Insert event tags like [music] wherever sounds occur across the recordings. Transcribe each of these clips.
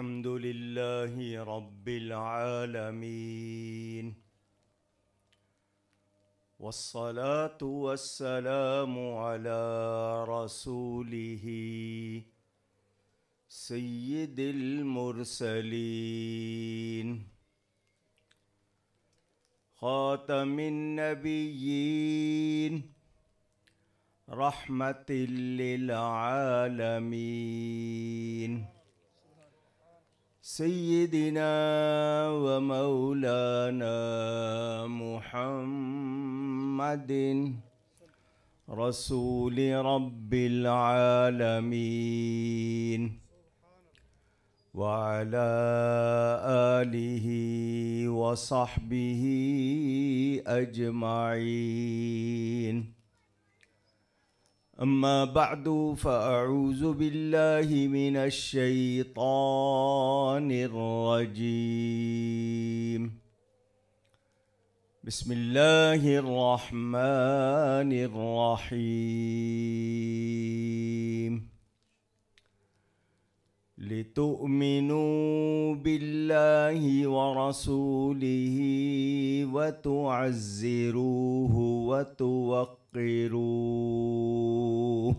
الحمد لله رب العالمين والصلاه والسلام على رسوله سيد المرسلين خاتم النبيين رحمه للعالمين سيدنا ومولانا محمد رسول رب العالمين وعلى اله وصحبه اجمعين أما بعد فأعوذ بالله من الشيطان الرجيم بسم الله الرحمن الرحيم لتؤمنوا بالله ورسوله وتعزروه وتوقروه وتوقروه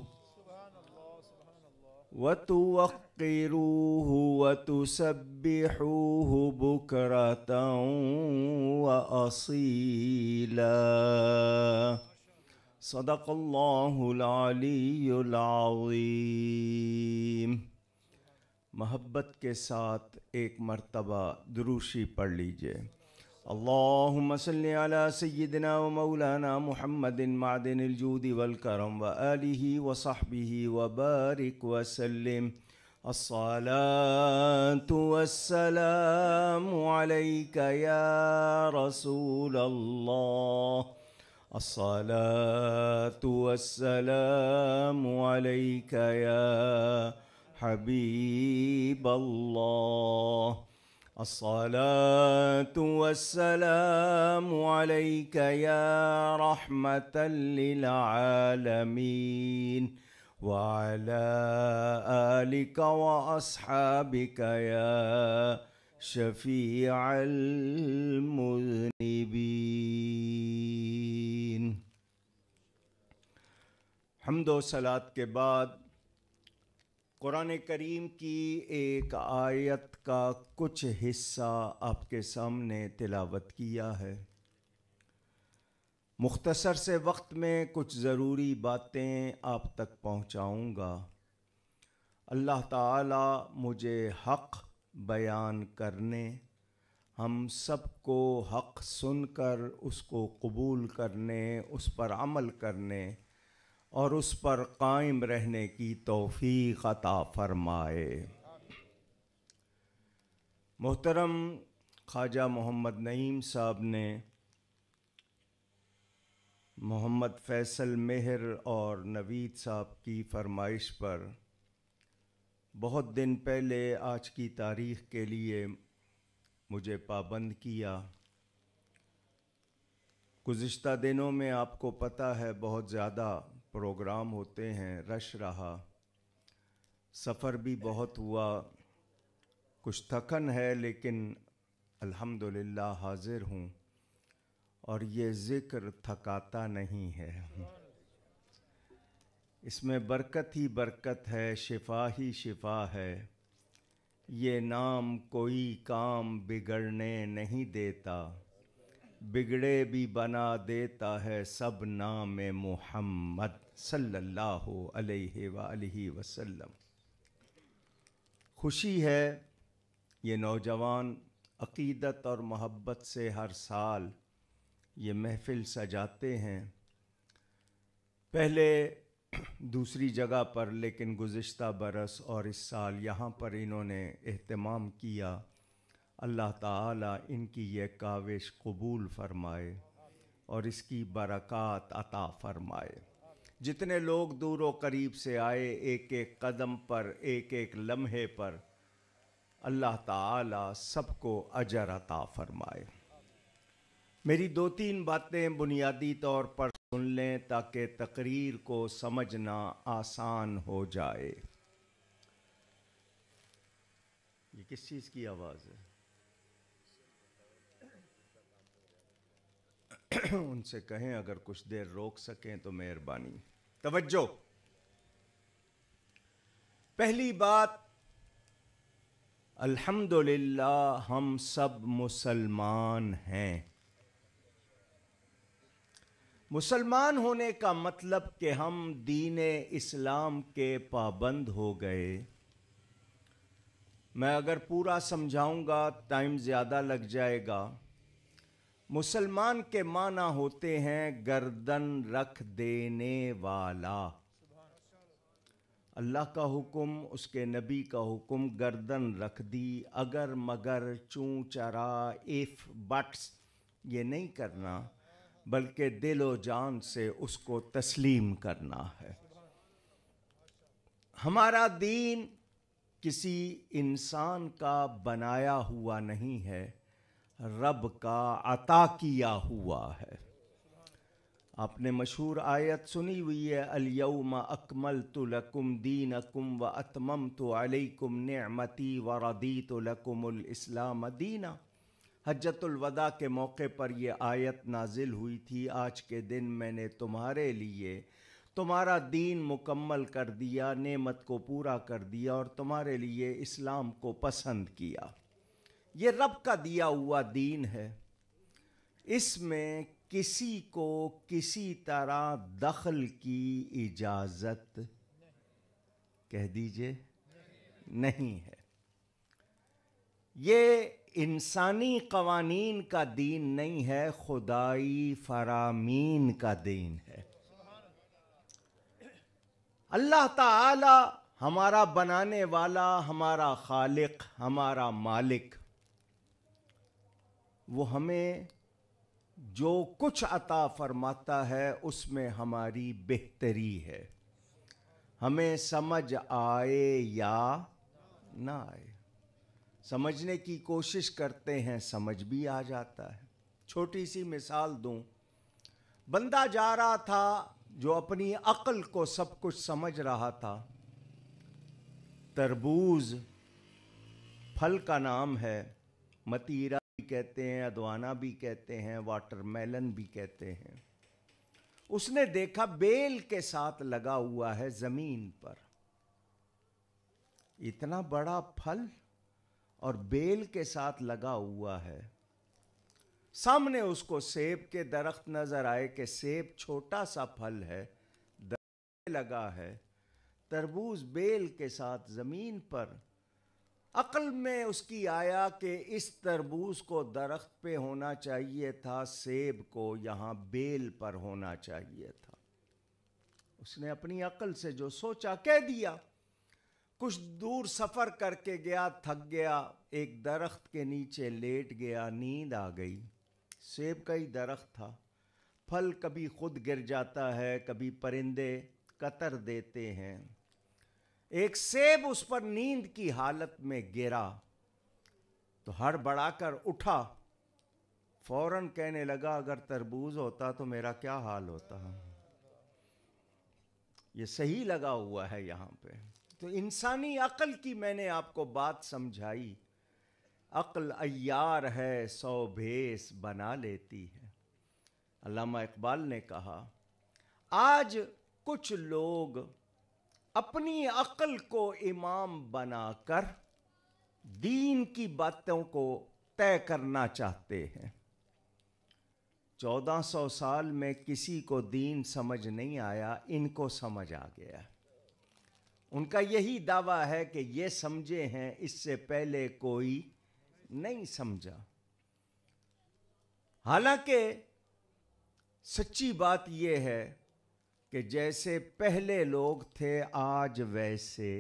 وتوقروه وتسبحوه بكرة وأصيلا صدق الله العلي العظيم मोहब्बत के साथ एक मर्तबा दुरूशी पढ़ लीजिए اللهم صل على سيدنا ومولانا محمد معدن الجود والكرم وآله وصحبه وبارك وسلم الصلاة والسلام عليك يا رسول الله الصلاة والسلام عليك يا حبيب الله الصلاة والسلام عليك يا رحمة للعالمين وعلى آلك وأصحابك يا شفيع المذنبين حمد و صلاة کے بعد कुरान करीम की एक आयत का कुछ हिस्सा आपके सामने तिलावत किया है मुख्तसर से वक्त में कुछ ज़रूरी बातें आप तक पहुँचाऊँगा अल्लाह ताला मुझे हक़ बयान करने हम सब को हक़ सुनकर उसको कबूल करने उस पर अमल करने और उस पर कायम रहने की तोफ़ी अता फरमाए मोहतरम ख्वाजा मोहम्मद नईम साहब ने मोहम्मद फैसल मेहर और नवीद साहब की फरमाइश पर बहुत दिन पहले आज की तारीख़ के लिए मुझे पाबंद किया गुज्त दिनों में आपको पता है बहुत ज़्यादा प्रोग्राम होते हैं रश रहा सफ़र भी बहुत हुआ कुछ थकन है लेकिन अल्हम्दुलिल्लाह हाजिर हूँ और ये ज़िक्र थकाता नहीं है इसमें बरकत ही बरकत है शिफा ही शिफा है ये नाम कोई काम बिगड़ने नहीं देता बिगड़े भी बना देता है सब नाम मोहम्मद सल्लल्लाहु अलैहि वसल्लम खुशी है ये नौजवान अकीदत और मोहब्बत से हर साल ये महफ़िल सजाते हैं पहले दूसरी जगह पर लेकिन गुज्त बरस और इस साल यहाँ पर इन्होंने अहतमाम किया अल्लाह ताला इनकी ये काविश कबूल फरमाए और इसकी बरक़ात अता फरमाए जितने लोग दूर व करीब से आए एक एक कदम पर एक एक लम्हे पर अल्लाह ताला सबको अजर अता फरमाए मेरी दो तीन बातें बुनियादी तौर पर सुन लें ताकि तकरीर को समझना आसान हो जाए ये किस चीज़ की आवाज़ है [clears throat] उनसे कहें अगर कुछ देर रोक सकें तो मेहरबानी तवज्जो पहली बात अल्हम्दुलिल्लाह हम सब मुसलमान हैं मुसलमान होने का मतलब कि हम दीन इस्लाम के पाबंद हो गए मैं अगर पूरा समझाऊंगा टाइम ज़्यादा लग जाएगा मुसलमान के माना होते हैं गर्दन रख देने वाला अल्लाह का हुक्म उसके नबी का हुक्म गर्दन रख दी अगर मगर चू चरा इफ बट्स ये नहीं करना बल्कि दिलो जान से उसको तस्लीम करना है हमारा दीन किसी इंसान का बनाया हुआ नहीं है रब का अता किया हुआ है आपने मशहूर आयत सुनी हुई है अलयम अकमल तो लकुम दीन अकुम व अतमम तो अलीकुम नमती व रदी तो लकुमलाम दीना हजतुलवदा के मौके पर यह आयत नाजिल हुई थी आज के दिन मैंने तुम्हारे लिए तुम्हारा दीन मुकम्मल कर दिया नेमत को पूरा कर दिया और तुम्हारे लिए इस्लाम को पसंद किया ये रब का दिया हुआ दीन है इसमें किसी को किसी तरह दखल की इजाज़त कह दीजिए नहीं है ये इंसानी कवानीन का दीन नहीं है खुदाई फरामीन का दीन है अल्लाह ताला हमारा बनाने वाला हमारा खालिक हमारा मालिक वो हमें जो कुछ अता फरमाता है उसमें हमारी बेहतरी है हमें समझ आए या ना आए समझने की कोशिश करते हैं समझ भी आ जाता है छोटी सी मिसाल दूं बंदा जा रहा था जो अपनी अकल को सब कुछ समझ रहा था तरबूज फल का नाम है मतीरा कहते हैं अदवाना भी कहते हैं वाटरमेलन भी कहते हैं उसने देखा बेल के साथ लगा हुआ है जमीन पर इतना बड़ा फल और बेल के साथ लगा हुआ है सामने उसको सेब के दरख्त नजर आए कि सेब छोटा सा फल है दरख्त लगा है तरबूज बेल के साथ जमीन पर अक़ल में उसकी आया कि इस तरबूज को दरख्त पे होना चाहिए था सेब को यहाँ बेल पर होना चाहिए था उसने अपनी अकल से जो सोचा कह दिया कुछ दूर सफ़र करके गया थक गया एक दरख्त के नीचे लेट गया नींद आ गई सेब का ही दरख्त था फल कभी खुद गिर जाता है कभी परिंदे कतर देते हैं एक सेब उस पर नींद की हालत में गिरा तो हड़बड़ाकर उठा फौरन कहने लगा अगर तरबूज होता तो मेरा क्या हाल होता ये सही लगा हुआ है यहां पे तो इंसानी अकल की मैंने आपको बात समझाई अकल अयार है सौ भेस बना लेती है अलामा इकबाल ने कहा आज कुछ लोग अपनी अकल को इमाम बनाकर दीन की बातों को तय करना चाहते हैं 1400 साल में किसी को दीन समझ नहीं आया इनको समझ आ गया उनका यही दावा है कि ये समझे हैं इससे पहले कोई नहीं समझा हालांकि सच्ची बात यह है कि जैसे पहले लोग थे आज वैसे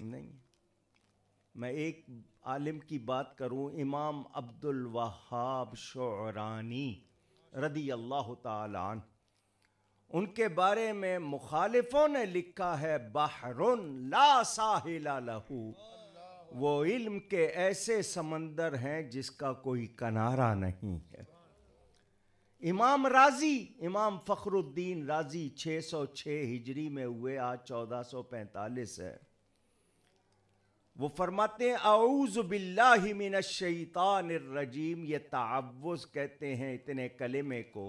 नहीं, मैं एक आलिम की बात करूं इमाम अब्दुल वहाब शौरानी रदी अल्लाह तालान उनके बारे में मुखालिफों ने लिखा है बहरुन ला साहिला लहू वो इल्म के ऐसे समंदर हैं जिसका कोई किनारा नहीं है इमाम राजी इमाम फ़खरुद्दीन राजी 606 हिजरी में हुए आज 1445 है वो फरमाते आऊज़ बिल्लामिन ये तावज़ कहते हैं इतने कलेमे को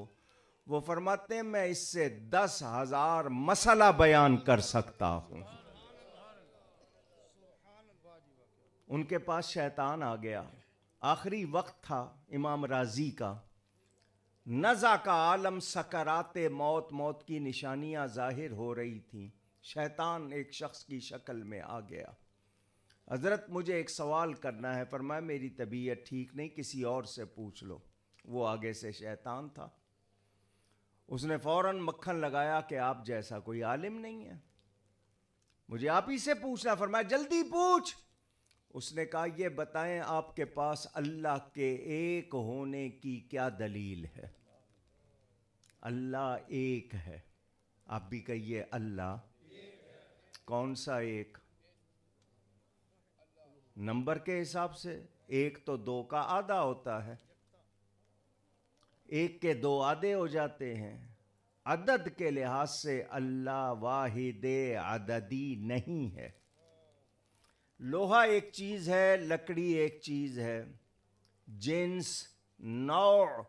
वो फरमाते मैं इससे दस हज़ार मसला बयान कर सकता हूँ उनके पास शैतान आ गया आखिरी वक्त था इमाम राजी का नज़ा का आलम सकराते मौत मौत की निशानियां जाहिर हो रही थीं शैतान एक शख्स की शक्ल में आ गया हज़रत मुझे एक सवाल करना है फरमाया मेरी तबीयत ठीक नहीं किसी और से पूछ लो वो आगे से शैतान था उसने फ़ौर मक्खन लगाया कि आप जैसा कोई आलिम नहीं है मुझे आप ही से पूछना फरमाया जल्दी पूछ उसने कहा ये बताएं आपके पास अल्लाह के एक होने की क्या दलील है अल्लाह एक है आप भी कहिए अल्लाह कौन सा एक नंबर के हिसाब से एक तो दो का आधा होता है एक के दो आधे हो जाते हैं अदद के लिहाज से अल्लाह वाहिद अददी नहीं है लोहा एक चीज़ है लकड़ी एक चीज़ है जिन्स नौ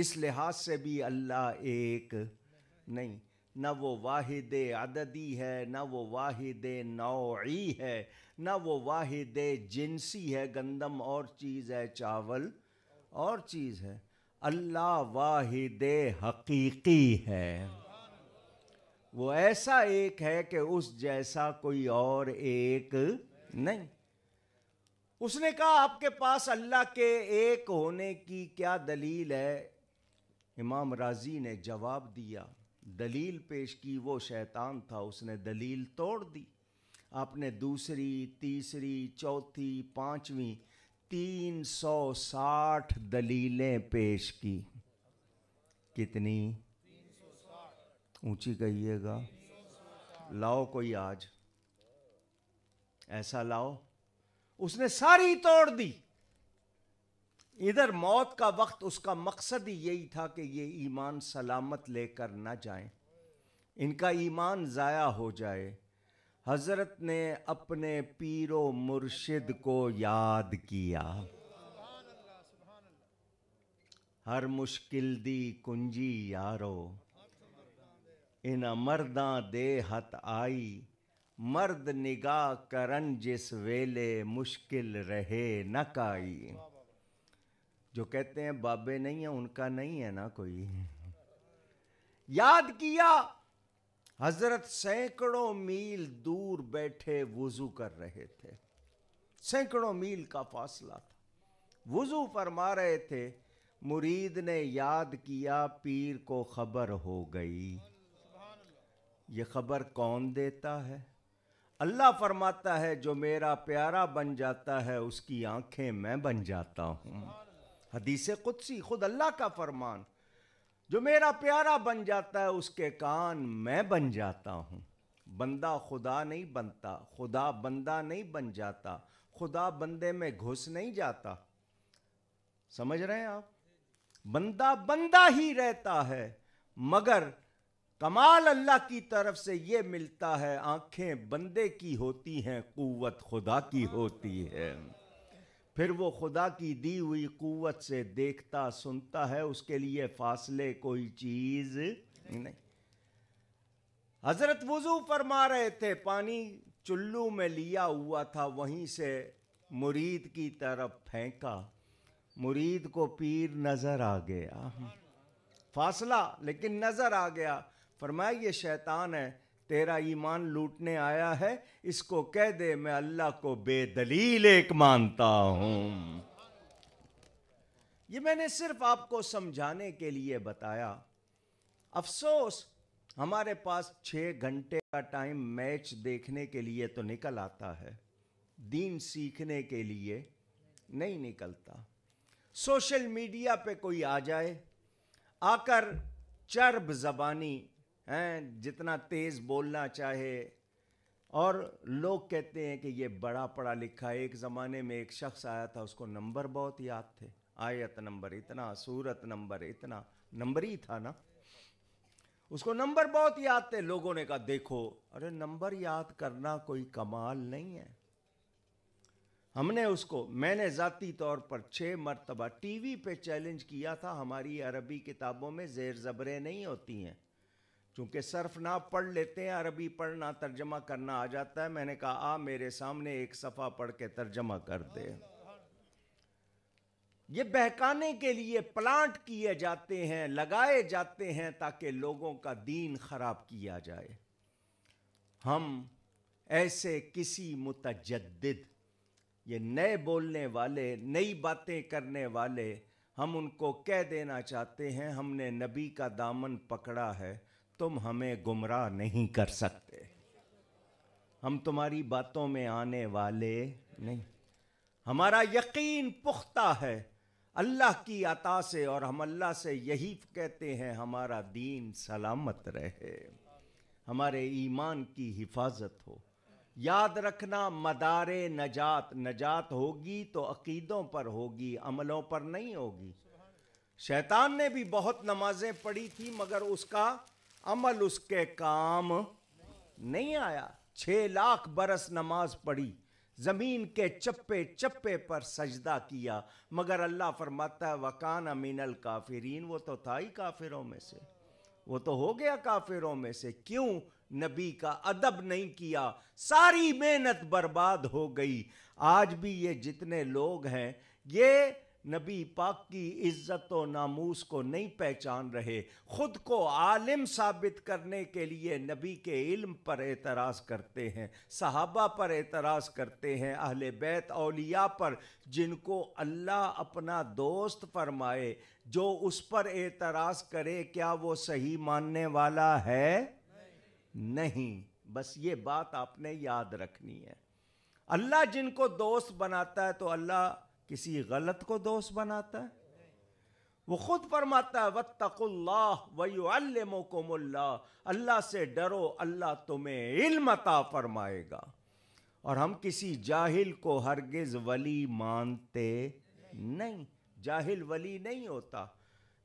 इस लिहाज से भी अल्लाह एक नहीं न वो वाहिद अददी है न वो वाहिद नौई है न वो वाहिद जिनसी है गंदम और चीज़ है चावल और चीज़ है अल्लाह वाहिद हकीकी है वो ऐसा एक है कि उस जैसा कोई और एक नहीं उसने कहा आपके पास अल्लाह के एक होने की क्या दलील है इमाम राजी ने जवाब दिया दलील पेश की वो शैतान था उसने दलील तोड़ दी आपने दूसरी तीसरी चौथी पांचवी तीन सौ साठ दलीलें पेश की कितनी ऊंची कहिएगा लाओ कोई आज ऐसा लाओ उसने सारी तोड़ दी इधर मौत का वक्त उसका मकसद ही यही था कि ये ईमान सलामत लेकर ना जाएं, इनका ईमान ज़ाया हो जाए हज़रत ने अपने पीरो मुर्शिद को याद किया हर मुश्किल दी कुंजी यारो इन मर्दा दे हत आई मर्द निगाह करन जिस वेले मुश्किल रहे न काई जो कहते हैं बाबे नहीं है उनका नहीं है ना कोई याद किया हजरत सैकड़ों मील दूर बैठे वजू कर रहे थे सैकड़ों मील का फासला था वजू फरमा रहे थे मुरीद ने याद किया पीर को खबर हो गई ये खबर कौन देता है अल्लाह फरमाता है जो मेरा प्यारा बन जाता है उसकी आंखें मैं बन जाता हूँ हदीस कुदसी खुद अल्लाह का फरमान जो मेरा प्यारा बन जाता है उसके कान मैं बन जाता हूँ बंदा खुदा नहीं बनता खुदा बंदा नहीं बन जाता खुदा बंदे में घुस नहीं जाता समझ रहे हैं आप बंदा बंदा ही रहता है मगर कमाल अल्लाह की तरफ से ये मिलता है आंखें बंदे की होती हैं कुवत खुदा की होती है फिर वो खुदा की दी हुई कुवत से देखता सुनता है उसके लिए फासले कोई चीज़ नहीं हजरत वजू फरमा रहे थे पानी चुल्लू में लिया हुआ था वहीं से मुरीद की तरफ फेंका मुरीद को पीर नज़र आ गया फासला लेकिन नज़र आ गया फरमाया ये शैतान है तेरा ईमान लूटने आया है इसको कह दे मैं अल्लाह को बेदलील एक मानता हूं ये मैंने सिर्फ आपको समझाने के लिए बताया अफसोस हमारे पास छः घंटे का टाइम मैच देखने के लिए तो निकल आता है दीन सीखने के लिए नहीं निकलता सोशल मीडिया पे कोई आ जाए आकर चर्ब जबानी हैं जितना तेज़ बोलना चाहे और लोग कहते हैं कि ये बड़ा पढ़ा लिखा है एक ज़माने में एक शख्स आया था उसको नंबर बहुत याद थे आयत नंबर इतना सूरत नंबर इतना नंबर ही था ना उसको नंबर बहुत याद थे लोगों ने कहा देखो अरे नंबर याद करना कोई कमाल नहीं है हमने उसको मैंने ज़ाती तौर पर छः मरतबा टीवी पे चैलेंज किया था हमारी अरबी किताबों में जेर ज़बरें नहीं होती हैं चूँकि ना पढ़ लेते हैं अरबी पढ़ना तर्जमा करना आ जाता है मैंने कहा आ मेरे सामने एक सफ़ा पढ़ के तर्जमा कर दे ये बहकाने के लिए प्लांट किए जाते हैं लगाए जाते हैं ताकि लोगों का दीन ख़राब किया जाए हम ऐसे किसी मुतजद ये नए बोलने वाले नई बातें करने वाले हम उनको कह देना चाहते हैं हमने नबी का दामन पकड़ा है तुम हमें गुमराह नहीं कर सकते हम तुम्हारी बातों में आने वाले नहीं हमारा यकीन पुख्ता है अल्लाह की अता से और हम अल्लाह से यही कहते हैं हमारा दीन सलामत रहे हमारे ईमान की हिफाजत हो याद रखना मदार नजात नजात होगी तो अकीदों पर होगी अमलों पर नहीं होगी शैतान ने भी बहुत नमाजें पढ़ी थी मगर उसका अमल उसके काम नहीं आया छह लाख बरस नमाज पढ़ी ज़मीन के चप्पे चप्पे पर सजदा किया मगर अल्लाह फरमाता है वकान अल काफिरीन वो तो था ही काफिरों में से वो तो हो गया काफिरों में से क्यों नबी का अदब नहीं किया सारी मेहनत बर्बाद हो गई आज भी ये जितने लोग हैं ये नबी पाक की इज्जत व नामूस को नहीं पहचान रहे ख़ुद को आलिम साबित करने के लिए नबी के इल्म पर एतराज़ करते हैं सहाबा पर एतराज़ करते हैं अहल बैत अलिया पर जिनको अल्लाह अपना दोस्त फरमाए जो उस पर एतराज़ करे क्या वो सही मानने वाला है नहीं, नहीं। बस ये बात आपने याद रखनी है अल्लाह जिनको दोस्त बनाता है तो अल्लाह किसी गलत को दोस्त बनाता है वो खुद फरमाता है वत्तकुल्ला वयुअल्लमकुमुल्ला अल्लाह से डरो अल्लाह तुम्हें इल्म अता फरमाएगा और हम किसी जाहिल को हरगिज़ वली मानते नहीं जाहिल वली नहीं होता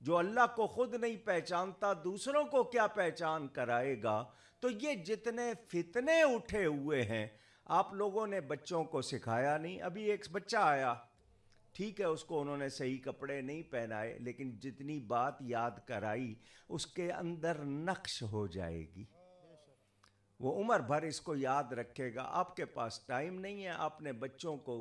जो अल्लाह को खुद नहीं पहचानता दूसरों को क्या पहचान कराएगा तो ये जितने फितने उठे हुए हैं आप लोगों ने बच्चों को सिखाया नहीं अभी एक बच्चा आया ठीक है उसको उन्होंने सही कपड़े नहीं पहनाए लेकिन जितनी बात याद कराई उसके अंदर नक्श हो जाएगी वो उम्र भर इसको याद रखेगा आपके पास टाइम नहीं है आपने बच्चों को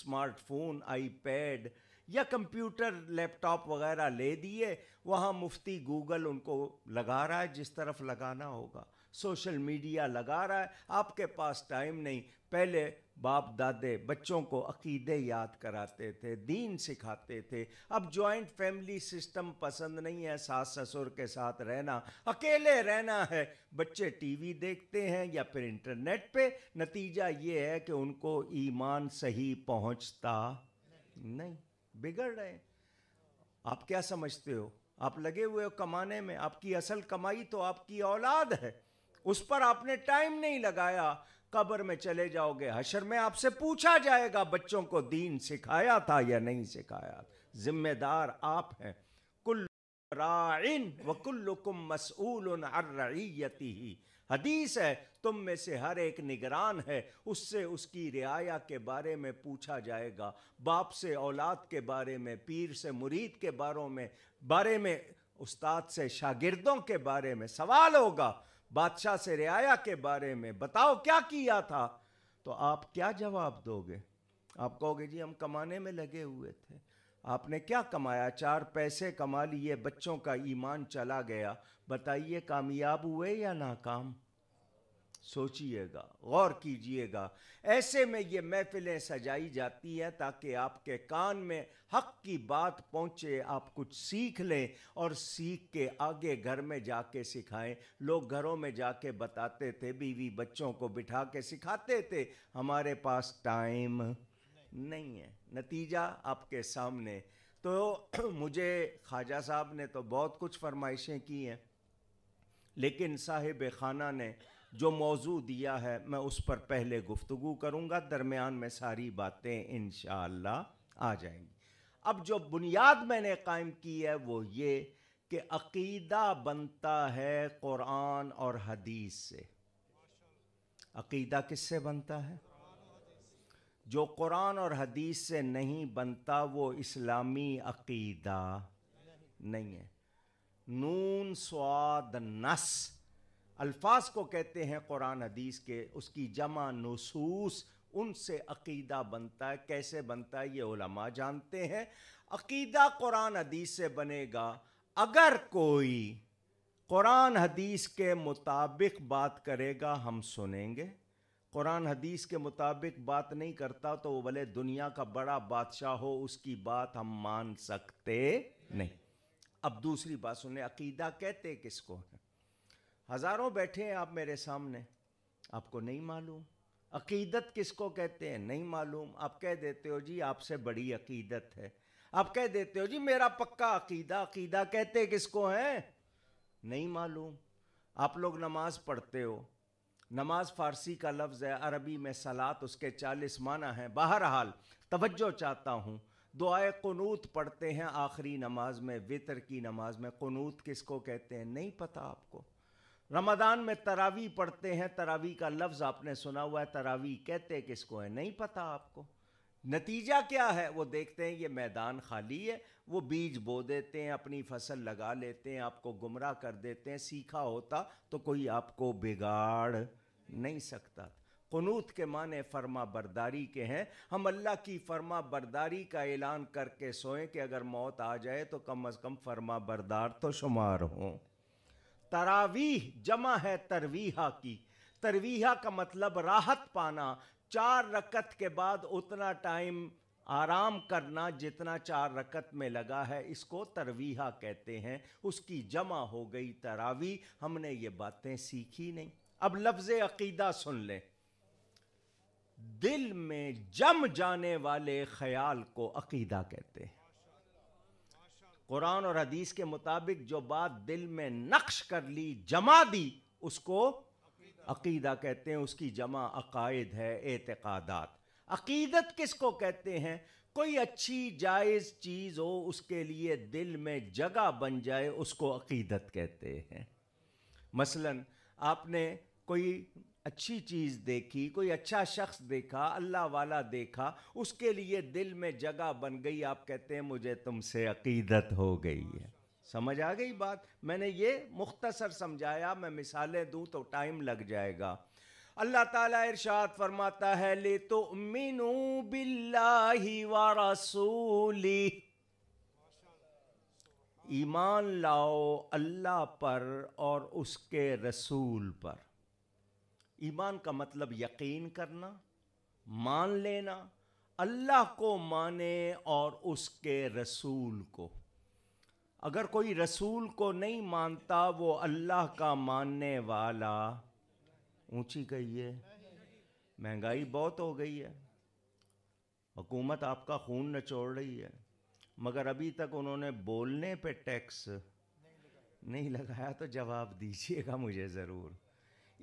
स्मार्टफोन आईपैड या कंप्यूटर लैपटॉप वगैरह ले दिए वहाँ मुफ्ती गूगल उनको लगा रहा है जिस तरफ लगाना होगा सोशल मीडिया लगा रहा है आपके पास टाइम नहीं पहले बाप दादे बच्चों को अकीदे याद कराते थे दीन सिखाते थे अब जॉइंट फैमिली सिस्टम पसंद नहीं है सास ससुर के साथ रहना अकेले रहना है बच्चे टीवी देखते हैं या फिर इंटरनेट पे नतीजा ये है कि उनको ईमान सही पहुंचता नहीं बिगड़ रहे आप क्या समझते हो आप लगे हुए हो कमाने में आपकी असल कमाई तो आपकी औलाद है उस पर आपने टाइम नहीं लगाया कब्र में चले जाओगे हशर में आपसे पूछा जाएगा बच्चों को दीन सिखाया था या नहीं सिखाया जिम्मेदार आप हैं कुल राइन व कुल्लुकुम अर्रयती ही हदीस है तुम में से हर एक निगरान है उससे उसकी रियाया के बारे में पूछा जाएगा बाप से औलाद के बारे में पीर से मुरीद के बारों में बारे में उस्ताद से शागिर्दों के बारे में सवाल होगा बादशाह से रियाया के बारे में बताओ क्या किया था तो आप क्या जवाब दोगे आप कहोगे जी हम कमाने में लगे हुए थे आपने क्या कमाया चार पैसे कमा लिए बच्चों का ईमान चला गया बताइए कामयाब हुए या नाकाम सोचिएगा गौर कीजिएगा ऐसे में ये महफिलें सजाई जाती हैं ताकि आपके कान में हक की बात पहुँचे आप कुछ सीख लें और सीख के आगे घर में जाके सिखाएं लोग घरों में जाके बताते थे बीवी बच्चों को बिठा के सिखाते थे हमारे पास टाइम नहीं है नतीजा आपके सामने तो [clears throat] मुझे ख्वाजा साहब ने तो बहुत कुछ फरमाइशें की हैं लेकिन साहिब खाना ने जो मौजू दिया है मैं उस पर पहले गुफ्तु करूँगा दरमियान में सारी बातें इन आ जाएंगी अब जो बुनियाद मैंने कायम की है वो ये कि अकीदा बनता है क़ुरान और हदीस से अकीदा किससे बनता है जो कुरान और हदीस से नहीं बनता वो इस्लामी अकीदा नहीं है नून स्वाद नस अल्फाज को कहते हैं कुरान हदीस के उसकी जमा नसूस उनसे अकीदा बनता है कैसे बनता है ये उलमा जानते हैं अकीदा कुरान हदीस से बनेगा अगर कोई कुरान हदीस के मुताबिक बात करेगा हम सुनेंगे कुरान हदीस के मुताबिक बात नहीं करता तो वो भले दुनिया का बड़ा बादशाह हो उसकी बात हम मान सकते नहीं अब दूसरी बात सुने अकीदा कहते किसको है हज़ारों बैठे हैं आप मेरे सामने आपको नहीं मालूम अकीदत किसको कहते हैं नहीं मालूम आप कह देते हो जी आपसे बड़ी अकीदत है आप कह देते हो जी मेरा पक्का अकीदा अकीदा कहते किसको हैं नहीं मालूम आप लोग नमाज पढ़ते हो नमाज फ़ारसी का लफ्ज़ है अरबी में सलात उसके चालीस माना है बहरहाल तवज्जो चाहता हूँ दुआए कनूत पढ़ते हैं आखिरी नमाज में वितर की नमाज में कनूत किसको कहते हैं नहीं पता आपको रमदान में तरावी पढ़ते हैं तरावी का लफ्ज़ आपने सुना हुआ है तरावी कहते किसको है नहीं पता आपको नतीजा क्या है वो देखते हैं ये मैदान खाली है वो बीज बो देते हैं अपनी फसल लगा लेते हैं आपको गुमराह कर देते हैं सीखा होता तो कोई आपको बिगाड़ नहीं सकता कनूत के माने फर्मा बरदारी के हैं हम अल्लाह की फरमा बरदारी का ऐलान करके सोएं कि अगर मौत आ जाए तो कम अज़ कम फर्मा बरदार तो शुमार हों तरावीह जमा है तरवीहा की तरवीहा का मतलब राहत पाना चार रकत के बाद उतना टाइम आराम करना जितना चार रकत में लगा है इसको तरवीहा कहते हैं उसकी जमा हो गई तरावी हमने ये बातें सीखी नहीं अब लफ्ज़ अकीदा सुन ले दिल में जम जाने वाले ख्याल को अकीदा कहते हैं कुरान और हदीस के मुताबिक जो बात दिल में नक्श कर ली जमा दी उसको अकीदा कहते हैं उसकी जमा अकायद है एतकादात अकीदत किसको कहते हैं कोई अच्छी जायज़ चीज़ हो उसके लिए दिल में जगह बन जाए उसको अकीदत कहते हैं मसलन आपने कोई अच्छी चीज़ देखी कोई अच्छा शख्स देखा अल्लाह वाला देखा उसके लिए दिल में जगह बन गई आप कहते हैं मुझे तुमसे अकीदत हो गई है समझ आ गई बात मैंने ये मुख्तसर समझाया मैं मिसालें दूँ तो टाइम लग जाएगा अल्लाह ताला इरशाद फरमाता है ले तो मीनू बिल्ला रसूली ईमान लाओ अल्लाह पर और उसके रसूल पर ईमान का मतलब यकीन करना मान लेना अल्लाह को माने और उसके रसूल को अगर कोई रसूल को नहीं मानता वो अल्लाह का मानने वाला ऊंची गई है महंगाई बहुत हो गई है हुकूमत आपका खून नचोड़ रही है मगर अभी तक उन्होंने बोलने पे टैक्स नहीं लगाया तो जवाब दीजिएगा मुझे ज़रूर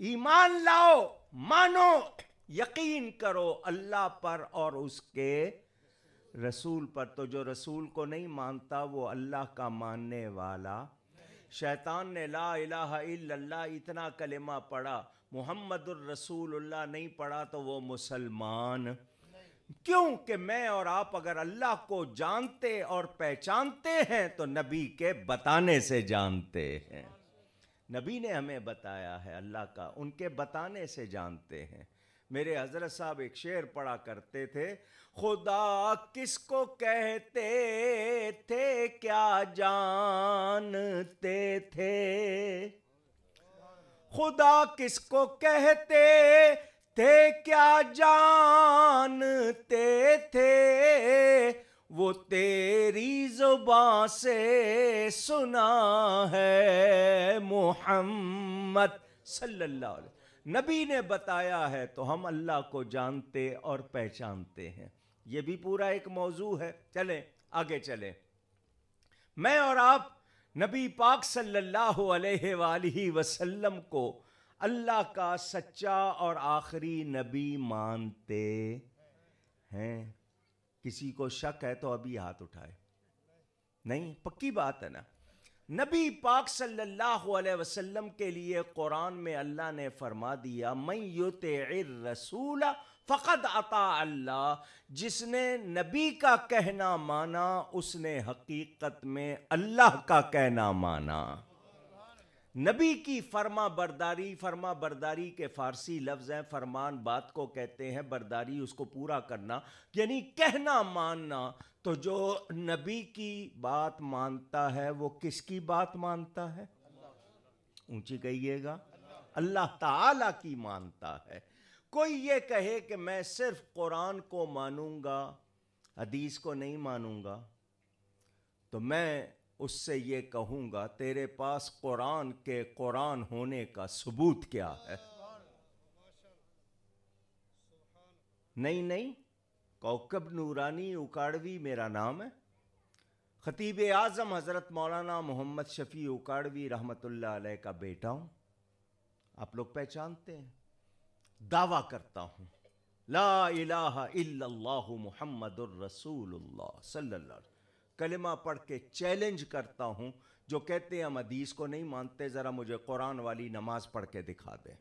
ईमान लाओ मानो यकीन करो अल्लाह पर और उसके रसूल पर तो जो रसूल को नहीं मानता वो अल्लाह का मानने वाला शैतान ने ला इला इतना कलेमा पढ़ा मोहम्मद रसूलुल्लाह नहीं पढ़ा तो वो मुसलमान क्योंकि मैं और आप अगर अल्लाह को जानते और पहचानते हैं तो नबी के बताने से जानते हैं नबी ने हमें बताया है अल्लाह का उनके बताने से जानते हैं मेरे हजरत साहब एक शेर पढ़ा करते थे खुदा किसको कहते थे क्या जानते थे खुदा किसको कहते थे क्या जानते थे वो तेरी जुबा से सुना है मोहम्मद सल्ला नबी ने बताया है तो हम अल्लाह को जानते और पहचानते हैं ये भी पूरा एक मौजू है चलें आगे चलें मैं और आप नबी पाक सल्लल्लाहु अलैहि वसल्लम को अल्लाह का सच्चा और आखिरी नबी मानते हैं किसी को शक है तो अभी हाथ उठाए नहीं पक्की बात है ना नबी पाक सल्लल्लाहु अलैहि वसल्लम के लिए कुरान में अल्लाह ने फरमा दिया मैं युते रसूला फ़कत अता अल्लाह जिसने नबी का कहना माना उसने हकीकत में अल्लाह का कहना माना नबी की फर्मा बरदारी फर्मा बरदारी के फारसी लफ्ज़ हैं फरमान बात को कहते हैं बरदारी उसको पूरा करना यानी कहना मानना तो जो नबी की बात मानता है वो किसकी बात मानता है ऊंची कहिएगा अल्लाह ताला की मानता है कोई ये कहे कि मैं सिर्फ कुरान को मानूंगा हदीस को नहीं मानूंगा तो मैं उससे ये कहूँगा तेरे पास कुरान के कुरान होने का सबूत क्या है नहीं नहीं कौकब नूरानी उकाड़वी मेरा नाम है ख़तीब आज़म हज़रत मौलाना मोहम्मद शफ़ी उकाड़वी रहमत का बेटा हूँ आप लोग पहचानते हैं दावा करता हूँ ला इलाहा इल्लल्लाहु मोहम्मद रसूल सल्लल्लाहु कलमा पढ़ के चैलेंज करता हूं जो कहते हैं हम हदीस को नहीं मानते ज़रा मुझे कुरान वाली नमाज पढ़ के दिखा दें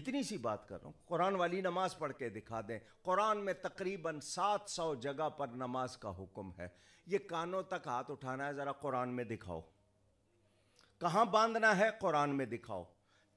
इतनी सी बात कर रहा हूँ कुरान वाली नमाज पढ़ के दिखा दें कुरान में तकरीबन 700 जगह पर नमाज का हुक्म है ये कानों तक हाथ उठाना है ज़रा कुरान में दिखाओ कहाँ बांधना है कुरान में दिखाओ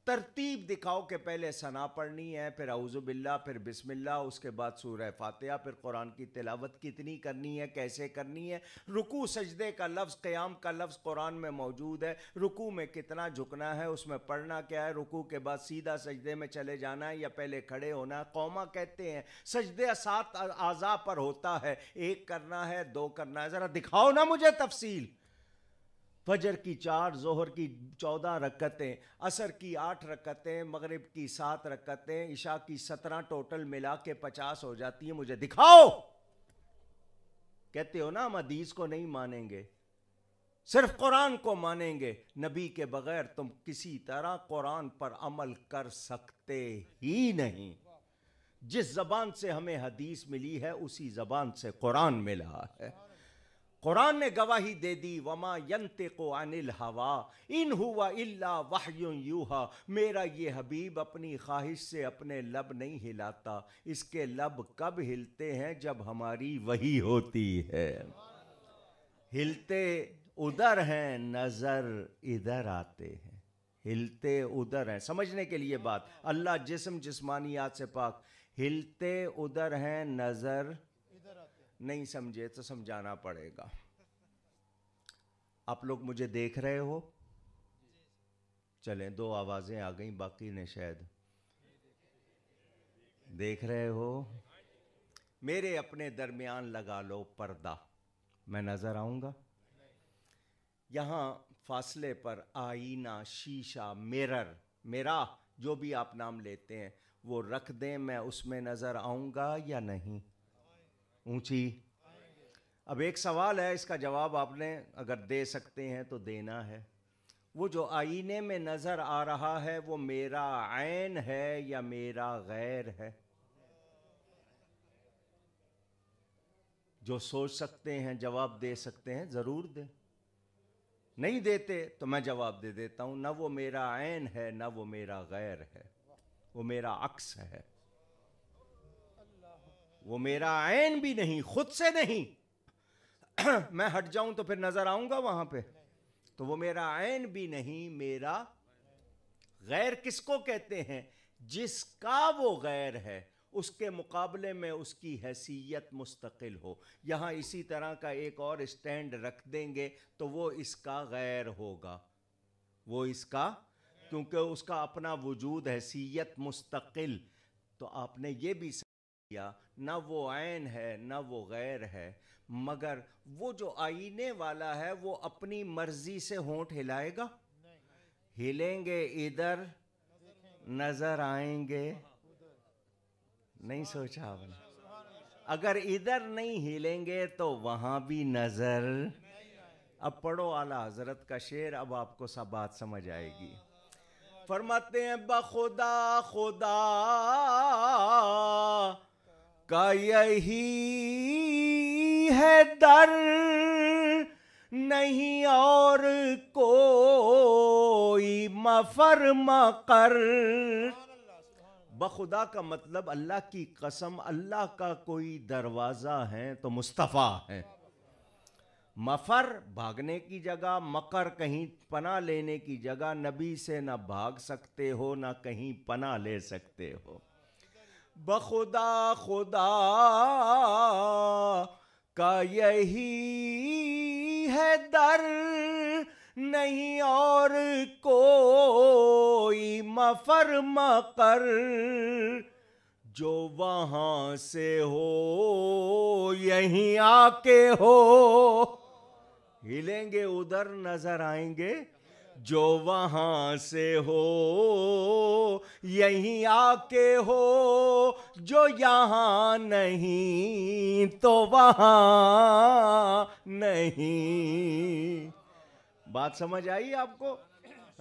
तरतीब दिखाओ कि पहले सना पढ़नी है फिर अवज़ुबिल्ला फिर बिस्मिल्ला उसके बाद सूरह फातिहा फिर कुरान की तिलावत कितनी करनी है कैसे करनी है रुकू सजदे का लफ्ज़ क़याम का लफ्ज़ कुरान में मौजूद है रुकू में कितना झुकना है उसमें पढ़ना क्या है रुकू के बाद सीधा सजदे में चले जाना है या पहले खड़े होना है कौमा कहते हैं सजदे सात आज़ा पर होता है एक करना है दो करना है ज़रा दिखाओ ना मुझे तफसील फजर की चार जोहर की चौदह रकतें असर की आठ रकतें मगरब की सात रकतें ईशा की सत्रह टोटल मिला के पचास हो जाती है मुझे दिखाओ कहते हो ना हम अदीज को नहीं मानेंगे सिर्फ कुरान को मानेंगे नबी के बगैर तुम किसी तरह कुरान पर अमल कर सकते ही नहीं जिस जबान से हमें हदीस मिली है उसी जबान से कुरान मिला है कुरान ने गवाही दे दी वमा यंते को अनिल हवा इन हुआ इल्ला वाह्यू यूहा मेरा ये हबीब अपनी ख्वाहिश से अपने लब नहीं हिलाता इसके लब कब हिलते हैं जब हमारी वही होती है हिलते उधर हैं नज़र इधर आते हैं हिलते उधर हैं समझने के लिए बात अल्लाह जिसम जिस्मानियात से पाक हिलते उधर हैं नज़र नहीं समझे तो समझाना पड़ेगा आप लोग मुझे देख रहे हो चलें दो आवाज़ें आ गई बाकी ने शायद देख रहे हो मेरे अपने दरमियान लगा लो पर्दा मैं नज़र आऊँगा यहाँ फासले पर आईना शीशा मिरर मेरा जो भी आप नाम लेते हैं वो रख दें मैं उसमें नज़र आऊँगा या नहीं ऊंची अब एक सवाल है इसका जवाब आपने अगर दे सकते हैं तो देना है वो जो आईने में नज़र आ रहा है वो मेरा आयन है या मेरा गैर है जो सोच सकते हैं जवाब दे सकते हैं ज़रूर दे नहीं देते तो मैं जवाब दे देता हूँ ना वो मेरा आयन है ना वो मेरा गैर है वो मेरा अक्स है वो मेरा आयन भी नहीं खुद से नहीं [clears throat] मैं हट जाऊं तो फिर नजर आऊंगा वहां पे तो वो मेरा आयन भी नहीं मेरा गैर किसको कहते हैं जिसका वो गैर है उसके मुकाबले में उसकी हैसियत मुस्तकिल हो यहां इसी तरह का एक और स्टैंड रख देंगे तो वो इसका गैर होगा वो इसका क्योंकि उसका अपना वजूद हैसियत मुस्तकिल तो आपने ये भी किया न वो आयन है न वो गैर है मगर वो जो आईने वाला है वो अपनी मर्जी से होंठ हिलाएगा हिलेंगे इधर नजर आएंगे नहीं सोचा आपने अगर इधर नहीं हिलेंगे तो वहां भी नजर अब पढ़ो आला हजरत का शेर अब आपको सब बात समझ आएगी फरमाते हैं बखुदा खुदा का यही है दर नहीं और कोई मफर मकर बखुदा का मतलब अल्लाह की कसम अल्लाह का कोई दरवाज़ा है तो मुस्तफ़ा है मफर भागने की जगह मकर कहीं पना लेने की जगह नबी से ना भाग सकते हो ना कहीं पना ले सकते हो बखुदा खुदा का यही है दर नहीं और कोई मफर मकर जो वहां से हो यहीं आके हो हिलेंगे उधर नजर आएंगे जो वहां से हो यहीं आके हो जो यहाँ नहीं तो वहाँ नहीं बात समझ आई आपको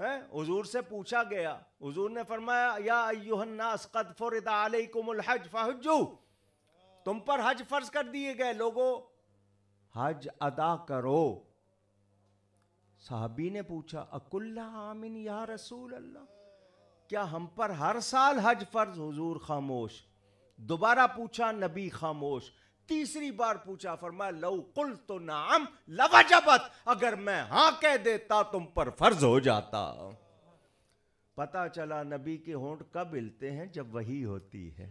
है हजूर से पूछा गया हजूर ने फरमाया या अयुहन्नास हज फहजू तुम पर हज फर्ज कर दिए गए लोगों हज अदा करो साहबी ने पूछा अकुल्ला आमिन या रसूल अल्लाह क्या हम पर हर साल हज फर्ज हुजूर खामोश दोबारा पूछा नबी खामोश तीसरी बार पूछा फरमा लो कुल तो नाम लवाजबत अगर मैं हां कह देता तुम पर फर्ज हो जाता पता चला नबी के होंठ कब हिलते हैं जब वही होती है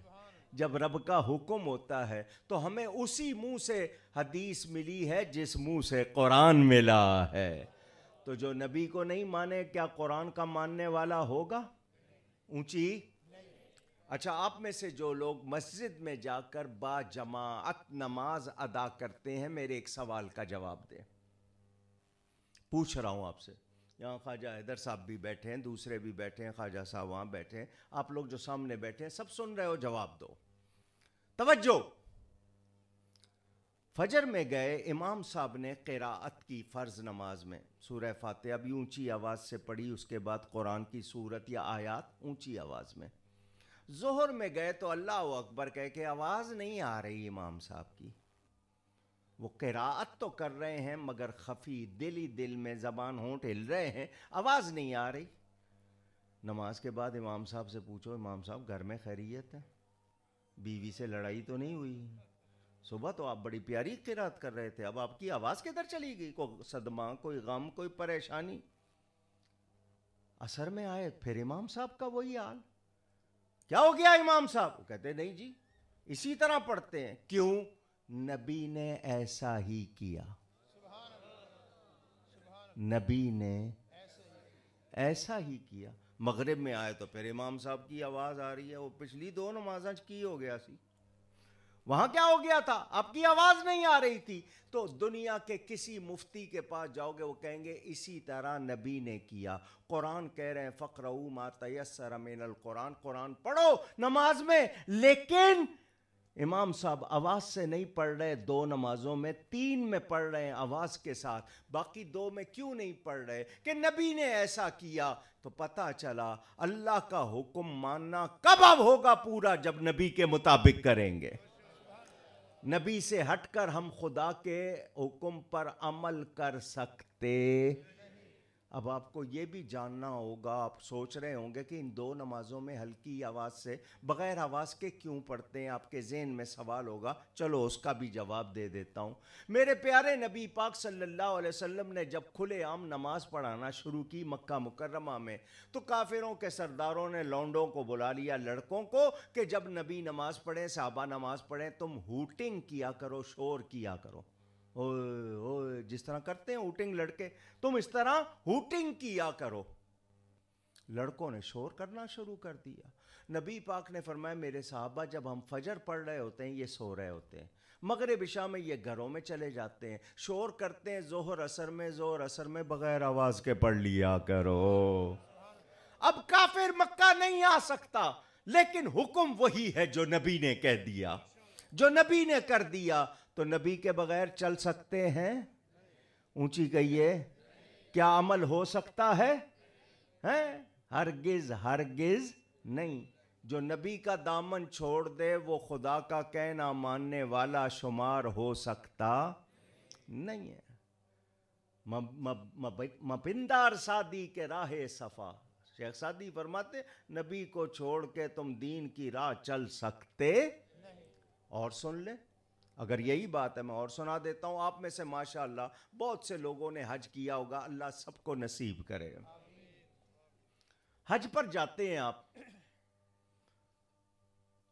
जब रब का हुक्म होता है तो हमें उसी मुंह से हदीस मिली है जिस मुंह से कुरान मिला है तो जो नबी को नहीं माने क्या कुरान का मानने वाला होगा ऊंची अच्छा आप में से जो लोग मस्जिद में जाकर बाजमात नमाज अदा करते हैं मेरे एक सवाल का जवाब दें पूछ रहा हूं आपसे यहाँ ख्वाजा हैदर साहब भी बैठे हैं दूसरे भी बैठे हैं ख्वाजा साहब वहाँ बैठे हैं आप लोग जो सामने बैठे हैं सब सुन रहे हो जवाब दो तवज्जो फजर में गए इमाम साहब ने किरात की फ़र्ज़ नमाज में सूरह फातह अभी ऊंची आवाज़ से पढ़ी उसके बाद कुरान की सूरत या आयात ऊंची आवाज़ में जोहर में गए तो अल्लाह अकबर कह के आवाज़ नहीं आ रही इमाम साहब की वो किरात तो कर रहे हैं मगर खफी दिल ही दिल में ज़बान होंठ हिल रहे हैं आवाज़ नहीं आ रही नमाज के बाद इमाम साहब से पूछो इमाम साहब घर में खैरियत है बीवी से लड़ाई तो नहीं हुई सुबह तो आप बड़ी प्यारी किरात कर रहे थे अब आपकी आवाज़ किधर चली गई कोई सदमा कोई गम कोई परेशानी असर में आए फिर इमाम साहब का वही हाल क्या हो गया इमाम साहब कहते नहीं जी इसी तरह पढ़ते हैं क्यों नबी ने ऐसा ही किया नबी ने ऐसा ही किया मगरिब में आए तो फिर इमाम साहब की आवाज़ आ रही है वो पिछली दो नमाजा की हो गया सी वहां क्या हो गया था आपकी आवाज नहीं आ रही थी तो दुनिया के किसी मुफ्ती के पास जाओगे वो कहेंगे इसी तरह नबी ने किया कुरान कह रहे हैं फ़कर मातयसर कुरान कुरान पढ़ो नमाज में लेकिन इमाम साहब आवाज़ से नहीं पढ़ रहे दो नमाजों में तीन में पढ़ रहे हैं आवाज़ के साथ बाकी दो में क्यों नहीं पढ़ रहे कि नबी ने ऐसा किया तो पता चला अल्लाह का हुक्म मानना कब अब होगा पूरा जब नबी के मुताबिक करेंगे नबी से हटकर हम खुदा के हुक्म पर अमल कर सकते अब आपको ये भी जानना होगा आप सोच रहे होंगे कि इन दो नमाज़ों में हल्की आवाज़ से बग़ैर आवाज़ के क्यों पढ़ते हैं आपके जहन में सवाल होगा चलो उसका भी जवाब दे देता हूँ मेरे प्यारे नबी पाक सल्लल्लाहु अलैहि वसल्लम ने जब खुलेआम नमाज़ पढ़ाना शुरू की मक्का मुकर्रमा में तो काफिरों के सरदारों ने लौंडों को बुला लिया लड़कों को कि जब नबी नमाज़ पढ़ें साहबा नमाज़ पढ़ें तुम हूटिंग किया करो शोर किया करो ओ जिस तरह करते हैं हुटिंग लड़के तुम इस तरह हुटिंग किया करो लड़कों ने शोर करना शुरू कर दिया नबी पाक ने फरमाया मेरे साहबा जब हम फजर पढ़ रहे होते हैं ये सो रहे होते हैं मगर बिशा में ये घरों में चले जाते हैं शोर करते हैं जोहर असर में जोहर असर में बगैर आवाज़ के पढ़ लिया करो अब काफिर मक्का नहीं आ सकता लेकिन हुक्म वही है जो नबी ने कह दिया जो नबी ने कर दिया तो नबी के बगैर चल सकते हैं ऊंची कहिए क्या अमल हो सकता है हैं हरगिज हरगिज नहीं जो नबी का दामन छोड़ दे वो खुदा का कहना मानने वाला शुमार हो सकता नहीं है मपिंदार सादी के राह सफ़ा शेख सादी फरमाते नबी को छोड़ के तुम दीन की राह चल सकते और सुन ले अगर यही बात है मैं और सुना देता हूँ आप में से माशाल्लाह बहुत से लोगों ने हज किया होगा अल्लाह सबको नसीब करेगा हज पर जाते हैं आप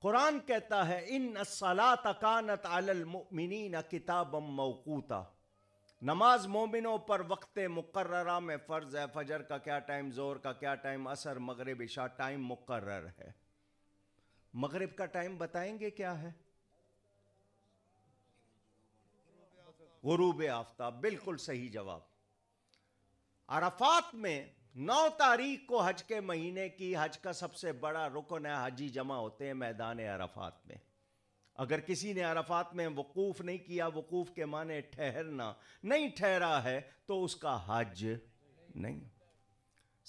कुरान कहता है इन सलात कानत अलमिन किताब मौकूता नमाज मोमिनों पर वक्त मुकर्रा में फ़र्ज़ है फजर का क्या टाइम जोर का क्या टाइम असर मगरब इशा टाइम मुकर्र है मगरब का टाइम बताएंगे क्या है गुरूब आफ्ताब बिल्कुल सही जवाब अरफात में नौ तारीख को हज के महीने की हज का सबसे बड़ा रुकन है हजी जमा होते हैं मैदान अरफात में अगर किसी ने अरफात में वकूफ़ नहीं किया वकूफ़ के माने ठहरना नहीं ठहरा है तो उसका हज नहीं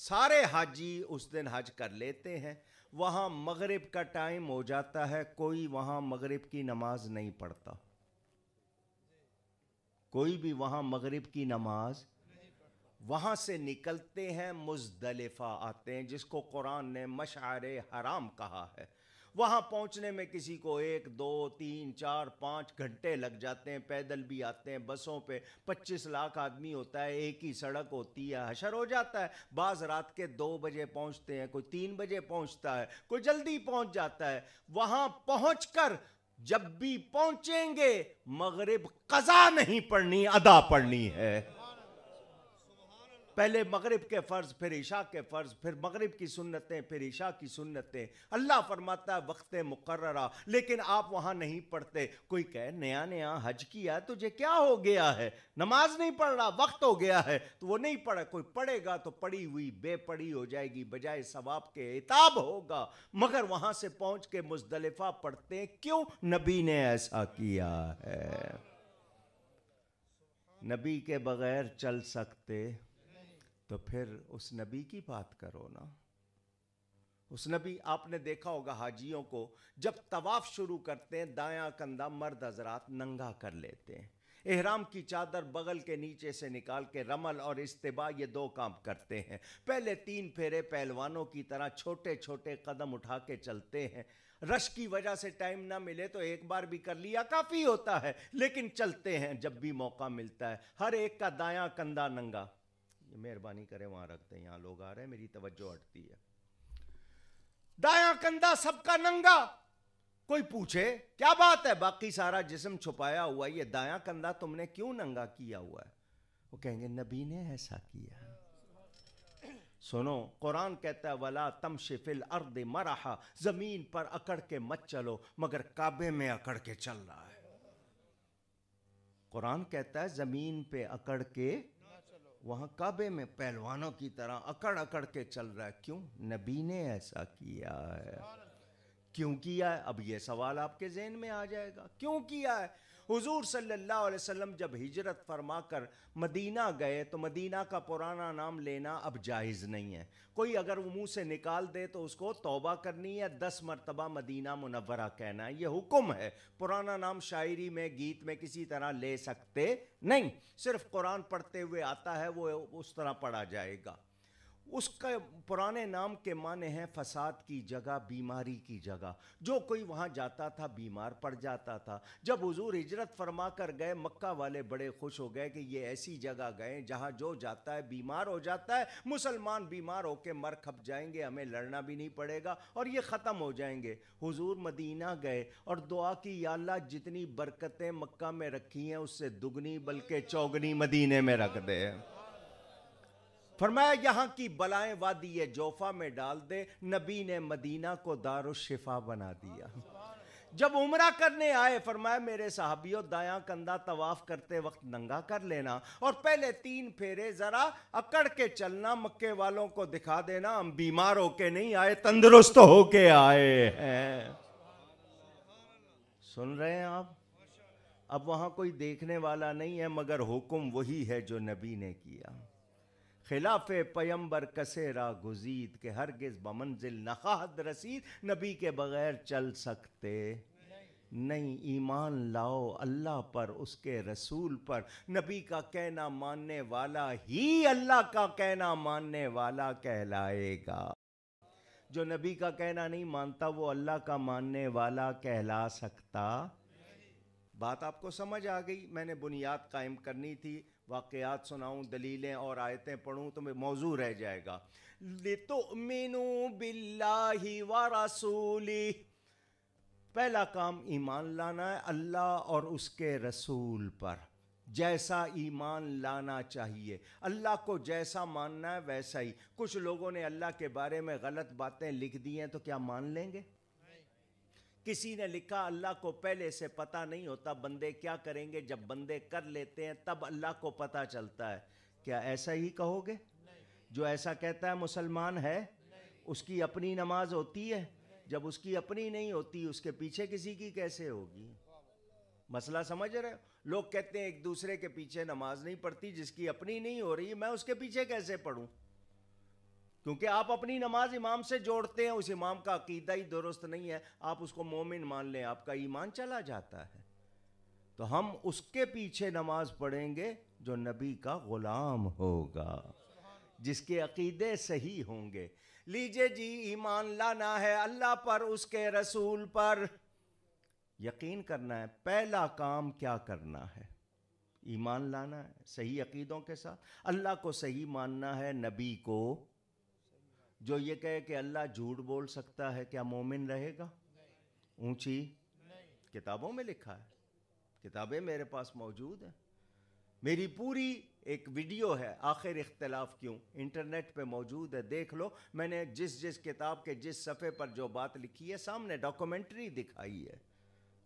सारे हाजी उस दिन हज कर लेते हैं वहाँ मगरिब का टाइम हो जाता है कोई वहाँ मगरिब की नमाज़ नहीं पढ़ता कोई भी वहाँ मगरिब की नमाज वहाँ से निकलते हैं मुजदलिफा आते हैं जिसको कुरान ने मशार हराम कहा है वहाँ पहुँचने में किसी को एक दो तीन चार पाँच घंटे लग जाते हैं पैदल भी आते हैं बसों पे पच्चीस लाख आदमी होता है एक ही सड़क होती है हशर हो जाता है बाज रात के दो बजे पहुँचते हैं कोई तीन बजे पहुँचता है कोई जल्दी पहुँच जाता है वहाँ पहुँच कर जब भी पहुंचेंगे मगरिब कजा नहीं पढ़नी अदा पढ़नी है पहले मगरब के फ़र्ज़ फिर ईशा के फ़र्ज़ फिर मगरब की सुन्नतें फिर ईशा की सुन्नतें अल्लाह फरमाता है वक्त मुकर्रा लेकिन आप वहाँ नहीं पढ़ते कोई कहे नया नया हज किया तुझे क्या हो गया है नमाज नहीं पढ़ रहा वक्त हो गया है तो वो नहीं पढ़ा कोई पढ़ेगा तो पढ़ी हुई बेपड़ी हो जाएगी बजाय सवाब के एताब होगा मगर वहाँ से पहुँच के मुजदलिफ़ा पढ़ते क्यों नबी ने ऐसा किया है नबी के बगैर चल सकते तो फिर उस नबी की बात करो ना उस नबी आपने देखा होगा हाजियों को जब तवाफ शुरू करते हैं दायां कंधा मर्द हजरात नंगा कर लेते हैं एहराम की चादर बगल के नीचे से निकाल के रमल और इस्तेबा ये दो काम करते हैं पहले तीन फेरे पहलवानों की तरह छोटे छोटे कदम उठा के चलते हैं रश की वजह से टाइम ना मिले तो एक बार भी कर लिया काफ़ी होता है लेकिन चलते हैं जब भी मौका मिलता है हर एक का दायां कंधा नंगा मेहरबानी करें वहां रख दें यहां लोग आ रहे हैं मेरी तवज्जो हटती है दाया कंधा सबका नंगा कोई पूछे क्या बात है बाकी सारा जिसम छुपाया हुआ ये दाया कंधा तुमने क्यों नंगा किया हुआ है वो कहेंगे नबी ने ऐसा किया सुनो कुरान कहता है वला तम शिफिल अर्द मराहा जमीन पर अकड़ के मत चलो मगर काबे में अकड़ के चल रहा है कुरान कहता है जमीन पे अकड़ के वहाँ काबे में पहलवानों की तरह अकड़ अकड़ के चल रहा है क्यों नबी ने ऐसा किया है क्यों किया है अब ये सवाल आपके जहन में आ जाएगा क्यों किया है हुजूर सल्लल्लाहु अलैहि वसल्लम जब हिजरत फरमा कर मदीना गए तो मदीना का पुराना नाम लेना अब जायज़ नहीं है कोई अगर वो मुँह से निकाल दे तो उसको तोबा करनी है दस मरतबा मदीना मुनवरा कहना यह ये हुक्म है पुराना नाम शायरी में गीत में किसी तरह ले सकते नहीं सिर्फ कुरान पढ़ते हुए आता है वो उस तरह पढ़ा जाएगा उसका पुराने नाम के माने हैं फसाद की जगह बीमारी की जगह जो कोई वहाँ जाता था बीमार पड़ जाता था जब हजूर हिजरत फरमा कर गए मक्का वाले बड़े खुश हो गए कि ये ऐसी जगह गए जहाँ जो जाता है बीमार हो जाता है मुसलमान बीमार होकर मर खप जाएंगे हमें लड़ना भी नहीं पड़ेगा और ये ख़त्म हो जाएंगे हुजूर मदीना गए और दुआ की याल्ला जितनी बरकतें मक्का में रखी हैं उससे दुगनी बल्कि चौगनी मदीने में रख दे फरमाया यहाँ की बलाएं वादी जोफा में डाल दे नबी ने मदीना को शिफा बना दिया जब उम्र करने आए फरमाया मेरे साहबियों दाया कंधा तवाफ करते वक्त नंगा कर लेना और पहले तीन फेरे ज़रा अकड़ के चलना मक्के वालों को दिखा देना हम बीमार होके नहीं आए तंदुरुस्त होके आए हैं सुन रहे हैं आप अब वहां कोई देखने वाला नहीं है मगर हुक्म वही है जो नबी ने किया खिलाफ पयम्बर कसेरा गुजीद के हरगिज़ बमंजिल नहाद रसीद नबी के बग़ैर चल सकते नहीं ईमान लाओ अल्लाह पर उसके रसूल पर नबी का कहना मानने वाला ही अल्लाह का कहना मानने वाला कहलाएगा जो नबी का कहना नहीं मानता वो अल्लाह का मानने वाला कहला सकता बात आपको समझ आ गई मैंने बुनियाद कायम करनी थी वाकयात सुनाऊँ दलीलें और आयतें पढ़ूँ तो मैं मौजू रह जाएगा तो मीनू बिल्लाही व रसूली पहला काम ईमान लाना है अल्लाह और उसके रसूल पर जैसा ईमान लाना चाहिए अल्लाह को जैसा मानना है वैसा ही कुछ लोगों ने अल्लाह के बारे में गलत बातें लिख दी हैं तो क्या मान लेंगे किसी ने लिखा अल्लाह को पहले से पता नहीं होता बंदे क्या करेंगे जब बंदे कर लेते हैं तब अल्लाह को पता चलता है क्या ऐसा ही कहोगे जो ऐसा कहता है मुसलमान है उसकी अपनी नमाज होती है जब उसकी अपनी नहीं होती उसके पीछे किसी की कैसे होगी मसला समझ रहे लोग कहते हैं एक दूसरे के पीछे नमाज नहीं पढ़ती जिसकी अपनी नहीं हो रही मैं उसके पीछे कैसे पढ़ूँ क्योंकि आप अपनी नमाज इमाम से जोड़ते हैं उस इमाम का अकीदा ही दुरुस्त नहीं है आप उसको मोमिन मान लें आपका ईमान चला जाता है तो हम उसके पीछे नमाज पढ़ेंगे जो नबी का ग़ुलाम होगा जिसके अकीदे सही होंगे लीजिए जी ईमान लाना है अल्लाह पर उसके रसूल पर यकीन करना है पहला काम क्या करना है ईमान लाना है सही अकीदों के साथ अल्लाह को सही मानना है नबी को जो ये कहे कि अल्लाह झूठ बोल सकता है क्या मोमिन रहेगा ऊंची किताबों में लिखा है किताबें मेरे पास मौजूद हैं मेरी पूरी एक वीडियो है आखिर इख्तलाफ क्यों इंटरनेट पे मौजूद है देख लो मैंने जिस जिस किताब के जिस सफ़े पर जो बात लिखी है सामने डॉक्यूमेंट्री दिखाई है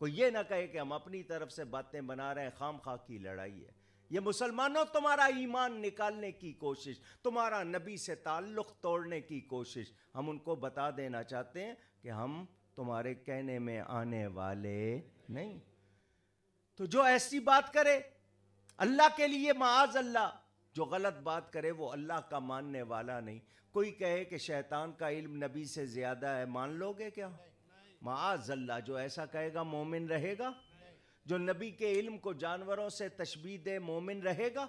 कोई ये ना कहे कि हम अपनी तरफ से बातें बना रहे हैं खाम खा की लड़ाई है ये मुसलमानों तुम्हारा ईमान निकालने की कोशिश तुम्हारा नबी से ताल्लुक़ तोड़ने की कोशिश हम उनको बता देना चाहते हैं कि हम तुम्हारे कहने में आने वाले नहीं तो जो ऐसी बात करे अल्लाह के लिए माज अल्लाह जो गलत बात करे वो अल्लाह का मानने वाला नहीं कोई कहे कि शैतान का इल्म नबी से ज़्यादा है मान लोगे क्या माज अल्लाह जो ऐसा कहेगा मोमिन रहेगा जो नबी के इल्म को जानवरों से तशबी दे मोमिन रहेगा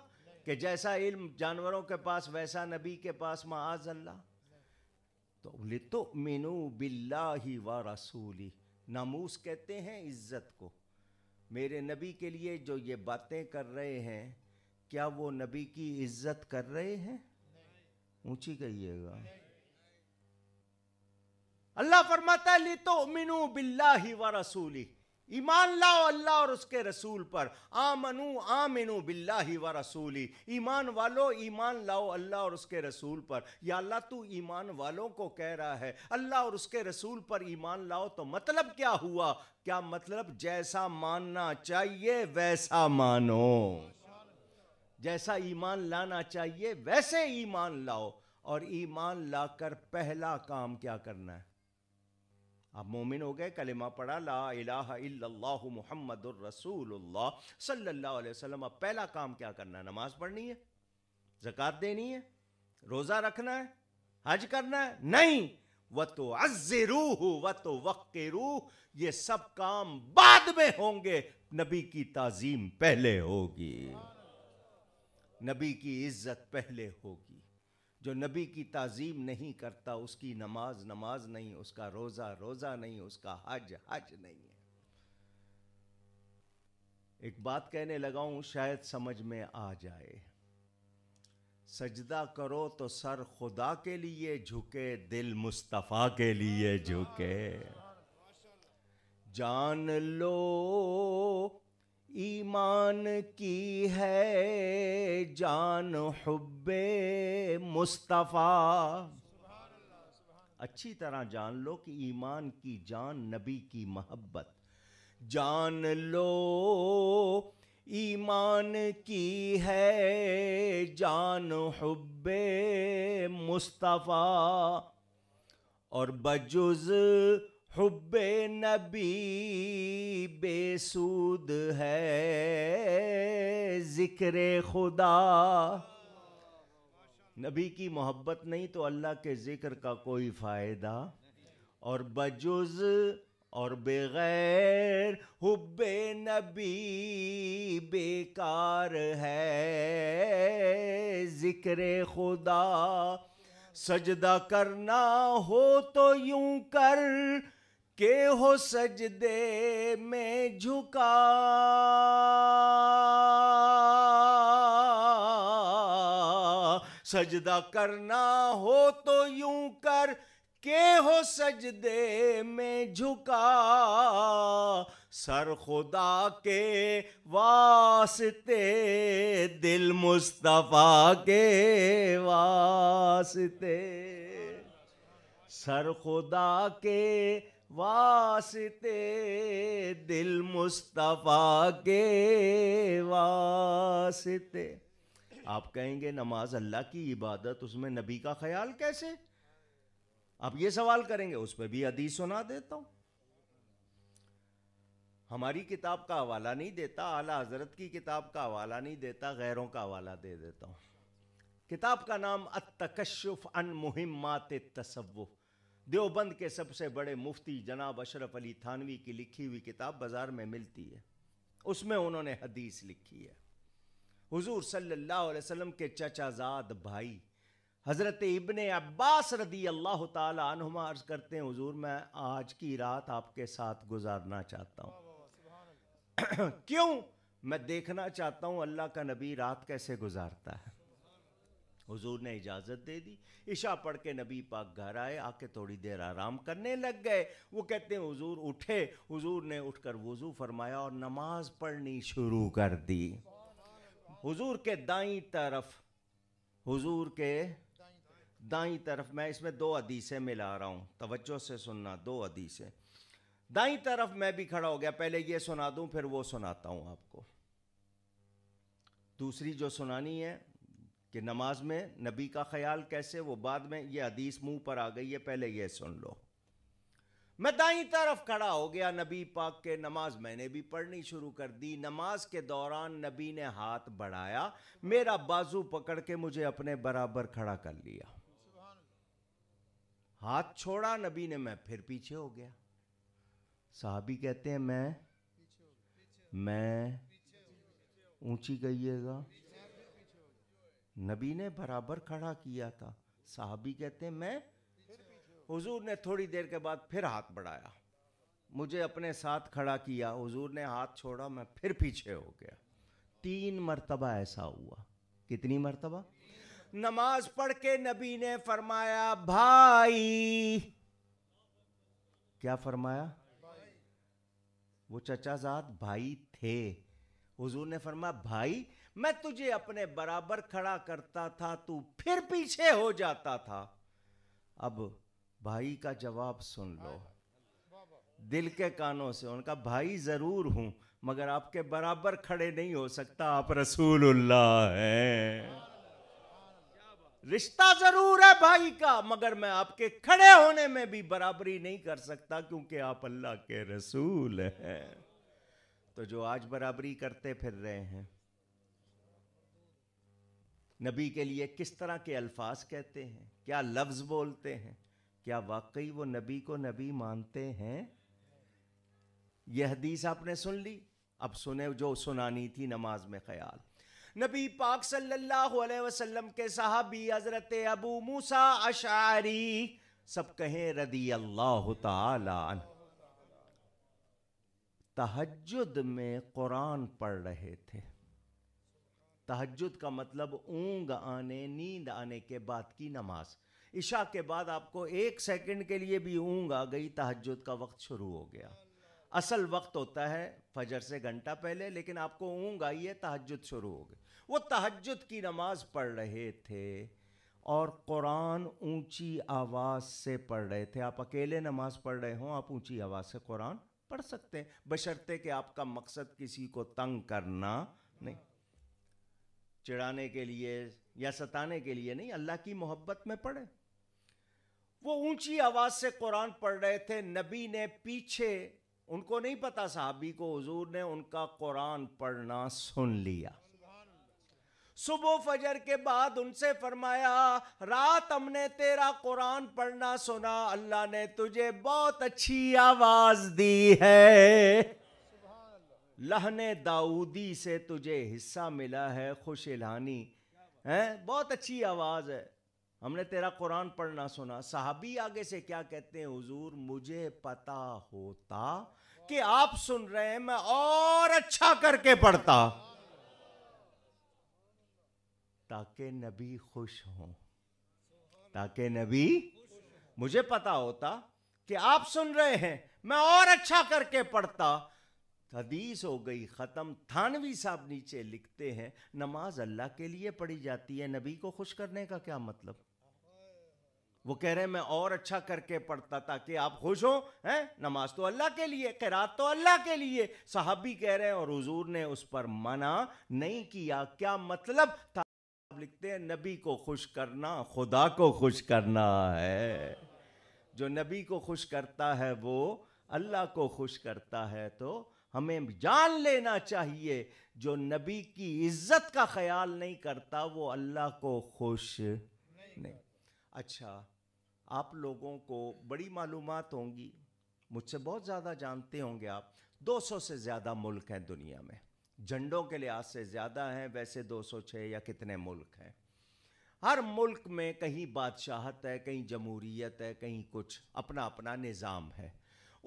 कि जैसा इल्म जानवरों के पास वैसा नबी के पास माज अल्लाह तो बोले तो मिनू बिल्ला ही व रसूली नामूस कहते हैं इज्जत को मेरे नबी के लिए जो ये बातें कर रहे हैं क्या वो नबी की इज्जत कर रहे हैं ऊंची कहिएगा अल्लाह फरमाता है ली तो मिनू बिल्ला ही व रसूली ईमान लाओ अल्लाह और उसके रसूल पर आमनु आमिनु ही व रसूली ईमान वालो ईमान लाओ अल्लाह और उसके रसूल पर या अल्लाह तू ईमान वालों को कह रहा है अल्लाह और उसके रसूल पर ईमान लाओ तो मतलब क्या हुआ क्या मतलब जैसा मानना चाहिए वैसा मानो जैसा ईमान लाना चाहिए वैसे ईमान लाओ और ईमान लाकर पहला काम क्या करना है आप मोमिन हो गए कलिमा पढ़ा ला इलाह मोहम्मद रसूलुल्लाह सल्लल्लाहु अलैहि वसल्लम अब पहला काम क्या करना है नमाज पढ़नी है जक़ात देनी है रोज़ा रखना है हज करना है नहीं व तो रूह व तो रूह ये सब काम बाद में होंगे नबी की ताजीम पहले होगी नबी की इज्जत पहले होगी जो नबी की तजीम नहीं करता उसकी नमाज नमाज नहीं उसका रोज़ा रोज़ा नहीं उसका हज हज नहीं है एक बात कहने लगा हूँ शायद समझ में आ जाए सजदा करो तो सर खुदा के लिए झुके दिल मुस्तफ़ा के लिए झुके जान लो ईमान की है जान हुब्बे मुस्तफ़ा अच्छी तरह जान लो कि ईमान की जान नबी की मोहब्बत जान लो ईमान की है जान हुब्बे मुस्तफ़ा और बजुज़ हुब्बे नबी बेसूद है ज़िक्र खुदा नबी की मोहब्बत नहीं तो अल्लाह के ज़िक्र का कोई फ़ायदा और बजुज़ और बगैर हुब्बे नबी बेकार है ज़िक्र खुदा सजदा करना हो तो यूं कर के हो सजदे में झुका सजदा करना हो तो यूं कर के हो सजदे में झुका सर खुदा के वास्ते दिल मुस्तफ़ा के वास्ते सर खुदा के वास्ते दिल मुस्तफ़ा के वास्ते आप कहेंगे नमाज अल्लाह की इबादत उसमें नबी का ख्याल कैसे आप ये सवाल करेंगे उस पर भी अदीस सुना देता हूं हमारी किताब का हवाला नहीं देता आला हजरत की किताब का हवाला नहीं देता गैरों का हवाला दे देता हूँ किताब का नाम अतकशफ अन मुहिमात तस्वुफ देवबंद के सबसे बड़े मुफ्ती जनाब अशरफ अली थानवी की लिखी हुई किताब बाज़ार में मिलती है उसमें उन्होंने हदीस लिखी है हुजूर सल्लल्लाहु अलैहि वसल्लम के चचाजाद भाई हज़रत इबन अब्बास रदी अल्लाह तुमा अर्ज़ करते हैं हुजूर मैं आज की रात आपके साथ गुजारना चाहता हूँ [clears throat] क्यों मैं देखना चाहता हूँ अल्लाह का नबी रात कैसे गुजारता है हुजूर ने इजाज़त दे दी इशा पढ़ के नबी पाक घर आए आके थोड़ी देर आराम करने लग गए वो कहते हैं हुजूर उठे हुजूर ने उठकर वज़ू फरमाया और नमाज पढ़नी शुरू कर दी हुजूर के दाई तरफ हुजूर के दाई तरफ मैं इसमें दो अदीसें मिला रहा हूँ तवज्जो से सुनना दो अदीसें दाई तरफ मैं भी खड़ा हो गया पहले ये सुना दूँ फिर वो सुनाता हूँ आपको दूसरी जो सुनानी है कि नमाज में नबी का ख्याल कैसे वो बाद में ये हदीस मुंह पर आ गई है पहले ये सुन लो मैं दाई तरफ खड़ा हो गया नबी पाक के नमाज मैंने भी पढ़नी शुरू कर दी नमाज के दौरान नबी ने हाथ बढ़ाया मेरा बाजू पकड़ के मुझे अपने बराबर खड़ा कर लिया हाथ छोड़ा नबी ने मैं फिर पीछे हो गया साहबी कहते हैं मैं मैं ऊंची कहिएगा नबी ने बराबर खड़ा किया था साहबी कहते हैं मैं हुजूर ने थोड़ी देर के बाद फिर हाथ बढ़ाया मुझे अपने साथ खड़ा किया हुजूर ने हाथ छोड़ा मैं फिर पीछे हो गया तीन मरतबा ऐसा हुआ कितनी मरतबा नमाज पढ़ के नबी ने फरमाया भाई क्या फरमाया वो चचाजाद भाई थे हुजूर ने फरमाया भाई मैं तुझे अपने बराबर खड़ा करता था तू फिर पीछे हो जाता था अब भाई का जवाब सुन लो दिल के कानों से उनका भाई जरूर हूं मगर आपके बराबर खड़े नहीं हो सकता आप रसूलुल्लाह हैं रिश्ता जरूर है भाई का मगर मैं आपके खड़े होने में भी बराबरी नहीं कर सकता क्योंकि आप अल्लाह के रसूल हैं तो जो आज बराबरी करते फिर रहे हैं नबी के लिए किस तरह के अल्फाज कहते हैं क्या लफ्ज़ बोलते हैं क्या वाकई वो नबी को नबी मानते हैं यह हदीस आपने सुन ली अब सुने जो सुनानी थी नमाज में ख्याल नबी पाक सल्लल्लाहु अलैहि वसल्लम के साहबी हज़रत अबू मूसा अशारी सब कहें रदी अल्लाह तन तहजद में कुरान पढ़ रहे थे तहजद का मतलब ऊँग आने नींद आने के बाद की नमाज इशा के बाद आपको एक सेकंड के लिए भी ऊँग आ गई तहजद का वक्त शुरू हो गया असल वक्त होता है फजर से घंटा पहले लेकिन आपको ऊँग आई है तहजद शुरू हो गई वो तहजद की नमाज पढ़ रहे थे और कुरान ऊंची आवाज़ से पढ़ रहे थे आप अकेले नमाज पढ़ रहे हों आप ऊंची आवाज़ से कुरान पढ़ सकते हैं बशर्ते कि आपका मकसद किसी को तंग करना नहीं चिढ़ाने के लिए या सताने के लिए नहीं अल्लाह की मोहब्बत में पढ़े वो ऊंची आवाज से कुरान पढ़ रहे थे नबी ने पीछे उनको नहीं पता साहबी को हजूर ने उनका कुरान पढ़ना सुन लिया सुबह फजर के बाद उनसे फरमाया रात हमने तेरा कुरान पढ़ना सुना अल्लाह ने तुझे बहुत अच्छी आवाज दी है लहने दाऊदी से तुझे हिस्सा मिला है खुश लानी है बहुत अच्छी आवाज़ है हमने तेरा कुरान पढ़ना सुना साहबी आगे से क्या कहते हैं हुजूर मुझे पता होता कि आप सुन रहे हैं मैं और अच्छा करके पढ़ता ताकि नबी खुश हो ताकि नबी मुझे पता होता कि आप सुन रहे हैं मैं और अच्छा करके पढ़ता हदीस हो गई ख़त्म थानवी साहब नीचे लिखते हैं नमाज अल्लाह के लिए पढ़ी जाती है नबी को खुश करने का क्या मतलब वो कह रहे हैं मैं और अच्छा करके पढ़ता ताकि आप खुश हो हैं नमाज तो अल्लाह के लिए खैरात तो अल्लाह के लिए साहबी कह रहे हैं और हुजूर ने उस पर मना नहीं किया क्या मतलब था लिखते हैं नबी को खुश करना खुदा को खुश करना है जो नबी को खुश करता है वो अल्लाह को खुश करता है तो हमें जान लेना चाहिए जो नबी की इज्जत का ख्याल नहीं करता वो अल्लाह को खुश नहीं, नहीं। अच्छा आप लोगों को बड़ी मालूम होंगी मुझसे बहुत ज़्यादा जानते होंगे आप 200 से ज़्यादा मुल्क हैं दुनिया में झंडों के लिहाज से ज़्यादा हैं वैसे 206 या कितने मुल्क हैं हर मुल्क में कहीं बादशाहत है कहीं जमहूरीत है कहीं कुछ अपना अपना निज़ाम है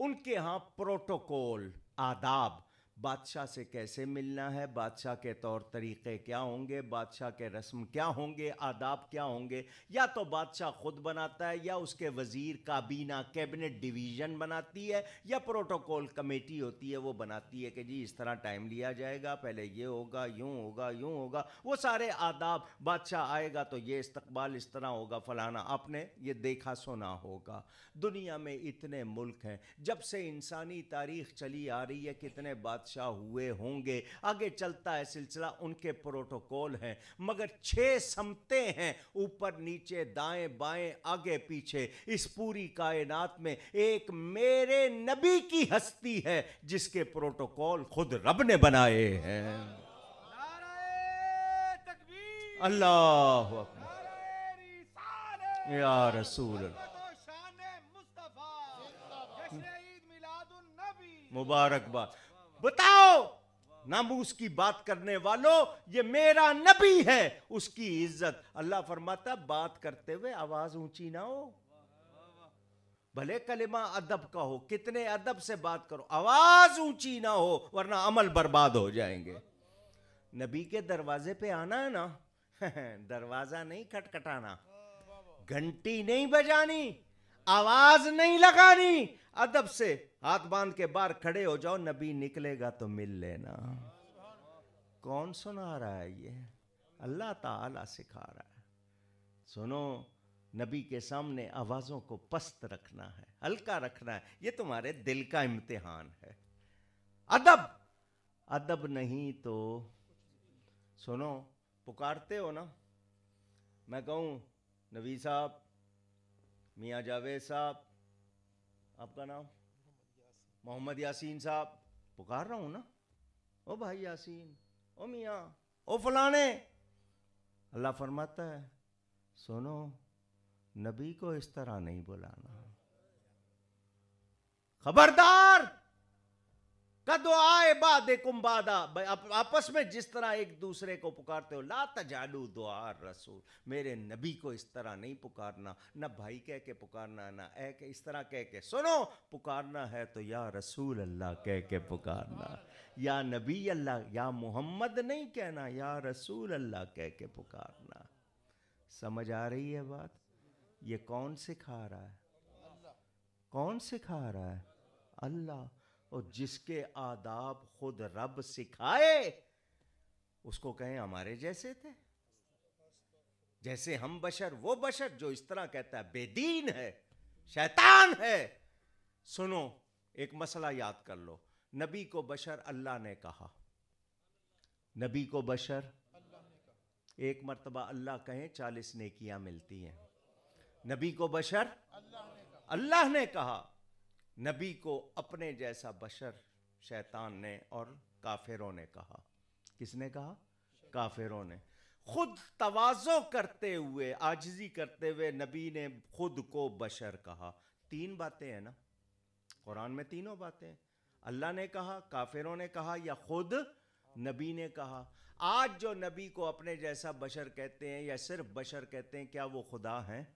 उनके यहाँ प्रोटोकॉल आदाब बादशाह से कैसे मिलना है बादशाह के तौर तरीक़े क्या होंगे बादशाह के रस्म क्या होंगे आदाब क्या होंगे या तो बादशाह ख़ुद बनाता है या उसके वज़ीर काबीना कैबिनेट डिवीज़न बनाती है या प्रोटोकॉल कमेटी होती है वो बनाती है कि जी इस तरह टाइम लिया जाएगा पहले ये होगा यूँ होगा यूँ होगा वो सारे आदाब बादशाह आएगा तो ये इस्तबाल इस तरह होगा फ़लाना आपने ये देखा सुना होगा दुनिया में इतने मुल्क हैं जब से इंसानी तारीख चली आ रही है कितने बादशाह बादशाह हुए होंगे आगे चलता है सिलसिला उनके प्रोटोकॉल हैं मगर छह समते हैं ऊपर नीचे दाएं बाएं आगे पीछे इस पूरी कायनात में एक मेरे नबी की हस्ती है जिसके प्रोटोकॉल खुद रब ने बनाए हैं अल्लाह या रसूल मुबारकबाद बताओ नामूस की बात करने वालों ये मेरा नबी है उसकी इज्जत अल्लाह फरमाता बात करते हुए आवाज ऊंची ना हो भले कलिमा अदब का हो कितने अदब से बात करो आवाज ऊंची ना हो वरना अमल बर्बाद हो जाएंगे नबी के दरवाजे पे आना है ना [laughs] दरवाजा नहीं खटखटाना घंटी नहीं बजानी आवाज नहीं लगानी अदब से हाथ बांध के बाहर खड़े हो जाओ नबी निकलेगा तो मिल लेना कौन सुना रहा है ये अल्लाह ताला सिखा रहा है सुनो नबी के सामने आवाज़ों को पस्त रखना है हल्का रखना है ये तुम्हारे दिल का इम्तिहान है अदब अदब नहीं तो सुनो पुकारते हो ना मैं कहूं नबी साहब मियाँ जावेद साहब आपका नाम मोहम्मद यासीन साहब पुकार रहा हूँ ना ओ भाई यासीन ओ मियाँ ओ फलाने अल्लाह फरमाता है सुनो नबी को इस तरह नहीं बुलाना खबरदार कदो तो आए बादे कुंबादा आपस में जिस तरह एक दूसरे को पुकारते हो ला तजालू दुआर रसूल मेरे नबी को इस तरह नहीं पुकारना ना भाई कह के पुकारना ना ए के इस तरह कह के सुनो पुकारना है तो या रसूल अल्लाह कह के पुकारना या नबी अल्लाह या मोहम्मद नहीं कहना या रसूल अल्लाह कह के पुकारना समझ आ रही है बात ये कौन सिखा रहा है कौन सिखा रहा है अल्लाह और जिसके आदाब खुद रब सिखाए उसको कहें हमारे जैसे थे जैसे हम बशर वो बशर जो इस तरह कहता है बेदीन है शैतान है सुनो एक मसला याद कर लो नबी को बशर अल्लाह ने कहा नबी को बशर एक मरतबा अल्लाह कहें चालीस नेकियां मिलती हैं नबी को बशर अल्लाह ने कहा नबी को अपने जैसा बशर शैतान ने और काफिरों ने कहा किसने कहा काफिरों ने खुद तवाजो करते हुए आजजी करते हुए नबी ने खुद को बशर कहा तीन बातें हैं ना कुरान में तीनों बातें अल्लाह ने कहा काफिरों ने कहा या खुद नबी ने कहा आज जो नबी को अपने जैसा बशर कहते हैं या सिर्फ बशर कहते हैं क्या वो खुदा हैं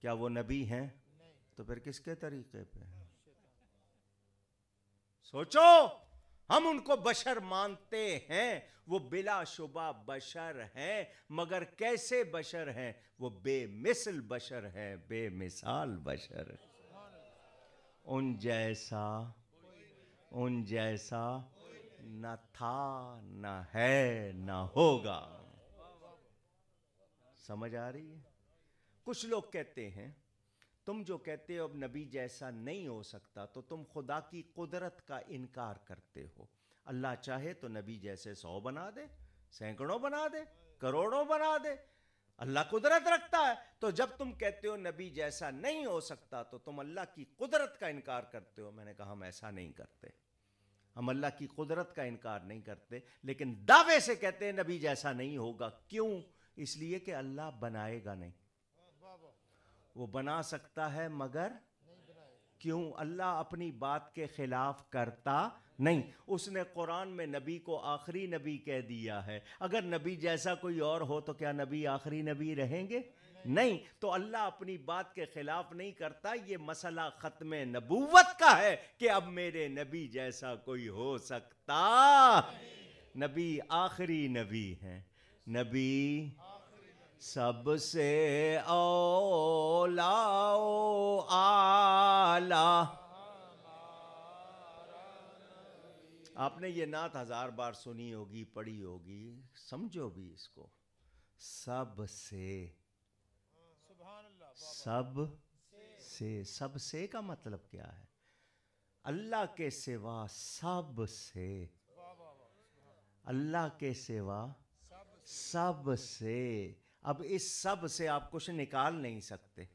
क्या वो नबी हैं तो फिर किसके तरीके पे सोचो हम उनको बशर मानते हैं वो बिला शुबा बशर हैं मगर कैसे बशर हैं वो बेमिसल बशर हैं बेमिसाल बशर उन जैसा उन जैसा न था न है न होगा समझ आ रही है कुछ लोग कहते हैं तुम जो कहते हो अब नबी जैसा नहीं हो सकता तो तुम खुदा की कुदरत का इनकार करते हो अल्लाह चाहे तो नबी जैसे सौ बना दे सैकड़ों बना दे करोड़ों बना दे अल्लाह कुदरत रखता है तो जब तुम कहते हो नबी जैसा नहीं हो सकता तो तुम अल्लाह की कुदरत का इनकार करते हो मैंने कहा हम ऐसा नहीं करते हम अल्लाह की कुदरत का इनकार नहीं करते लेकिन दावे से कहते हैं नबी जैसा नहीं होगा क्यों इसलिए कि अल्लाह बनाएगा नहीं वो बना सकता है मगर क्यों अल्लाह अपनी बात के खिलाफ करता नहीं उसने कुरान में नबी को आखिरी नबी कह दिया है अगर नबी जैसा कोई और हो तो क्या नबी आखिरी नबी रहेंगे नहीं तो अल्लाह अपनी बात के खिलाफ नहीं करता ये मसला ख़त्म नबूवत का है कि अब मेरे नबी जैसा कोई हो सकता नबी आखिरी नबी हैं नबी सबसे ओलाओ आला आपने ये नात हजार बार सुनी होगी पढ़ी होगी समझो भी इसको सब से सब से सब से का मतलब क्या है अल्लाह के सिवा सब से अल्लाह के सिवा सब से अब इस सब से आप कुछ निकाल नहीं सकते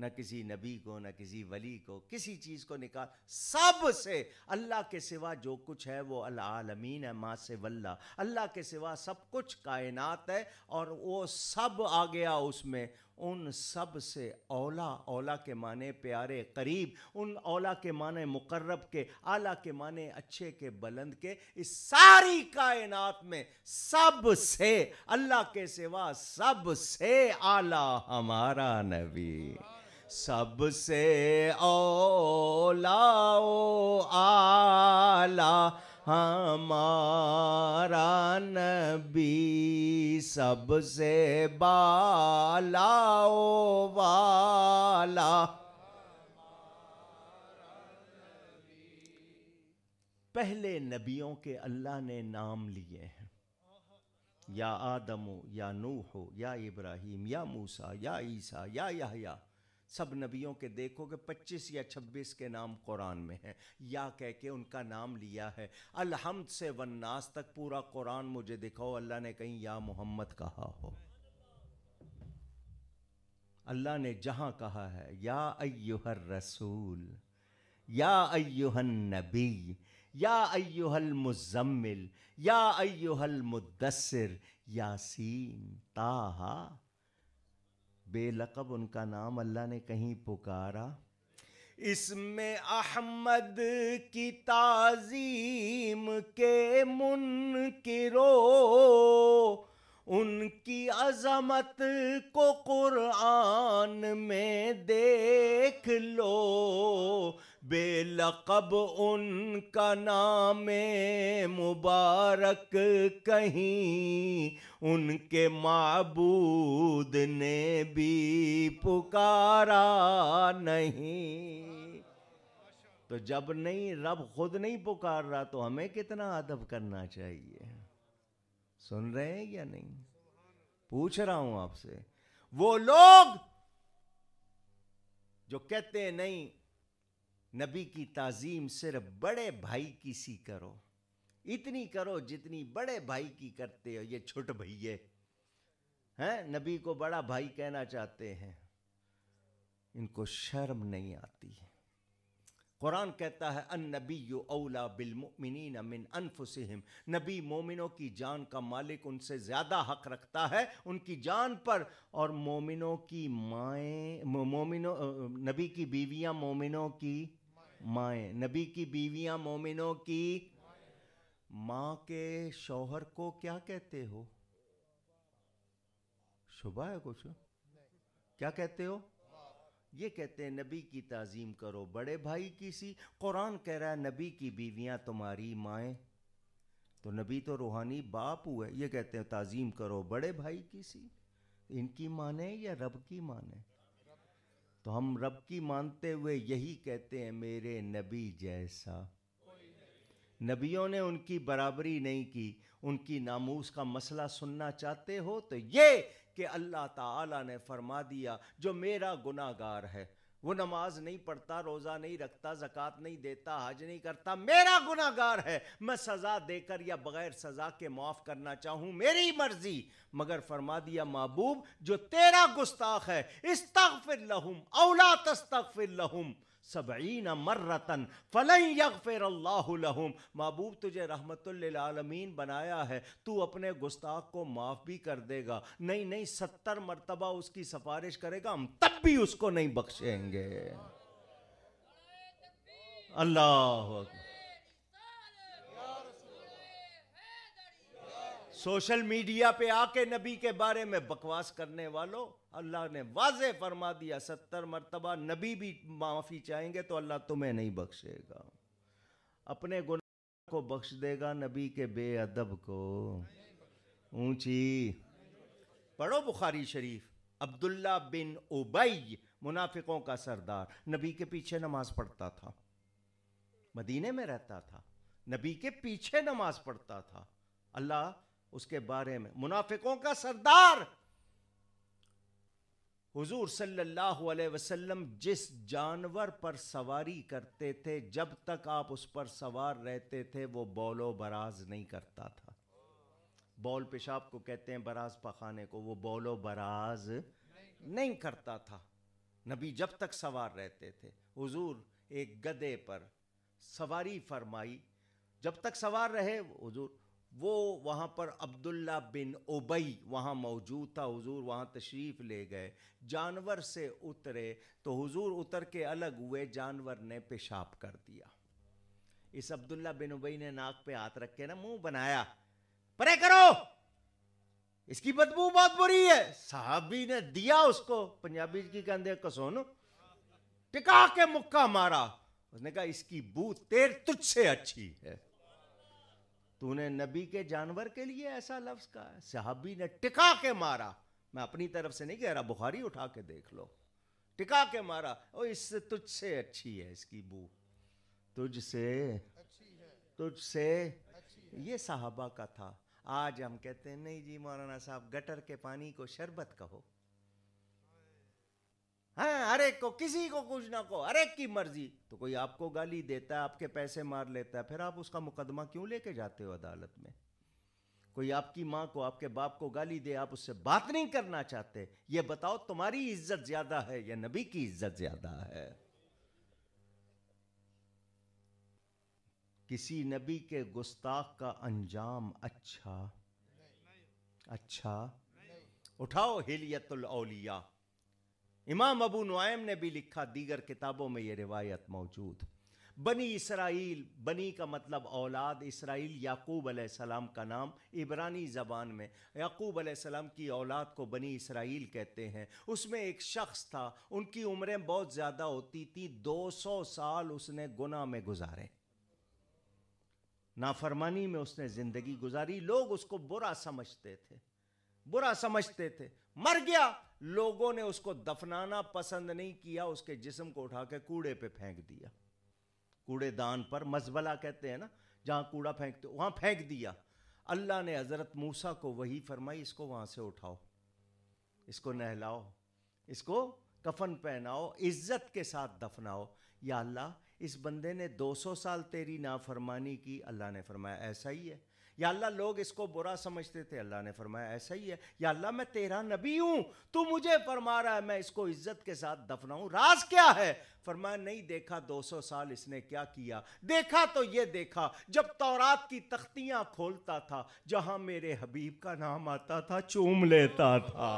न किसी नबी को न किसी वली को किसी चीज़ को निकाल सब से अल्लाह के सिवा जो कुछ है वो अलामीन है माँ से वल्ला अल्लाह के सिवा सब कुछ कायनात है और वो सब आ गया उसमें उन सब से औला औला के माने प्यारे करीब उन औला के माने मुकर्रब के आला के माने अच्छे के बुलंद के इस सारी कायनात में सब से अल्लाह के सिवा सब से आला हमारा नबी सबसे औला ओ आला हमारा नबी सबसे बाला ओ वाला पहले नबियों के अल्लाह ने नाम लिए हैं या आदम हो या नूह हो या इब्राहिम या मूसा या ईसा या यहया सब नबियों के देखो कि 25 या 26 के नाम कुरान में हैं या कह के उनका नाम लिया है अलहमद से वन्नास तक पूरा कुरान मुझे दिखाओ अल्लाह ने कहीं या मोहम्मद कहा हो अल्लाह ने जहां कहा है या अयुहर रसूल या अयुहन नबी या अयुहल मुजम्मिल या अयुहल मुद्दसर यासीन ताहा बेलकब उनका नाम अल्लाह ने कहीं पुकारा इसमें अहमद की ताजीम के मुनकरो उनकी अजमत को कुरान में देख लो बेलकब उनका नाम मुबारक कहीं उनके माबूद ने भी पुकारा नहीं तो जब नहीं रब खुद नहीं पुकार रहा तो हमें कितना अदब करना चाहिए सुन रहे हैं या नहीं पूछ रहा हूं आपसे वो लोग जो कहते हैं नहीं नबी की ताज़ीम सिर्फ बड़े भाई की सी करो इतनी करो जितनी बड़े भाई की करते हो ये छोट भैये हैं नबी को बड़ा भाई कहना चाहते हैं इनको शर्म नहीं आती है कुरान कहता है अन नबी ओला बिलमिन अन अनफुसहम नबी मोमिनों की जान का मालिक उनसे ज़्यादा हक रखता है उनकी जान पर और मोमिनों की माएँ मोमिनों नबी की बीवियाँ मोमिनों की माएँ नबी की बीवियां मोमिनों की माँ के शौहर को क्या कहते हो शुभा है कुछ क्या कहते हो ये कहते हैं नबी की ताजीम करो बड़े भाई की सी कुरान कह रहा है नबी की बीवियां तुम्हारी माएँ तो नबी तो रूहानी बाप हुए ये कहते हैं ताजीम करो बड़े भाई की सी इनकी माने या रब की माने तो हम रब की मानते हुए यही कहते हैं मेरे नबी जैसा नबियों ने उनकी बराबरी नहीं की उनकी नामूस का मसला सुनना चाहते हो तो ये कि अल्लाह ताला ने फरमा दिया जो मेरा गुनागार है वो नमाज नहीं पढ़ता रोज़ा नहीं रखता जक़ात नहीं देता हज नहीं करता मेरा गुनागार है मैं सज़ा देकर या बग़ैर सज़ा के माफ़ करना चाहूँ मेरी मर्ज़ी मगर फरमा दिया महबूब जो तेरा गुस्ताख है इस्तफ़िर लहुम औला तस्तफ़िर लहुम सबईन मर्रतन यक फिर अल्लाहुम महबूब तुझे आलमीन बनाया है तू अपने गुस्ताख को माफ़ भी कर देगा नहीं नहीं सत्तर मरतबा उसकी सिफारिश करेगा हम तब भी उसको नहीं बख्शेंगे अल्लाह सोशल मीडिया पे आके नबी के बारे में बकवास करने वालों अल्लाह ने वाज फरमा दिया सत्तर मरतबा नबी भी माफ़ी चाहेंगे तो अल्लाह तुम्हें नहीं बख्शेगा अपने गुना को बख्श देगा नबी के बेअदब को ऊंची पढ़ो बुखारी शरीफ अब्दुल्ला बिन उबई मुनाफिकों का सरदार नबी के पीछे नमाज पढ़ता था मदीने में रहता था नबी के पीछे नमाज पढ़ता था अल्लाह उसके बारे में मुनाफिकों का सरदार हुजूर सल्लल्लाहु अलैहि वसल्लम जिस जानवर पर सवारी करते थे जब तक आप उस पर सवार रहते थे वो बौलो बराज नहीं करता था बौल पेशाब को कहते हैं बराज पखाने को वो बौलो बराज नहीं करता था नबी जब तक सवार रहते थे हुजूर एक गधे पर सवारी फरमाई जब तक सवार रहे हुजूर वो वहाँ पर अब्दुल्ला बिन ओबई वहाँ मौजूद था हुजूर वहाँ तशरीफ़ ले गए जानवर से उतरे तो हुजूर उतर के अलग हुए जानवर ने पेशाब कर दिया इस अब्दुल्ला बिन उबई ने नाक पे हाथ रख के ना मुंह बनाया परे करो इसकी बदबू बहुत बुरी है साहबी ने दिया उसको पंजाबी की कहते कसोन टिका के मुक्का मारा उसने कहा इसकी बू तेर तुझसे अच्छी है तूने नबी के जानवर के लिए ऐसा लफ्ज कहा सहाबी ने टिका के मारा मैं अपनी तरफ से नहीं कह रहा बुखारी उठा के देख लो टिका के मारा ओ इससे तुझसे अच्छी है इसकी बू तुझसे तुझसे ये साहबा का था आज हम कहते हैं नहीं जी मौलाना साहब गटर के पानी को शरबत कहो हाँ अरे को किसी को कुछ ना को अरे की मर्जी तो कोई आपको गाली देता है आपके पैसे मार लेता है फिर आप उसका मुकदमा क्यों लेके जाते हो अदालत में कोई आपकी माँ को आपके बाप को गाली दे आप उससे बात नहीं करना चाहते ये बताओ तुम्हारी इज्जत ज्यादा है या नबी की इज्जत ज्यादा है किसी नबी के गुस्ताख का अंजाम अच्छा अच्छा उठाओ हिलियतुल औलिया इमाम अबू नुआम ने भी लिखा दीगर किताबों में ये रिवायत मौजूद बनी इसराइल बनी का मतलब औलाद इसराइल याकूब सलाम का नाम इबरानी ज़बान में याकूब सलाम की औलाद को बनी इसराइल कहते हैं उसमें एक शख्स था उनकी उम्रें बहुत ज़्यादा होती थी 200 साल उसने गुनाह में गुजारे नाफरमानी में उसने ज़िंदगी गुजारी लोग उसको बुरा समझते थे बुरा समझते थे मर गया लोगों ने उसको दफनाना पसंद नहीं किया उसके जिस्म को उठा के कूड़े पे फेंक दिया कूड़ेदान पर मजबला कहते हैं ना जहाँ कूड़ा फेंकते वहाँ फेंक दिया अल्लाह ने हज़रत मूसा को वही फरमाई इसको वहाँ से उठाओ इसको नहलाओ इसको कफन पहनाओ इज्जत के साथ दफनाओ या अल्लाह इस बंदे ने 200 साल तेरी नाफरमानी की अल्लाह ने फरमाया ऐसा ही है या अल्लाह लोग इसको बुरा समझते थे अल्लाह ने फरमाया ऐसा ही है या अल्लाह मैं तेरा नबी हूं तू मुझे फरमा रहा है मैं इसको इज्जत के साथ दफनाऊ राज क्या है फरमाया नहीं देखा 200 साल इसने क्या किया देखा तो ये देखा जब तौरात की तख्तियाँ खोलता था जहां मेरे हबीब का नाम आता था चूम लेता था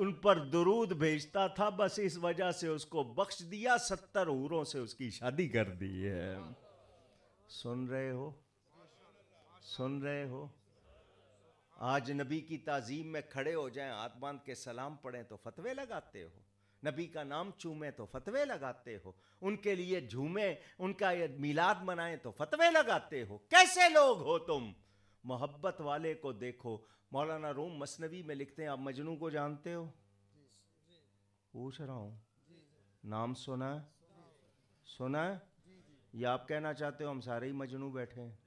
उन पर दरूद भेजता था बस इस वजह से उसको बख्श दिया सत्तर हूरों से उसकी शादी कर दी है सुन रहे हो सुन रहे हो आज नबी की ताजीम में खड़े हो जाएं हाथ बांध के सलाम पढ़ें तो फतवे लगाते हो नबी का नाम चूमें तो फतवे लगाते हो उनके लिए झूमें उनका ये मिलाद मनाएं तो फतवे लगाते हो कैसे लोग हो तुम मोहब्बत वाले को देखो मौलाना रोम मसनवी में लिखते हैं आप मजनू को जानते हो पूछ रहा हूँ नाम सुना सुना है या आप कहना चाहते हो हम सारे ही मजनू बैठे हैं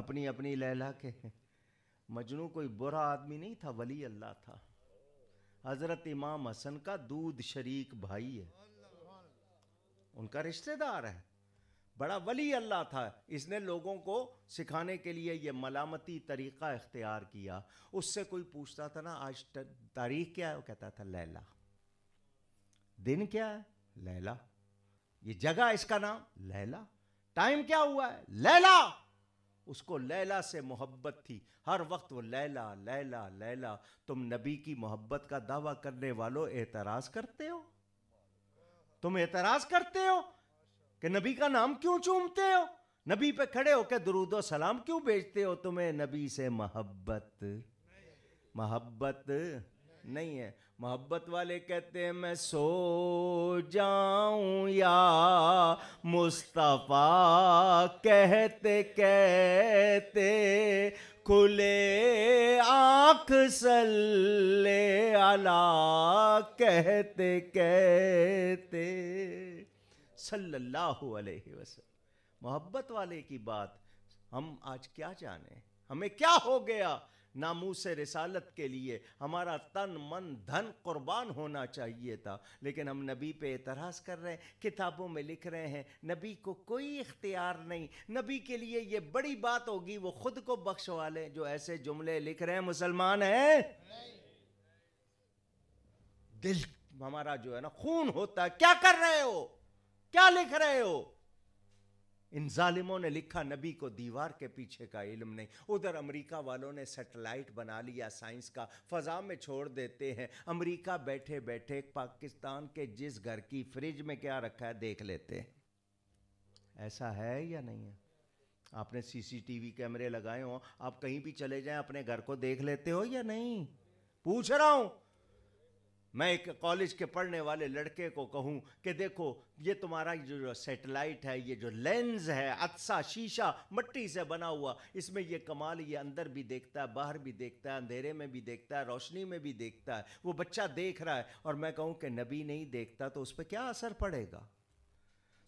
अपनी अपनी लहला के मजनू कोई बुरा आदमी नहीं था वली अल्लाह था हजरत इमाम हसन का दूध शरीक भाई है उनका रिश्तेदार है बड़ा वली अल्लाह था इसने लोगों को सिखाने के लिए यह मलामती तरीक़ा इख्तियार किया उससे कोई पूछता था ना आज तारीख क्या है वो कहता था लैला दिन क्या है लैला ये जगह इसका नाम लैला टाइम क्या हुआ है लैला उसको लैला से मोहब्बत थी हर वक्त वो लैला लैला लैला तुम नबी की मोहब्बत का दावा करने वालों एतराज करते हो तुम एतराज करते हो कि नबी का नाम क्यों चूमते हो नबी पे खड़े होकर दरूद सलाम क्यों भेजते हो तुम्हें नबी से मोहब्बत मोहब्बत नहीं है मोहब्बत वाले कहते हैं मैं सो जाऊं या मुस्तफ़ा कहते कहते खुले आँख सल्ले आला कहते कहते सल्लल्लाहु अलैहि वसल्लम मोहब्बत वाले की बात हम आज क्या जाने हमें क्या हो गया से रसालत के लिए हमारा तन मन धन कुर्बान होना चाहिए था लेकिन हम नबी पे एतराज़ कर रहे हैं किताबों में लिख रहे हैं नबी को कोई इख्तियार नहीं नबी के लिए ये बड़ी बात होगी वो खुद को बख्शवा लें जो ऐसे जुमले लिख रहे हैं मुसलमान हैं दिल हमारा जो है ना खून होता है क्या कर रहे हो क्या लिख रहे हो इन जालिमों ने लिखा नबी को दीवार के पीछे का इल्म नहीं उधर अमेरिका वालों ने सैटेलाइट बना लिया साइंस का फ़ज़ा में छोड़ देते हैं अमेरिका बैठे बैठे पाकिस्तान के जिस घर की फ्रिज में क्या रखा है देख लेते हैं ऐसा है या नहीं है आपने सीसीटीवी कैमरे लगाए हो आप कहीं भी चले जाएं अपने घर को देख लेते हो या नहीं पूछ रहा हूं मैं एक कॉलेज के पढ़ने वाले लड़के को कहूँ कि देखो ये तुम्हारा जो, सेटेलाइट है ये जो लेंस है अच्छा शीशा मट्टी से बना हुआ इसमें ये कमाल ये अंदर भी देखता है बाहर भी देखता है अंधेरे में भी देखता है रोशनी में भी देखता है वो बच्चा देख रहा है और मैं कहूँ कि नबी नहीं देखता तो उस पर क्या असर पड़ेगा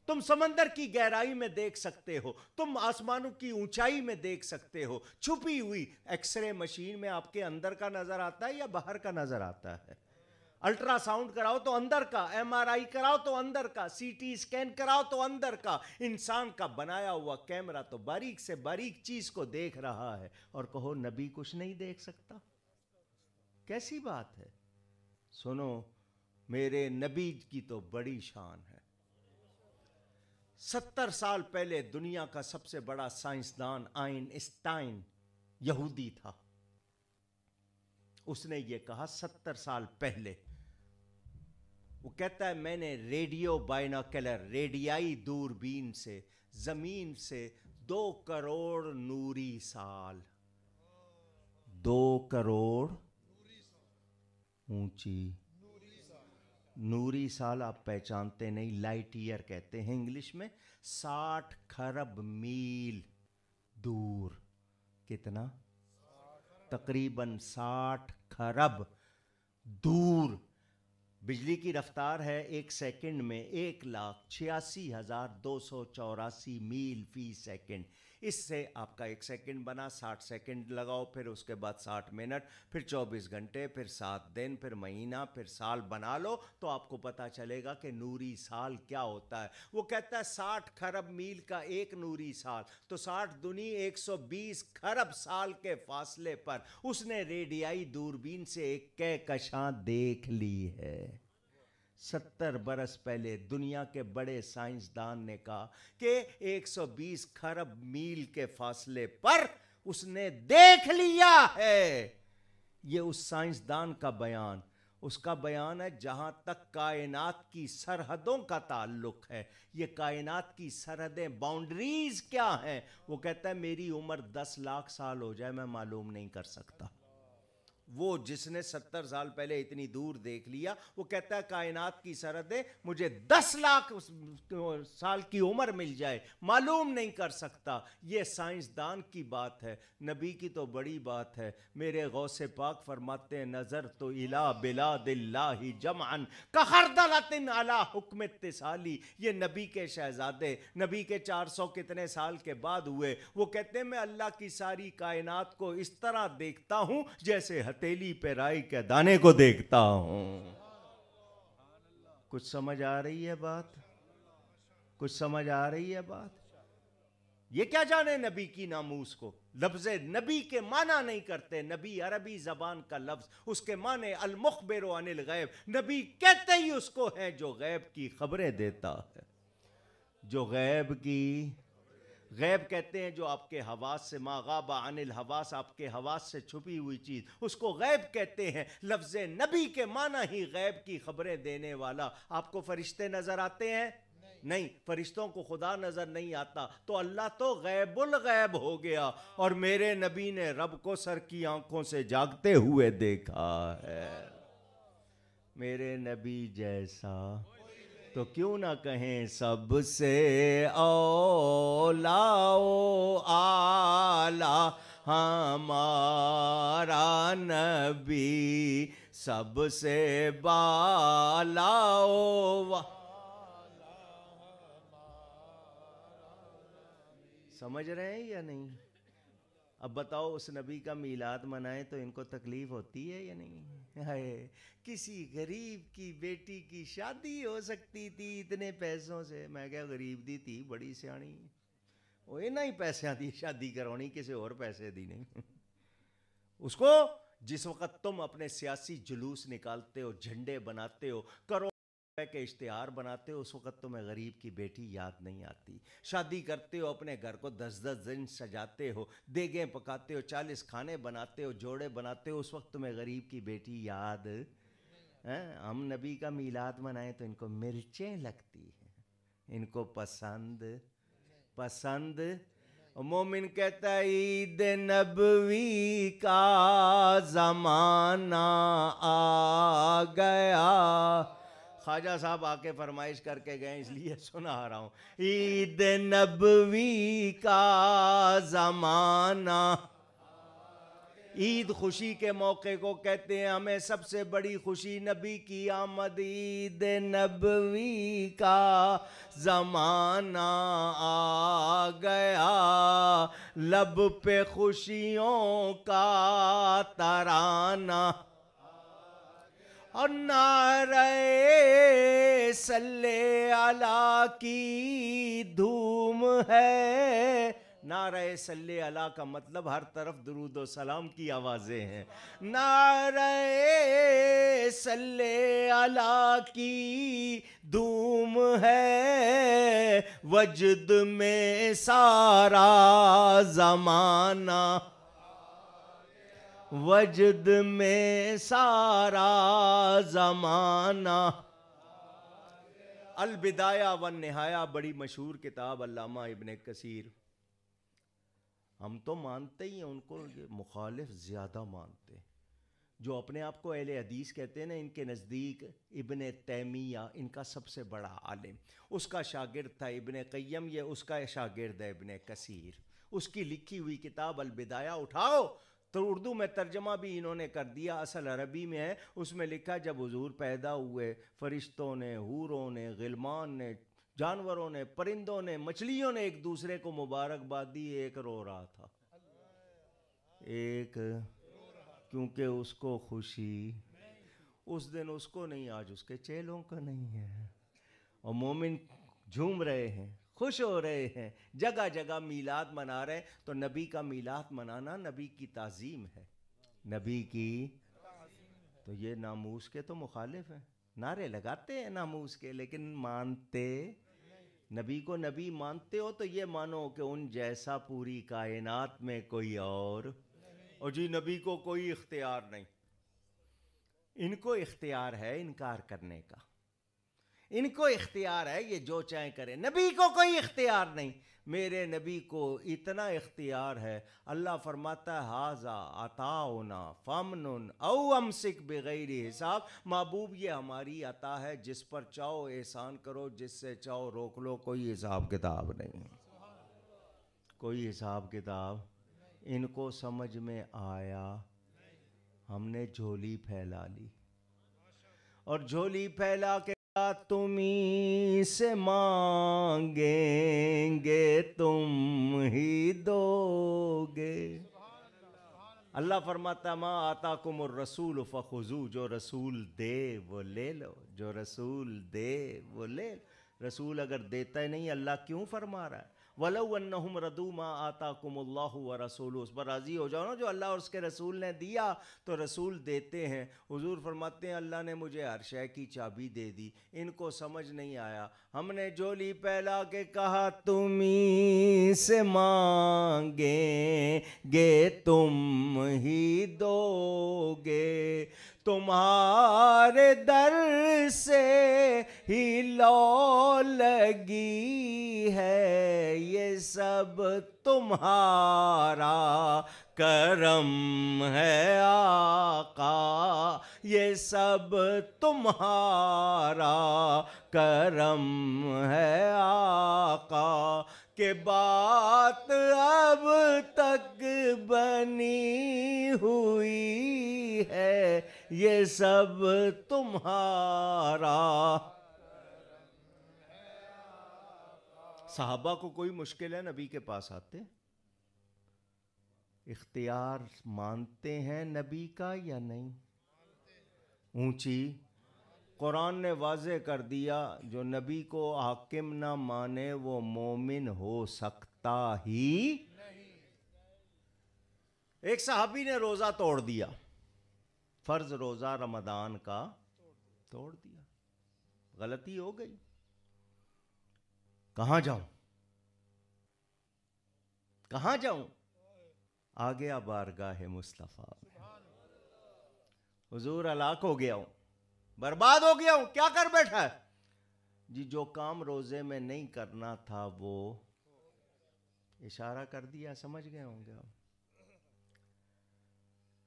तुम समंदर की गहराई में देख सकते हो तुम आसमानों की ऊंचाई में देख सकते हो छुपी हुई एक्सरे मशीन में आपके अंदर का नजर आता है या बाहर का नजर आता है अल्ट्रासाउंड कराओ तो अंदर का एमआरआई कराओ तो अंदर का सीटी स्कैन कराओ तो अंदर का इंसान का बनाया हुआ कैमरा तो बारीक से बारीक चीज को देख रहा है और कहो नबी कुछ नहीं देख सकता कैसी बात है सुनो मेरे नबी की तो बड़ी शान है सत्तर साल पहले दुनिया का सबसे बड़ा साइंसदान आइन स्टाइन यहूदी था उसने ये कहा सत्तर साल पहले वो कहता है मैंने रेडियो बाइनोकलर रेडियाई दूरबीन से ज़मीन से दो करोड़ नूरी साल दो करोड़ ऊंची नूरी साल आप पहचानते नहीं लाइट ईयर कहते हैं इंग्लिश में साठ खरब मील दूर कितना तकरीबन साठ खरब दूर बिजली की रफ्तार है एक सेकंड में एक लाख छियासी हज़ार दो सौ चौरासी मील फी सेकंड इससे आपका एक सेकंड बना साठ सेकंड लगाओ फिर उसके बाद साठ मिनट फिर चौबीस घंटे फिर सात दिन फिर महीना फिर साल बना लो तो आपको पता चलेगा कि नूरी साल क्या होता है वो कहता है साठ खरब मील का एक नूरी साल तो साठ दुनी एक सौ बीस खरब साल के फासले पर उसने रेडियाई दूरबीन से एक कह कशां देख ली है सत्तर बरस पहले दुनिया के बड़े साइंसदान ने कहा कि 120 खरब मील के फासले पर उसने देख लिया है ये उस साइंसदान का बयान उसका बयान है जहाँ तक कायनात की सरहदों का ताल्लुक है ये कायनात की सरहदें बाउंड्रीज क्या हैं वो कहता है मेरी उम्र दस लाख साल हो जाए मैं मालूम नहीं कर सकता वो जिसने सत्तर साल पहले इतनी दूर देख लिया वो कहता है कायनात की सरहदें मुझे दस लाख साल की उम्र मिल जाए मालूम नहीं कर सकता ये साइंसदान की बात है नबी की तो बड़ी बात है मेरे गौसे पाक फरमाते हैं नज़र तो इला बिला दिल्ला ही जमान कहर दिन अला हुक्म तिसाली ये नबी के शहजादे नबी के चार सौ कितने साल के बाद हुए वो कहते हैं मैं अल्लाह की सारी कायनात को इस तरह देखता हूँ जैसे हत हथेली पे राई के दाने को देखता हूं कुछ समझ आ रही है बात कुछ समझ आ रही है बात ये क्या जाने नबी की नामूस को लफ्ज नबी के माना नहीं करते नबी अरबी जबान का लफ्ज उसके माने अलमुखबिर अनिल गैब नबी कहते ही उसको है जो गैब की खबरें देता है जो गैब की गैब कहते हैं जो आपके हवास से मागाबा अनिल हवास आपके हवास से छुपी हुई चीज़ उसको गैब कहते हैं लफ्ज़ नबी के माना ही गैब की खबरें देने वाला आपको फरिश्ते नज़र आते हैं नहीं, नहीं फरिश्तों को खुदा नज़र नहीं आता तो अल्लाह तो गैबुल गैब हो गया और मेरे नबी ने रब को सर की आंखों से जागते हुए देखा है मेरे नबी जैसा तो क्यों ना कहें सबसे ओलाओ आला हमारा नबी सबसे बालाओ समझ रहे हैं या नहीं अब बताओ उस नबी का मीलाद मनाएं तो इनको तकलीफ होती है या नहीं है किसी गरीब की बेटी की शादी हो सकती थी इतने पैसों से मैं क्या गरीब दी थी बड़ी सियाणी वो ਇਹਨਾਂ ही ਪੈਸਿਆਂ ਦੀ शादी करवानी किसी और पैसे दी नहीं उसको जिस वक्त तुम अपने सियासी जुलूस निकालते हो झंडे बनाते हो करो के इश्तहार बनाते हो उस वक़्त तो मैं गरीब की बेटी याद नहीं आती शादी करते हो अपने घर को दस दस दिन सजाते हो देगें पकाते हो चालीस खाने बनाते हो जोड़े बनाते हो उस वक्त तुम्हें गरीब की बेटी याद है हम नबी का मीलाद मनाएं तो इनको मिर्चें लगती हैं इनको पसंद पसंद मोमिन कहता ईद नबवी का ज़माना आ गया ख्वाजा साहब आके फरमाइश करके गए इसलिए सुना रहा हूँ ईद नबवी का ज़माना ईद खुशी के मौके को कहते हैं हमें सबसे बड़ी खुशी नबी की आमद ईद नबवी का ज़माना आ गया लब पे खुशियों का तराना और नारे सल्ले अला की धूम है नारे सल्ले अला का मतलब हर तरफ दरूद सलाम की आवाज़ें हैं नारे सल्ले अला की धूम है वजद में सारा जमाना वजद में सारा जमाना अलबिदाया व नहाया बड़ी मशहूर किताब अल्लामा इबन कसीर हम तो मानते ही हैं उनको ये मुखालिफ ज़्यादा मानते हैं जो अपने आप को अहले हदीस कहते हैं ना इनके नज़दीक इबन तैमिया इनका सबसे बड़ा आलिम उसका शागिर्द था इबन क़यम ये उसका शागिर्द है इबन कसीर उसकी लिखी हुई किताब अलबिदाया उठाओ तो उर्दू में तर्जमा भी इन्होंने कर दिया असल अरबी में है उसमें लिखा जब हजूर पैदा हुए फरिश्तों ने हूरों ने गिलमान ने जानवरों ने परिंदों ने मछलियों ने एक दूसरे को मुबारकबाद दी एक रो रहा था एक क्योंकि उसको खुशी उस दिन उसको नहीं आज उसके चेलों का नहीं है और मोमिन झूम रहे हैं खुश हो रहे हैं जगह जगह मीलाद मना रहे हैं तो नबी का मीलाद मनाना नबी की तज़ीम है नबी की तो ये नामूस के तो मुखालिफ हैं नारे लगाते हैं नामूस के लेकिन मानते नबी को नबी मानते हो तो ये मानो कि उन जैसा पूरी कायनात में कोई और और जी नबी को कोई इख्तियार नहीं इनको इख्तियार है इनकार करने का इनको इख्तियार है ये जो चाहे करें नबी को कोई इख्तियार नहीं मेरे नबी को इतना इख्तियार है अल्लाह फरमाता है हाजा अताउना फमन औ अमसिक बगैर हिसाब महबूब ये हमारी अता है जिस पर चाहो एहसान करो जिससे चाहो रोक लो कोई हिसाब किताब नहीं कोई हिसाब किताब इनको समझ में आया हमने झोली फैला ली और झोली फैला के तुम से मांगेंगे तुम ही दोगे अल्लाह फरमाता माँ आता कुमर रसूल फ़खुजू जो रसूल दे वो ले लो जो रसूल दे वो ले लो रसूल अगर देता ही नहीं अल्लाह क्यों फरमा रहा है वलम रदू माँ आता कुमल्ला व रसूल उस पर राज़ी हो जाओ ना जो अल्लाह और उसके रसूल ने दिया तो रसूल देते हैं हज़ूर फरमाते हैं अल्लाह ने मुझे हर शह की चाबी दे दी इनको समझ नहीं आया हमने जोली पहला के कहा तुम से मांगे गे तुम ही दोगे तुम्हारे दर से ही लौ लगी है ये सब तुम्हारा करम है आका ये सब तुम्हारा करम है आका के बात अब तक बनी हुई है ये सब तुम्हारा साहबा को कोई मुश्किल है नबी के पास आते इख्तियार मानते हैं नबी का या नहीं ऊंची कुरान ने वाज कर दिया जो नबी को हाकिम ना माने वो मोमिन हो सकता ही एक साहबी ने रोज़ा तोड़ दिया फ़र्ज़ रोज़ा रमदान का तोड़ दिया गलती हो गई कहाँ जाऊं कहाँ जाऊं आ गया बारगाह मुस्तफ़ा हजूर हलाक हो गया हूं बर्बाद हो गया हूं क्या कर बैठा है जी जो काम रोज़े में नहीं करना था वो इशारा कर दिया समझ गए होंगे आप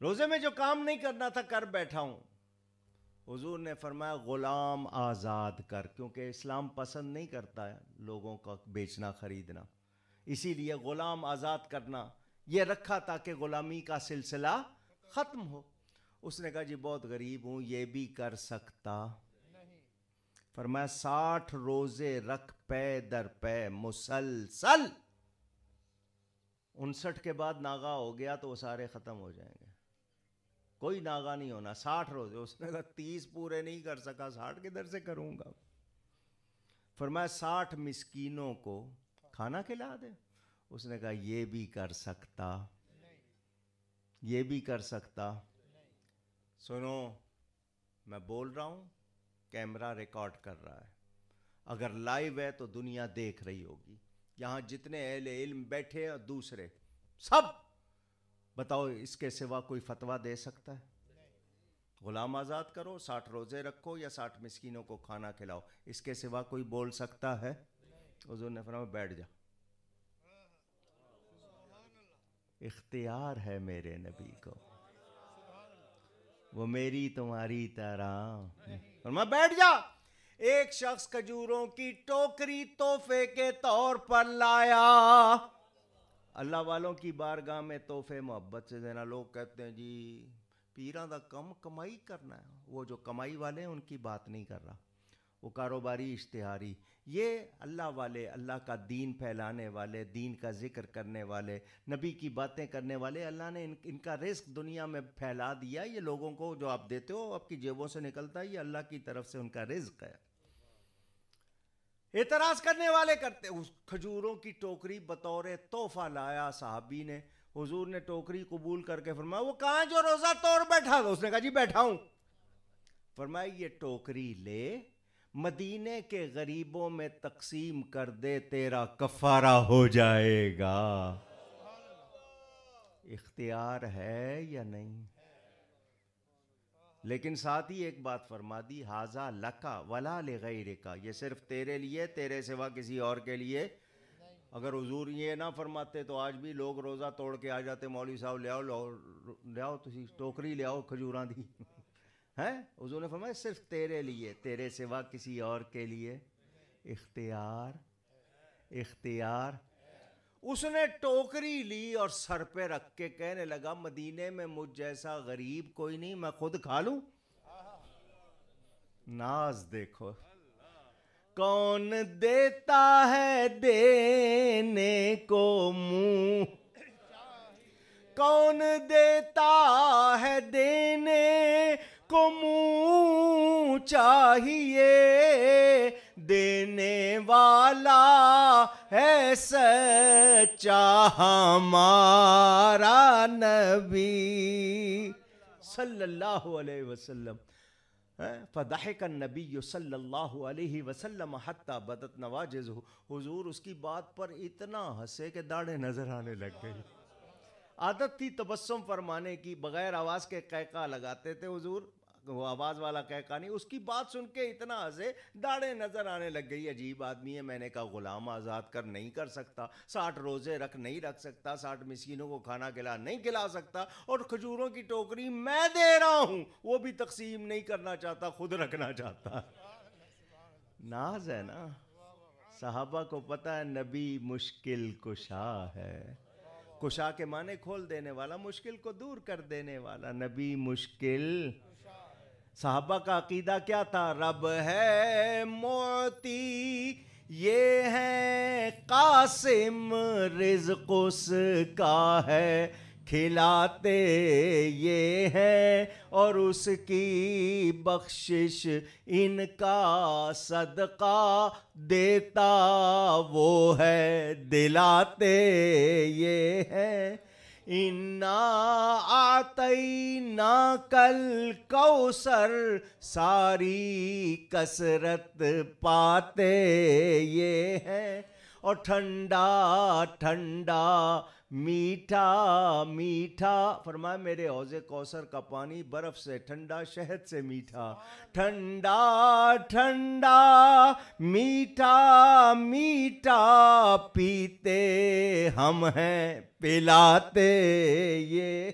रोजे में जो काम नहीं करना था कर बैठा हूं हजूर ने फरमाया ग़ुलाम आज़ाद कर क्योंकि इस्लाम पसंद नहीं करता है लोगों का बेचना ख़रीदना इसीलिए ग़ुलाम आज़ाद करना यह रखा ताकि ग़ुलामी का सिलसिला ख़त्म हो उसने कहा जी बहुत गरीब हूं यह भी कर सकता फरमाया साठ रोज़े रख पे दर पे मुसलसल उनसठ के बाद नागा हो गया तो वो सारे ख़त्म हो जाएंगे कोई नागा नहीं होना साठ रोज़े उसने [laughs] कहा तीस पूरे नहीं कर सका साठ किधर से करूँगा फरमाया साठ मिसकीनों को खाना खिला दे उसने कहा ये भी कर सकता ये भी कर सकता सुनो मैं बोल रहा हूँ कैमरा रिकॉर्ड कर रहा है अगर लाइव है तो दुनिया देख रही होगी यहाँ जितने अहले इल्म बैठे और दूसरे सब बताओ इसके सिवा कोई फतवा दे सकता है गुलाम आज़ाद करो साठ रोज़े रखो या साठ मिस्किनों को खाना खिलाओ इसके सिवा कोई बोल सकता है हजूर ने फरमा बैठ जा इख्तियार है मेरे नबी को वो मेरी तुम्हारी तरह फरमा बैठ जा एक शख्स खजूरों की टोकरी तोहफे के तौर पर लाया अल्लाह वालों की बारगाह में तोहफे मोहब्बत से देना लोग कहते हैं जी पीर का कम कमाई करना है वो जो कमाई वाले हैं उनकी बात नहीं कर रहा वो कारोबारी इश्तहारी ये अल्लाह वाले अल्लाह का दीन फैलाने वाले दीन का जिक्र करने वाले नबी की बातें करने वाले अल्लाह ने इन, इनका रिस्क दुनिया में फैला दिया ये लोगों को जो आप देते हो आपकी जेबों से निकलता है ये अल्लाह की तरफ से उनका रिस्क है एतराज करने वाले करते उस खजूरों की टोकरी बतौर तोहफा लाया साहबी ने हुजूर ने टोकरी कबूल करके फरमाया वो कहा जो रोज़ा तोड़ बैठा था उसने कहा जी बैठा हूं फरमाया ये टोकरी ले मदीने के गरीबों में तकसीम कर दे तेरा कफारा हो जाएगा इख्तियार है या नहीं लेकिन साथ ही एक बात फरमा दी हाजा लका वला ले गई का ये सिर्फ तेरे लिए तेरे सिवा किसी और के लिए अगर हजूर ये ना फरमाते तो आज भी लोग रोज़ा तोड़ के आ जाते मौली साहब ले आओ ले आओ तुम टोकरी ले आओ खजूर दी [laughs] हैं हजूर ने फरमाया सिर्फ तेरे लिए तेरे सिवा किसी और के लिए इख्तियार इख्तियार उसने टोकरी ली और सर पे रख के कहने लगा मदीने में मुझ जैसा गरीब कोई नहीं मैं खुद खा लू नाज देखो कौन देता है देने को मुंह कौन देता है देने को मुंह चाहिए देने वाला है सच्चा हमारा नबी सल्लल्लाहु अलैहि वसल्लम फ़दाहक नबी सल्लल्लाहु अलैहि वसल्लम हत्ता बदत नवाज हुजूर उसकी बात पर इतना हंसे के दाढ़े नज़र आने लग गए आदत थी तबस्सुम फरमाने की बग़ैर आवाज़ के कैका लगाते थे हुजूर वो आवाज़ वाला कह कहानी उसकी बात सुन के इतना हंसे दाढ़े नज़र आने लग गई अजीब आदमी है मैंने कहा गुलाम आज़ाद कर नहीं कर सकता साठ रोज़े रख नहीं रख सकता साठ मिसकीनों को खाना खिला नहीं खिला सकता और खजूरों की टोकरी मैं दे रहा हूं वो भी तकसीम नहीं करना चाहता खुद रखना चाहता नाज है ना साहबा को पता है नबी मुश्किल कुशा है कुशा के माने खोल देने वाला मुश्किल को दूर कर देने वाला नबी मुश्किल साहबा का अकीदा क्या था रब है मोती ये है कासिम कुस उसका है खिलाते ये हैं और उसकी बख्शिश इनका सदका देता वो है दिलाते ये हैं इन्ना आतई ना कल कौसर सारी कसरत पाते ये हैं और ठंडा ठंडा मीठा मीठा फरमाए मेरे हौजे कौसर का पानी बर्फ से ठंडा शहद से मीठा ठंडा ठंडा मीठा मीठा पीते हम हैं पिलाते ये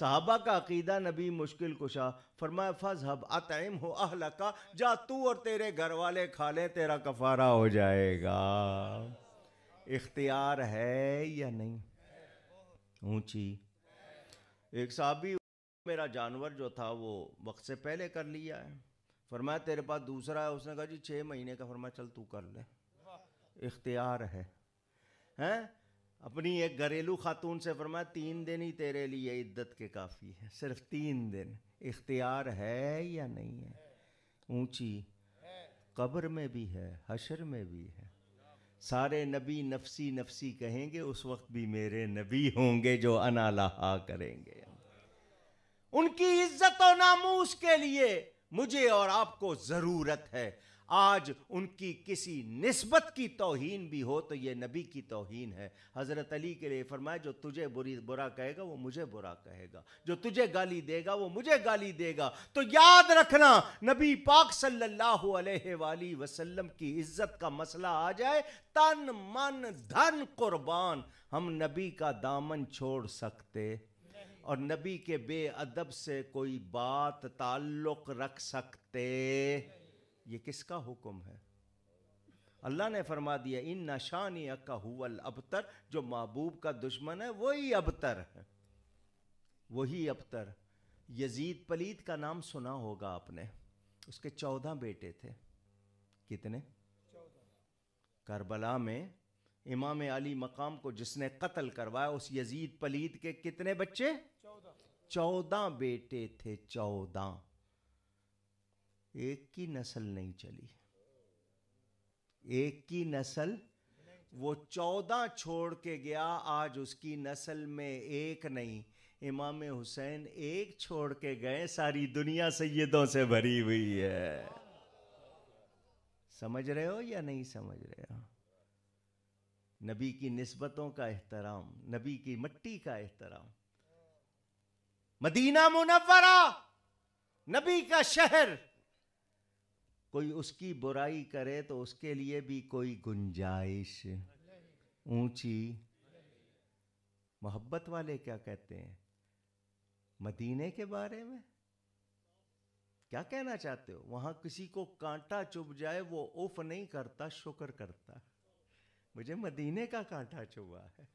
साहबा का अकीदा नबी मुश्किल कुशा फरमाए फजहब अतम हो अहल का जा तू और तेरे घर वाले खा ले तेरा कफारा हो जाएगा इख्तियार है या नहीं ऊंची एक साहबी मेरा जानवर जो था वो वक्त से पहले कर लिया है फरमाया तेरे पास दूसरा है उसने कहा जी छः महीने का फरमाया चल तू कर ले इख्तियार है हैं अपनी एक घरेलू खातून से फरमाया तीन दिन ही तेरे लिए इद्दत के काफ़ी है सिर्फ तीन दिन इख्तियार है या नहीं है ऊंची कब्र में भी है हशर में भी है सारे नबी नफसी नफसी कहेंगे उस वक्त भी मेरे नबी होंगे जो अनालाहा करेंगे उनकी इज्जत और नामूस के लिए मुझे और आपको ज़रूरत है आज उनकी किसी नस्बत की तोहन भी हो तो ये नबी की तोहन है हज़रत अली के लिए फरमाया जो तुझे बुरी बुरा कहेगा वो मुझे बुरा कहेगा जो तुझे गाली देगा वो मुझे गाली देगा तो याद रखना नबी पाक सल्लल्लाहु अलैहि वसल्लम की इज्जत का मसला आ जाए तन मन धन कुर्बान हम नबी का दामन छोड़ सकते और नबी के बेअदब से कोई बात ताल्लुक़ रख सकते ये किसका हुक्म है अल्लाह ने फरमा दिया इन नशानी का हुवल अबतर जो महबूब का दुश्मन है वही अबतर है वही अबतर यजीद पलीद का नाम सुना होगा आपने उसके चौदह बेटे थे कितने करबला में इमाम अली मकाम को जिसने कत्ल करवाया उस यजीद पलीद के कितने बच्चे चौदह बेटे थे चौदह एक की नस्ल नहीं चली एक की नस्ल वो चौदह छोड़ के गया आज उसकी नस्ल में एक नहीं इमाम हुसैन एक छोड़ के गए सारी दुनिया सैदों से भरी हुई है समझ रहे हो या नहीं समझ रहे हो नबी की नस्बतों का एहतराम नबी की मट्टी का एहतराम मदीना मुनवरा नबी का शहर कोई उसकी बुराई करे तो उसके लिए भी कोई गुंजाइश ऊंची मोहब्बत वाले क्या कहते हैं मदीने के बारे में क्या कहना चाहते हो वहां किसी को कांटा चुभ जाए वो उफ नहीं करता शुक्र करता मुझे मदीने का कांटा चुभा है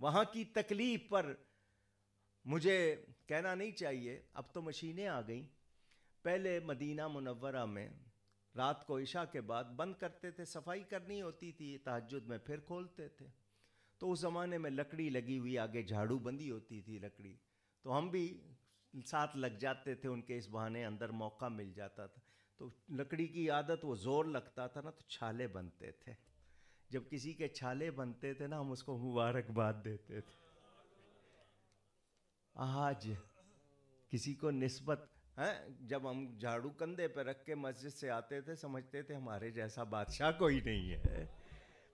वहां की तकलीफ पर मुझे कहना नहीं चाहिए अब तो मशीनें आ गई पहले मदीना मुनवरा में रात को इशा के बाद बंद करते थे सफाई करनी होती थी तहजद में फिर खोलते थे तो उस ज़माने में लकड़ी लगी हुई आगे झाड़ू बंदी होती थी लकड़ी तो हम भी साथ लग जाते थे उनके इस बहाने अंदर मौका मिल जाता था तो लकड़ी की आदत वो ज़ोर लगता था ना तो छाले बनते थे जब किसी के छाले बनते थे ना हम उसको मुबारकबाद देते थे आज किसी को नस्बत हैं जब हम झाड़ू कंधे पर रख के मस्जिद से आते थे समझते थे हमारे जैसा बादशाह कोई नहीं है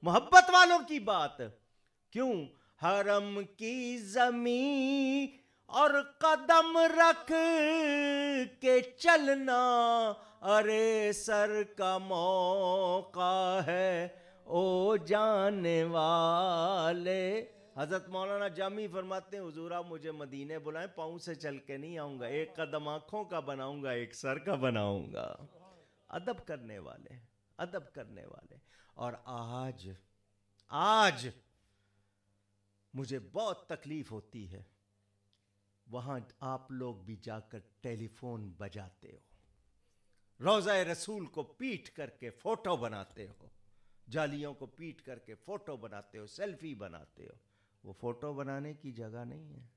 मोहब्बत वालों की बात क्यों हरम की जमी और कदम रख के चलना अरे सर का मौका है ओ जाने वाले हज़रत मौलाना जामी फरमाते हैं हजूर आप मुझे मदीने बुलाएं पाऊँ से चल के नहीं आऊँगा एक कदम आँखों का बनाऊँगा एक सर का बनाऊँगा अदब करने वाले अदब करने वाले और आज आज मुझे बहुत तकलीफ़ होती है वहाँ आप लोग भी जाकर टेलीफोन बजाते हो रोज़ा रसूल को पीट करके फ़ोटो बनाते हो जालियों को पीट करके फ़ोटो बनाते हो सेल्फी बनाते हो वो फोटो बनाने की जगह नहीं है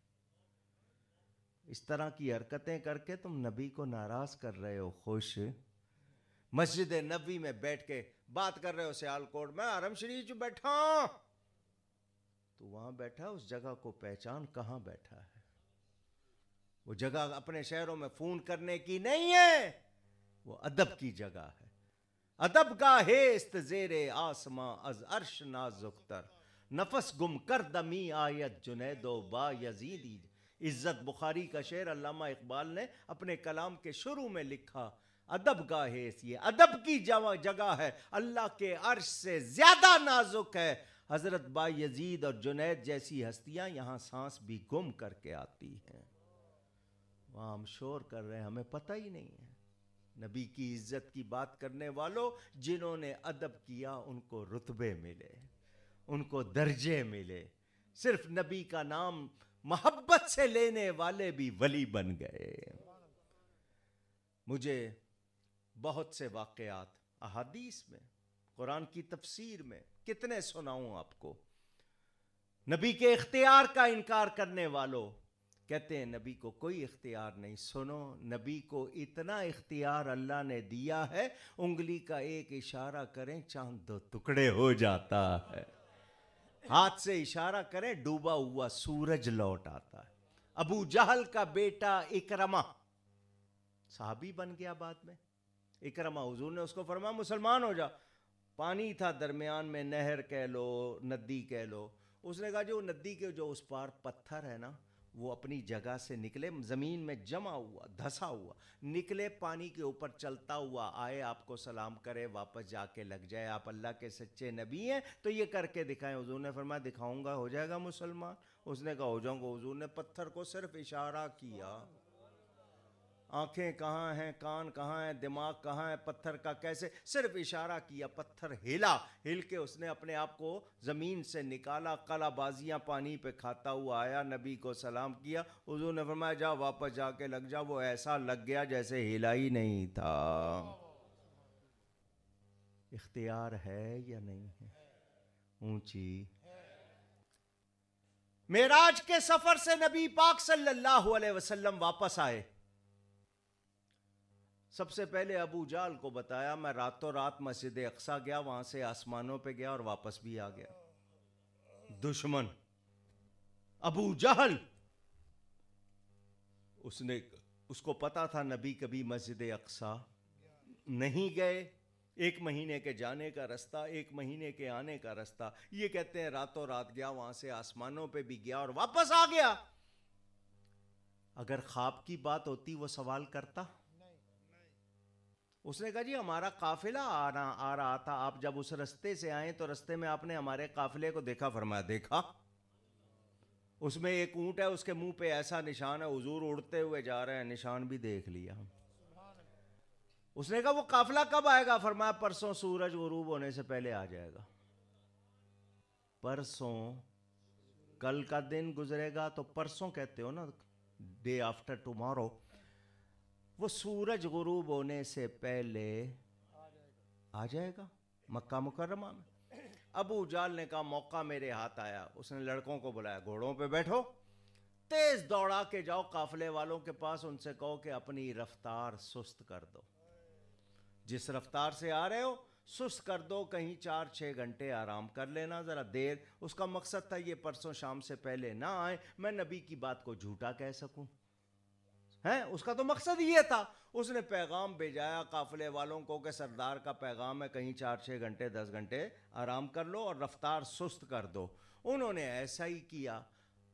इस तरह की हरकतें करके तुम नबी को नाराज कर रहे हो खुश मस्जिद नबी में बैठ के बात कर रहे हो सियालकोट में आरम शरीफ बैठा तो वहां बैठा उस जगह को पहचान कहा बैठा है वो जगह अपने शहरों में फोन करने की नहीं है वो अदब की जगह है अदब का हेस्त जेरे आसमां अज अर्श नाजुकतर नफस गुम कर दमी आयत जुनेदो बा यजीदी इज़्ज़त बुखारी का शेर अल्लामा इकबाल ने अपने कलाम के शुरू में लिखा अदब का है ये अदब की जगह है अल्लाह के अर्श से ज़्यादा नाजुक है हज़रत बा यजीद और जुनेद जैसी हस्तियाँ यहाँ सांस भी गुम करके आती हैं वहाँ हम शोर कर रहे हैं हमें पता ही नहीं है नबी की इज़्ज़त की बात करने वालों जिन्होंने अदब किया उनको रुतबे मिले उनको दर्जे मिले सिर्फ नबी का नाम मोहब्बत से लेने वाले भी वली बन गए मुझे बहुत से वाकयात अहादीस में कुरान की तफसीर में कितने सुनाऊं आपको नबी के इख्तियार का इनकार करने वालों कहते हैं नबी को कोई इख्तियार नहीं सुनो नबी को इतना इख्तियार अल्लाह ने दिया है उंगली का एक इशारा करें चांद दो तो टुकड़े हो जाता है हाथ से इशारा करें डूबा हुआ सूरज लौट आता है अबू जहल का बेटा इकरमा साहबी बन गया बाद में इकरमा हुजूर ने उसको फरमाया मुसलमान हो जा पानी था दरमियान में नहर कह लो नदी कह लो उसने कहा जो नदी के जो उस पार पत्थर है ना वो अपनी जगह से निकले ज़मीन में जमा हुआ धसा हुआ निकले पानी के ऊपर चलता हुआ आए आपको सलाम करे वापस जाके लग जाए आप अल्लाह के सच्चे नबी हैं तो ये करके दिखाएं हजूर ने फरमाया दिखाऊंगा हो जाएगा मुसलमान उसने कहा हो जाऊंगा हजूर ने पत्थर को सिर्फ इशारा किया आंखें कहाँ हैं कान कहाँ हैं दिमाग कहाँ है पत्थर का कैसे सिर्फ इशारा किया पत्थर हिला हिल के उसने अपने आप को ज़मीन से निकाला कलाबाजियाँ पानी पे खाता हुआ आया नबी को सलाम किया उजू ने फरमाया जा वापस जाके लग जा वो ऐसा लग गया जैसे हिला ही नहीं था इख्तियार है या नहीं है ऊंची मेराज के सफर से नबी पाक सल्लल्लाहु अलैहि वसल्लम वापस आए सबसे पहले अबू जाल को बताया मैं रातों रात मस्जिद अक्सा गया वहां से आसमानों पे गया और वापस भी आ गया दुश्मन अबू जहल उसने उसको पता था नबी कभी मस्जिद अक्सा नहीं गए एक महीने के जाने का रास्ता एक महीने के आने का रास्ता ये कहते हैं रातों रात गया वहां से आसमानों पे भी गया और वापस आ गया अगर ख्वाब की बात होती वो सवाल करता उसने कहा जी हमारा काफिला आ रहा आ रहा था आप जब उस रस्ते से आए तो रस्ते में आपने हमारे काफिले को देखा फरमाया देखा उसमें एक ऊंट है उसके मुंह पे ऐसा निशान है हुजूर उड़ते हुए जा रहे हैं निशान भी देख लिया उसने कहा वो काफिला कब आएगा फरमाया परसों सूरज गरूब होने से पहले आ जाएगा परसों कल का दिन गुजरेगा तो परसों कहते हो ना डे आफ्टर टुमारो वो सूरज गुरूब होने से पहले आ जाएगा मक्का मुकरमा में अबू जाल ने कहा मौका मेरे हाथ आया उसने लड़कों को बुलाया घोड़ों पे बैठो तेज दौड़ा के जाओ काफले वालों के पास उनसे कहो कि अपनी रफ्तार सुस्त कर दो जिस रफ्तार से आ रहे हो सुस्त कर दो कहीं चार छः घंटे आराम कर लेना ज़रा देर उसका मकसद था ये परसों शाम से पहले ना आए मैं नबी की बात को झूठा कह सकूँ हैं उसका तो मकसद ये था उसने पैगाम भेजाया काफिले वालों को कि सरदार का पैगाम है कहीं चार छः घंटे दस घंटे आराम कर लो और रफ्तार सुस्त कर दो उन्होंने ऐसा ही किया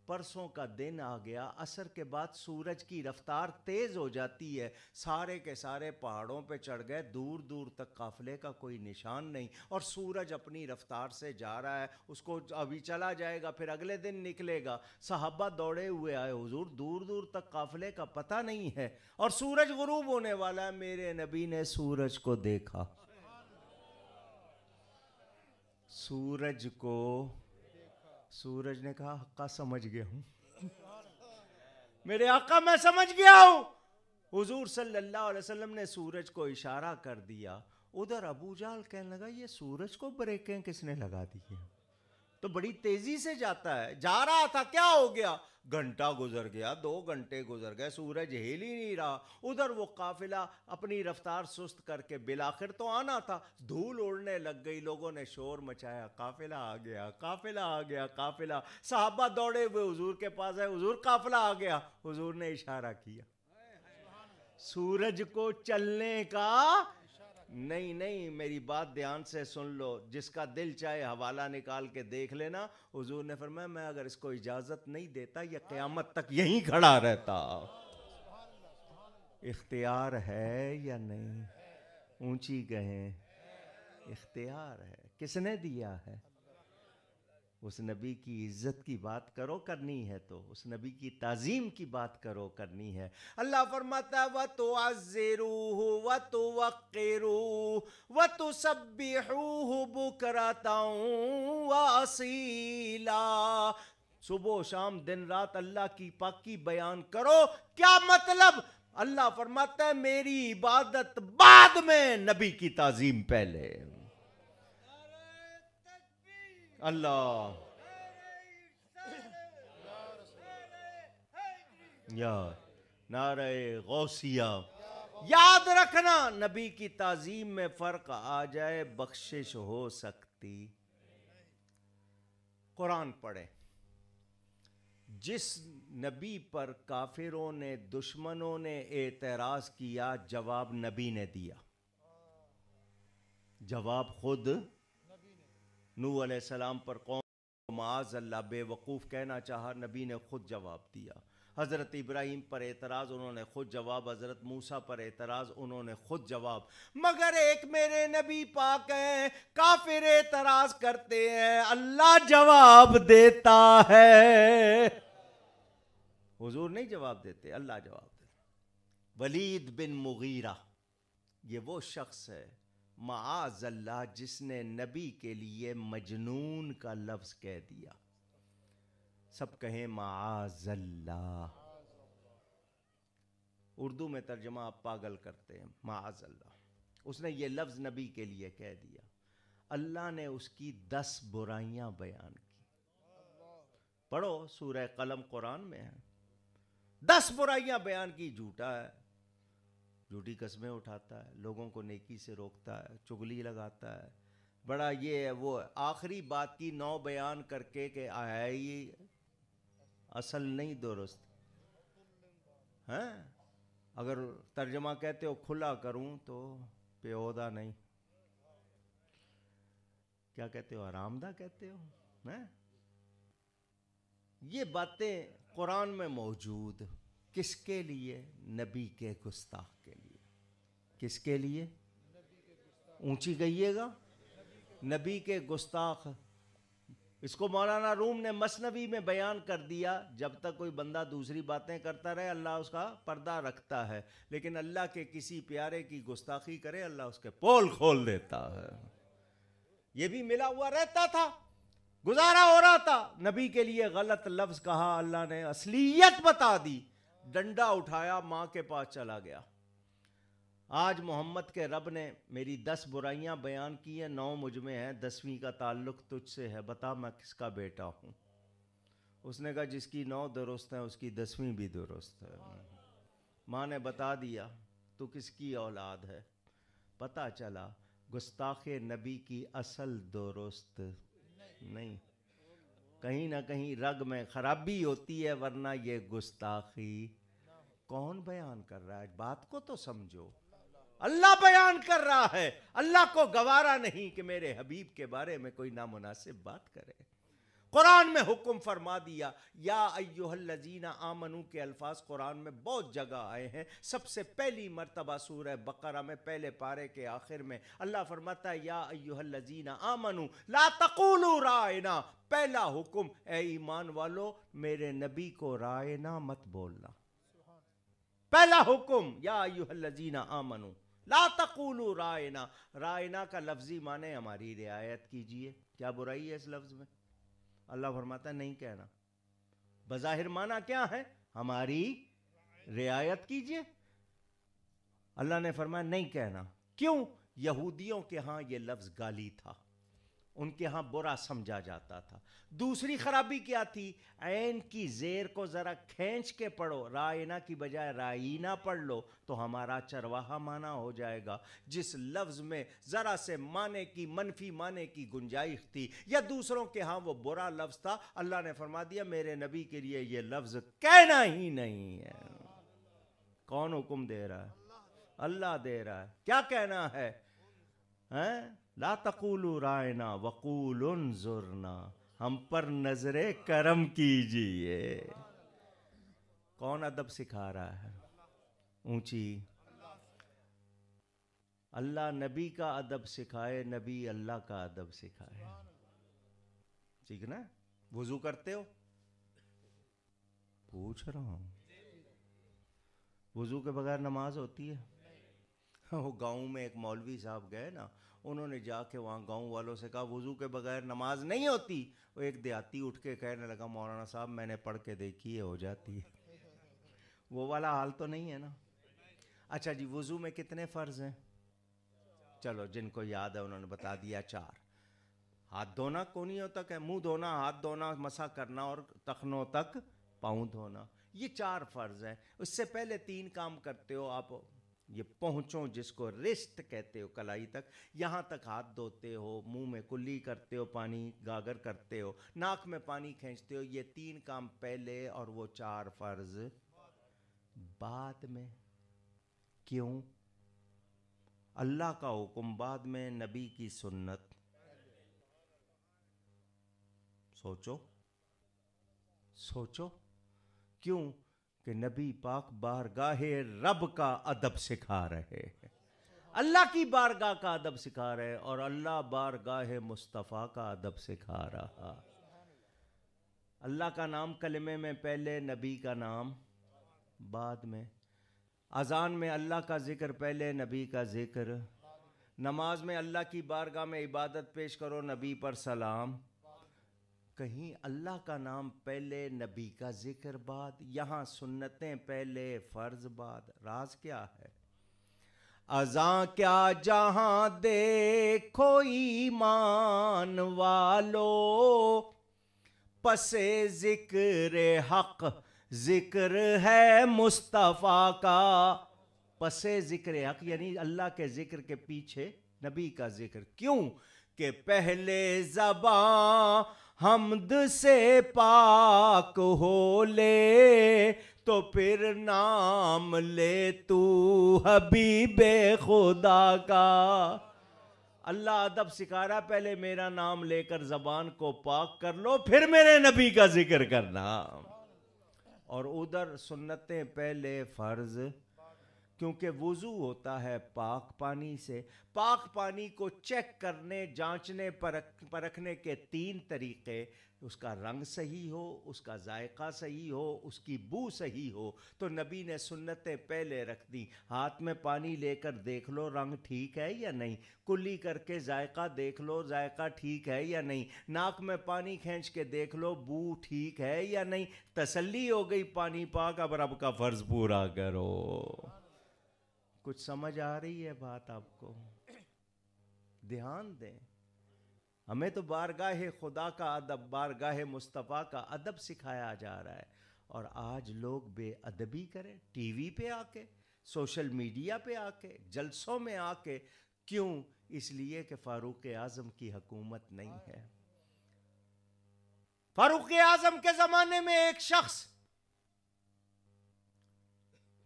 परसों का दिन आ गया असर के बाद सूरज की रफ्तार तेज़ हो जाती है सारे के सारे पहाड़ों पे चढ़ गए दूर दूर तक काफ़िले का कोई निशान नहीं और सूरज अपनी रफ्तार से जा रहा है उसको अभी चला जाएगा फिर अगले दिन निकलेगा साहबा दौड़े हुए आए हुजूर दूर दूर तक काफ़िले का पता नहीं है और सूरज गुरूब होने वाला है मेरे नबी ने सूरज को देखा सूरज को सूरज ने कहा हक्का समझ गया हूँ मेरे आका मैं समझ गया हूँ हुजूर सल्लल्लाहु अलैहि वसल्लम ने सूरज को इशारा कर दिया उधर अबू जाल कहने लगा ये सूरज को ब्रेकें किसने लगा दी है तो बड़ी तेजी से जाता है जा रहा था क्या हो गया घंटा गुजर गया दो घंटे गुजर गए सूरज हिल ही नहीं रहा उधर वो काफिला अपनी रफ्तार सुस्त करके बिलाखिर तो आना था धूल उड़ने लग गई लोगों ने शोर मचाया काफिला आ गया काफिला आ गया काफिला साहबा दौड़े हुए हुजूर के पास आए हुजूर काफिला आ गया हुजूर ने इशारा किया सूरज को चलने का नहीं नहीं मेरी बात ध्यान से सुन लो जिसका दिल चाहे हवाला निकाल के देख लेना हजूर ने फरमाया मैं अगर इसको इजाज़त नहीं देता यह क्यामत तक यहीं खड़ा रहता इख्तियार है या नहीं ऊंची कहें इख्तियार है किसने दिया है उस नबी की इज़्ज़त की बात करो करनी है तो उस नबी की तज़ीम की बात करो करनी है अल्लाह फरमाता व तो अज़रू व तो वक़रू व तो सब्बू बुकराता वसीला सुबह शाम दिन रात अल्लाह की पाकी बयान करो क्या मतलब अल्लाह फरमाता है मेरी इबादत बाद में नबी की ताज़ीम पहले अल्लाह या नारे गौसिया याद रखना नबी की ताजीम में फर्क आ जाए बख्शिश हो सकती कुरान पढ़े जिस नबी पर काफिरों ने दुश्मनों ने एतराज किया जवाब नबी ने दिया जवाब खुद नू सलाम पर कौम माज अल्लाह बेवकूफ़ कहना चाहा नबी ने खुद जवाब दिया हज़रत इब्राहिम पर एतराज़ उन्होंने खुद जवाब हज़रत मूसा पर एतराज़ उन्होंने खुद जवाब मगर एक मेरे नबी पाक हैं काफिर एतराज़ करते हैं अल्लाह जवाब देता है हुजूर नहीं जवाब देते अल्लाह जवाब देते वलीद बिन मुगीरा ये वो शख्स है माजल्ला जिसने नबी के लिए मजनून का लफ्ज़ कह दिया सब कहें माजल्ला उर्दू में तर्जमा आप पागल करते हैं माजल्ला उसने ये लफ्ज़ नबी के लिए कह दिया अल्लाह ने उसकी दस बुराइयां बयान की पढ़ो सूर कलम कुरान में है दस बुराइयां बयान की झूठा है झूठी कस्में उठाता है लोगों को नेकी से रोकता है चुगली लगाता है बड़ा ये है वो आखिरी बात की नौ बयान करके के आया ही असल नहीं दुरुस्त हैं अगर तर्जमा कहते हो खुला करूं तो प्योदा नहीं क्या कहते हो आरामदा कहते हो हैं ये बातें कुरान में मौजूद किसके लिए नबी के गुस्ताख के लिए किसके लिए ऊंची गइएगा नबी के गुस्ताख इसको मौलाना रूम ने मसनबी में बयान कर दिया जब तक कोई बंदा दूसरी बातें करता रहे अल्लाह उसका पर्दा रखता है लेकिन अल्लाह के किसी प्यारे की गुस्ताखी करे अल्लाह उसके पोल खोल देता है ये भी मिला हुआ रहता था गुजारा हो रहा था नबी के लिए गलत लफ्ज़ कहा अल्लाह ने असलियत बता दी डंडा उठाया माँ के पास चला गया आज मोहम्मद के रब ने मेरी दस बुराइयाँ बयान की हैं नौ मुझ में हैं दसवीं का ताल्लुक तुझसे है बता मैं किसका बेटा हूँ उसने कहा जिसकी नौ दुरुस्त है उसकी दसवीं भी दुरुस्त है माँ ने बता दिया तू किसकी औलाद है पता चला गुस्ताख नबी की असल दुरुस्त नहीं कहीं ना कहीं रग में ख़राबी होती है वरना ये गुस्ताखी कौन बयान कर रहा है बात को तो समझो अल्लाह बयान कर रहा है अल्लाह को गवारा नहीं कि मेरे हबीब के बारे में कोई नामुनासिब बात करे कुरान में हुक्म फरमा दिया या अयोहल्लजीना आमनू के अल्फाज कुरान में बहुत जगह आए हैं सबसे पहली मरतबा सूर बकरा में पहले पारे के आखिर में अल्लाह फरमाता है या अयोहल्लजीना आमनू ला तकूलू रायना पहला हुक्म ए ईमान वालो मेरे नबी को रायना मत बोलना पहला हुक्म या यूहल्लजीना आमनू ला तकूलू रायना रायना का लफ्जी माने हमारी रियायत कीजिए क्या बुराई है इस लफ्ज में अल्लाह फरमाता नहीं कहना बज़ाहिर माना क्या है हमारी रियायत कीजिए अल्लाह ने फरमाया नहीं कहना क्यों यहूदियों के यहां यह लफ्ज गाली था उनके यहाँ बुरा समझा जाता था दूसरी खराबी क्या थी ऐन की जेर को ज़रा खींच के पढ़ो रायना की बजाय रायना पढ़ लो तो हमारा चरवाहा माना हो जाएगा जिस लफ्ज़ में ज़रा से माने की मनफी माने की गुंजाइश थी या दूसरों के यहाँ वो बुरा लफ्ज़ था अल्लाह ने फरमा दिया मेरे नबी के लिए ये लफ्ज़ कहना ही नहीं है कौन हुक्म दे रहा है अल्लाह दे रहा है क्या कहना है है? ला रायना वकूल जुरना हम पर नजर करम कीजिए कौन अदब सिखा रहा है ऊंची अल्लाह नबी का अदब सिखाए नबी अल्लाह का अदब सिखाए ठीक ना वजू करते हो पूछ रहा हूं वजू के बगैर नमाज होती है [laughs] वो गांव में एक मौलवी साहब गए ना उन्होंने जाके वहाँ गांव वालों से कहा वज़ू के बगैर नमाज नहीं होती वो एक देहाती उठ के कहने लगा मौलाना साहब मैंने पढ़ के देखी है हो जाती है वो वाला हाल तो नहीं है ना अच्छा जी वज़ू में कितने फ़र्ज़ हैं चलो जिनको याद है उन्होंने बता दिया चार हाथ धोना कोनियों तक है मुंह धोना हाथ धोना मसा करना और तखनों तक पाँव धोना ये चार फ़र्ज़ हैं उससे पहले तीन काम करते हो आप ये पहुंचो जिसको रिस्ट कहते हो कलाई तक यहाँ तक हाथ धोते हो मुंह में कुल्ली करते हो पानी गागर करते हो नाक में पानी खींचते हो ये तीन काम पहले और वो चार फर्ज बाद में क्यों अल्लाह का हुक्म बाद में नबी की सुन्नत सोचो सोचो क्यों कि नबी पाक बारगाह रब का अदब सिखा रहे हैं अल्लाह की बारगाह का अदब सिखा रहे और अल्लाह बारगाह मुस्तफ़ा का अदब सिखा रहा अल्लाह का नाम कलमे में पहले नबी का नाम बाद में अजान में अल्लाह का ज़िक्र पहले नबी का ज़िक्र नमाज में अल्लाह की बारगाह में इबादत पेश करो नबी पर सलाम कहीं अल्लाह का नाम पहले नबी का जिक्र बाद यहाँ सुन्नतें पहले फ़र्ज बाद राज क्या है अजा क्या जहाँ देखो ईमान वालो पसे जिक्र हक जिक्र है मुस्तफ़ा का पसे जिक्र हक यानी अल्लाह के जिक्र के पीछे नबी का जिक्र क्यों के पहले जबान हमद से पाक हो ले तो फिर नाम ले तू हबीब खुदा का अल्लाह अदब सिखा रहा पहले मेरा नाम लेकर जबान को पाक कर लो फिर मेरे नबी का जिक्र करना और उधर सुन्नतें पहले फर्ज क्योंकि वज़ू होता है पाक पानी से पाक पानी को चेक करने जांचने परख परखने के तीन तरीके उसका रंग सही हो उसका जायका सही हो उसकी बू सही हो तो नबी ने सुन्नतें पहले रख दी हाथ में पानी लेकर देख लो रंग ठीक है या नहीं कुल्ली करके जायका देख लो जायका ठीक है या नहीं नाक में पानी खींच के देख लो बू ठीक है या नहीं तसल्ली हो गई पानी पाक अब रब का फ़र्ज़ पूरा करो कुछ समझ आ रही है बात आपको ध्यान दें हमें तो बारगाह खुदा का अदब बारगाह मुस्तफ़ा का अदब सिखाया जा रहा है और आज लोग बेअदबी करें टीवी पे आके सोशल मीडिया पे आके जलसों में आके क्यों इसलिए कि फ़ारूक आज़म की हकूमत नहीं है फ़ारूक आज़म के ज़माने में एक शख्स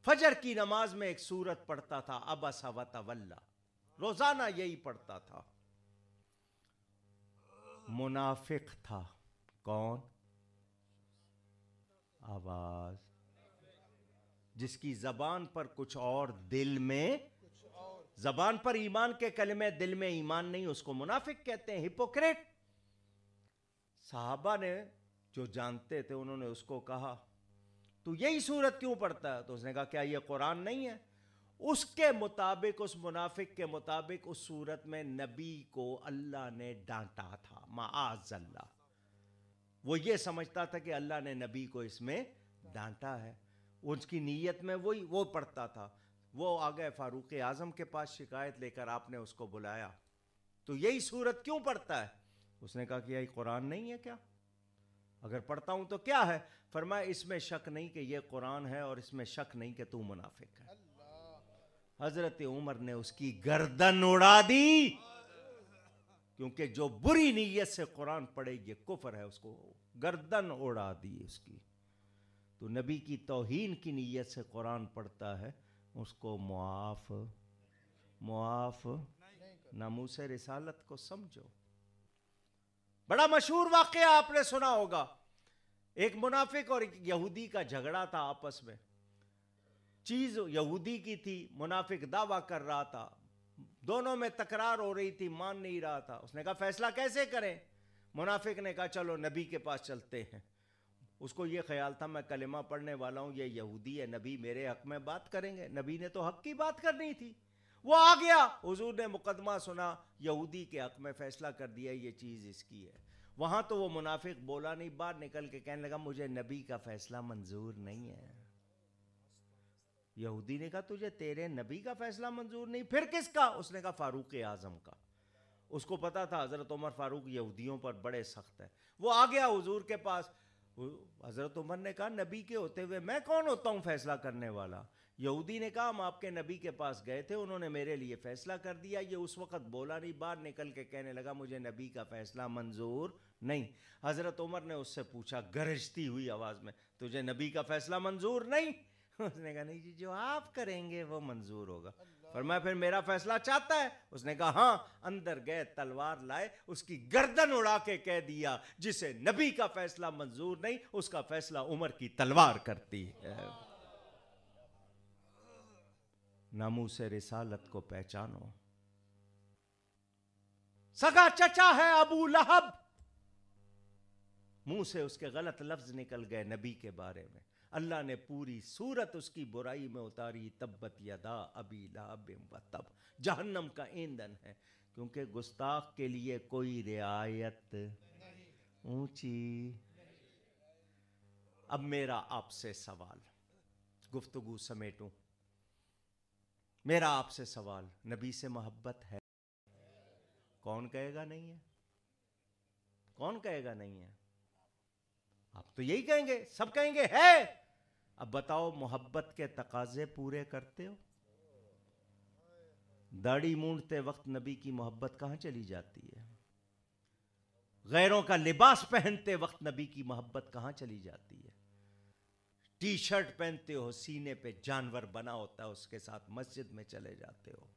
फजर की नमाज में एक सूरत पढ़ता था अब वतवल्ला रोजाना यही पढ़ता था मुनाफिक था कौन आवाज जिसकी जबान पर कुछ और दिल में जबान पर ईमान के कलमे दिल में ईमान नहीं उसको मुनाफिक कहते हैं हिपोक्रेट साहबा ने जो जानते थे उन्होंने उसको कहा तो यही सूरत क्यों पढ़ता है तो उसने कहा क्या यह कुरान नहीं है उसके मुताबिक उस मुनाफिक के मुताबिक उस सूरत में नबी को अल्लाह ने डांटा था माजल्ला वो ये समझता था कि अल्लाह ने नबी को इसमें डांटा है उसकी नीयत में वही वो पढ़ता था वो आ गए फारूक आज़म के पास शिकायत लेकर आपने उसको बुलाया तो यही सूरत क्यों पढ़ता है उसने कहा कि यही कुरान नहीं है क्या अगर पढ़ता हूँ तो क्या है फरमाया इसमें शक नहीं कि यह कुरान है और इसमें शक नहीं कि तू मुनाफिक है हजरत उमर ने उसकी गर्दन उड़ा दी क्योंकि जो बुरी नीयत से कुरान पढ़े ये कुफर है उसको गर्दन उड़ा दी उसकी तो नबी की तोहीन की नीयत से कुरान पढ़ता है उसको मुआफ मुआफ नामूस रिसालत को समझो बड़ा मशहूर वाक्य आपने सुना होगा एक मुनाफिक और एक यहूदी का झगड़ा था आपस में चीज यहूदी की थी मुनाफिक दावा कर रहा था दोनों में तकरार हो रही थी मान नहीं रहा था उसने कहा फैसला कैसे करें मुनाफिक ने कहा चलो नबी के पास चलते हैं उसको ये ख्याल था मैं कलिमा पढ़ने वाला हूँ ये यहूदी है नबी मेरे हक में बात करेंगे नबी ने तो हक की बात करनी थी वो आ गया हुजूर ने मुकदमा सुना यहूदी के हक में फैसला कर दिया ये चीज़ इसकी है वहाँ तो वो मुनाफिक बोला नहीं बाहर निकल के कहने लगा मुझे नबी का फैसला मंजूर नहीं है यहूदी ने कहा तुझे तेरे नबी का फैसला मंजूर नहीं फिर किसका उसने कहा फारूक आजम का उसको पता था हज़रत उमर फारूक यहूदियों पर बड़े सख्त है वो आ गया हजूर के पास हज़रत उमर ने कहा नबी के होते हुए मैं कौन होता हूँ फैसला करने वाला यहूदी ने कहा हम आपके नबी के पास गए थे उन्होंने मेरे लिए फ़ैसला कर दिया ये उस वक़्त बोला नहीं बाहर निकल के कहने लगा मुझे नबी का फ़ैसला मंजूर नहीं हज़रत उमर ने उससे पूछा गरजती हुई आवाज़ में तुझे नबी का फ़ैसला मंजूर नहीं [laughs] उसने कहा नहीं जी जो आप करेंगे वो मंजूर होगा पर मैं फिर मेरा फैसला चाहता है उसने कहा हाँ अंदर गए तलवार लाए उसकी गर्दन उड़ा के कह दिया जिसे नबी का फैसला मंजूर नहीं उसका फैसला उमर की तलवार करती है नामू से रिसालत को पहचानो सगा चचा है अबू लहब मुंह से उसके गलत लफ्ज निकल गए नबी के बारे में अल्लाह ने पूरी सूरत उसकी बुराई में उतारी तब्बत यदा अबी लहब तब जहन्नम का ईंधन है क्योंकि गुस्ताख के लिए कोई रियायत ऊंची अब मेरा आपसे सवाल गुफ्तगु समेटूं मेरा आपसे सवाल नबी से मोहब्बत है कौन कहेगा नहीं है कौन कहेगा नहीं है आप तो यही कहेंगे सब कहेंगे है अब बताओ मोहब्बत के तकाजे पूरे करते हो दाढ़ी मूंढते वक्त नबी की मोहब्बत कहां चली जाती है गैरों का लिबास पहनते वक्त नबी की मोहब्बत कहाँ चली जाती है टी शर्ट पहनते हो सीने पे जानवर बना होता है उसके साथ मस्जिद में चले जाते हो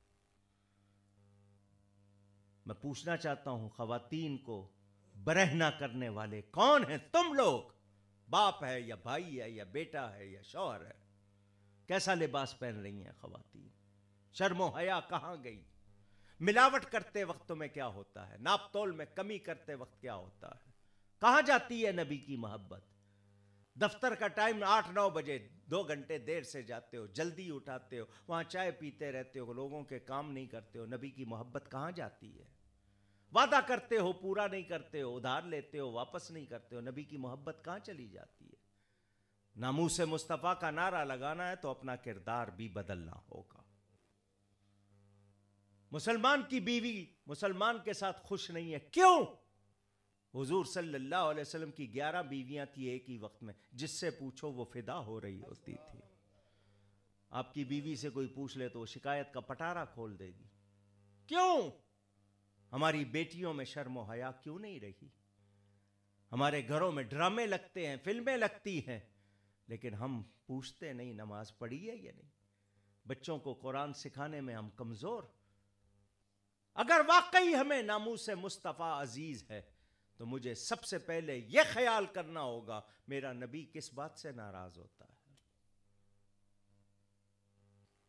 मैं पूछना चाहता हूं खातन को बरहना करने वाले कौन हैं तुम लोग बाप है या भाई है या बेटा है या शौहर है कैसा लिबास पहन रही हैं खातन शर्मो हया कहाँ गई मिलावट करते वक्त में क्या होता है नापतोल में कमी करते वक्त क्या होता है कहा जाती है नबी की मोहब्बत दफ्तर का टाइम आठ नौ बजे दो घंटे देर से जाते हो जल्दी उठाते हो वहाँ चाय पीते रहते हो लोगों के काम नहीं करते हो नबी की मोहब्बत कहाँ जाती है वादा करते हो पूरा नहीं करते हो उधार लेते हो वापस नहीं करते हो नबी की मोहब्बत कहाँ चली जाती है नामू से मुस्तफ़ा का नारा लगाना है तो अपना किरदार भी बदलना होगा मुसलमान की बीवी मुसलमान के साथ खुश नहीं है क्यों हुजूर सल्लल्लाहु अलैहि वसल्लम की ग्यारह बीवियां थी एक ही वक्त में जिससे पूछो वो फिदा हो रही होती थी आपकी बीवी से कोई पूछ ले तो वो शिकायत का पटारा खोल देगी क्यों हमारी बेटियों में शर्म हया क्यों नहीं रही हमारे घरों में ड्रामे लगते हैं फिल्में लगती हैं लेकिन हम पूछते नहीं नमाज पढ़ी है या नहीं बच्चों को कुरान सिखाने में हम कमज़ोर अगर वाकई हमें नामू से मुस्तफ़ा अजीज़ है तो मुझे सबसे पहले यह ख्याल करना होगा मेरा नबी किस बात से नाराज होता है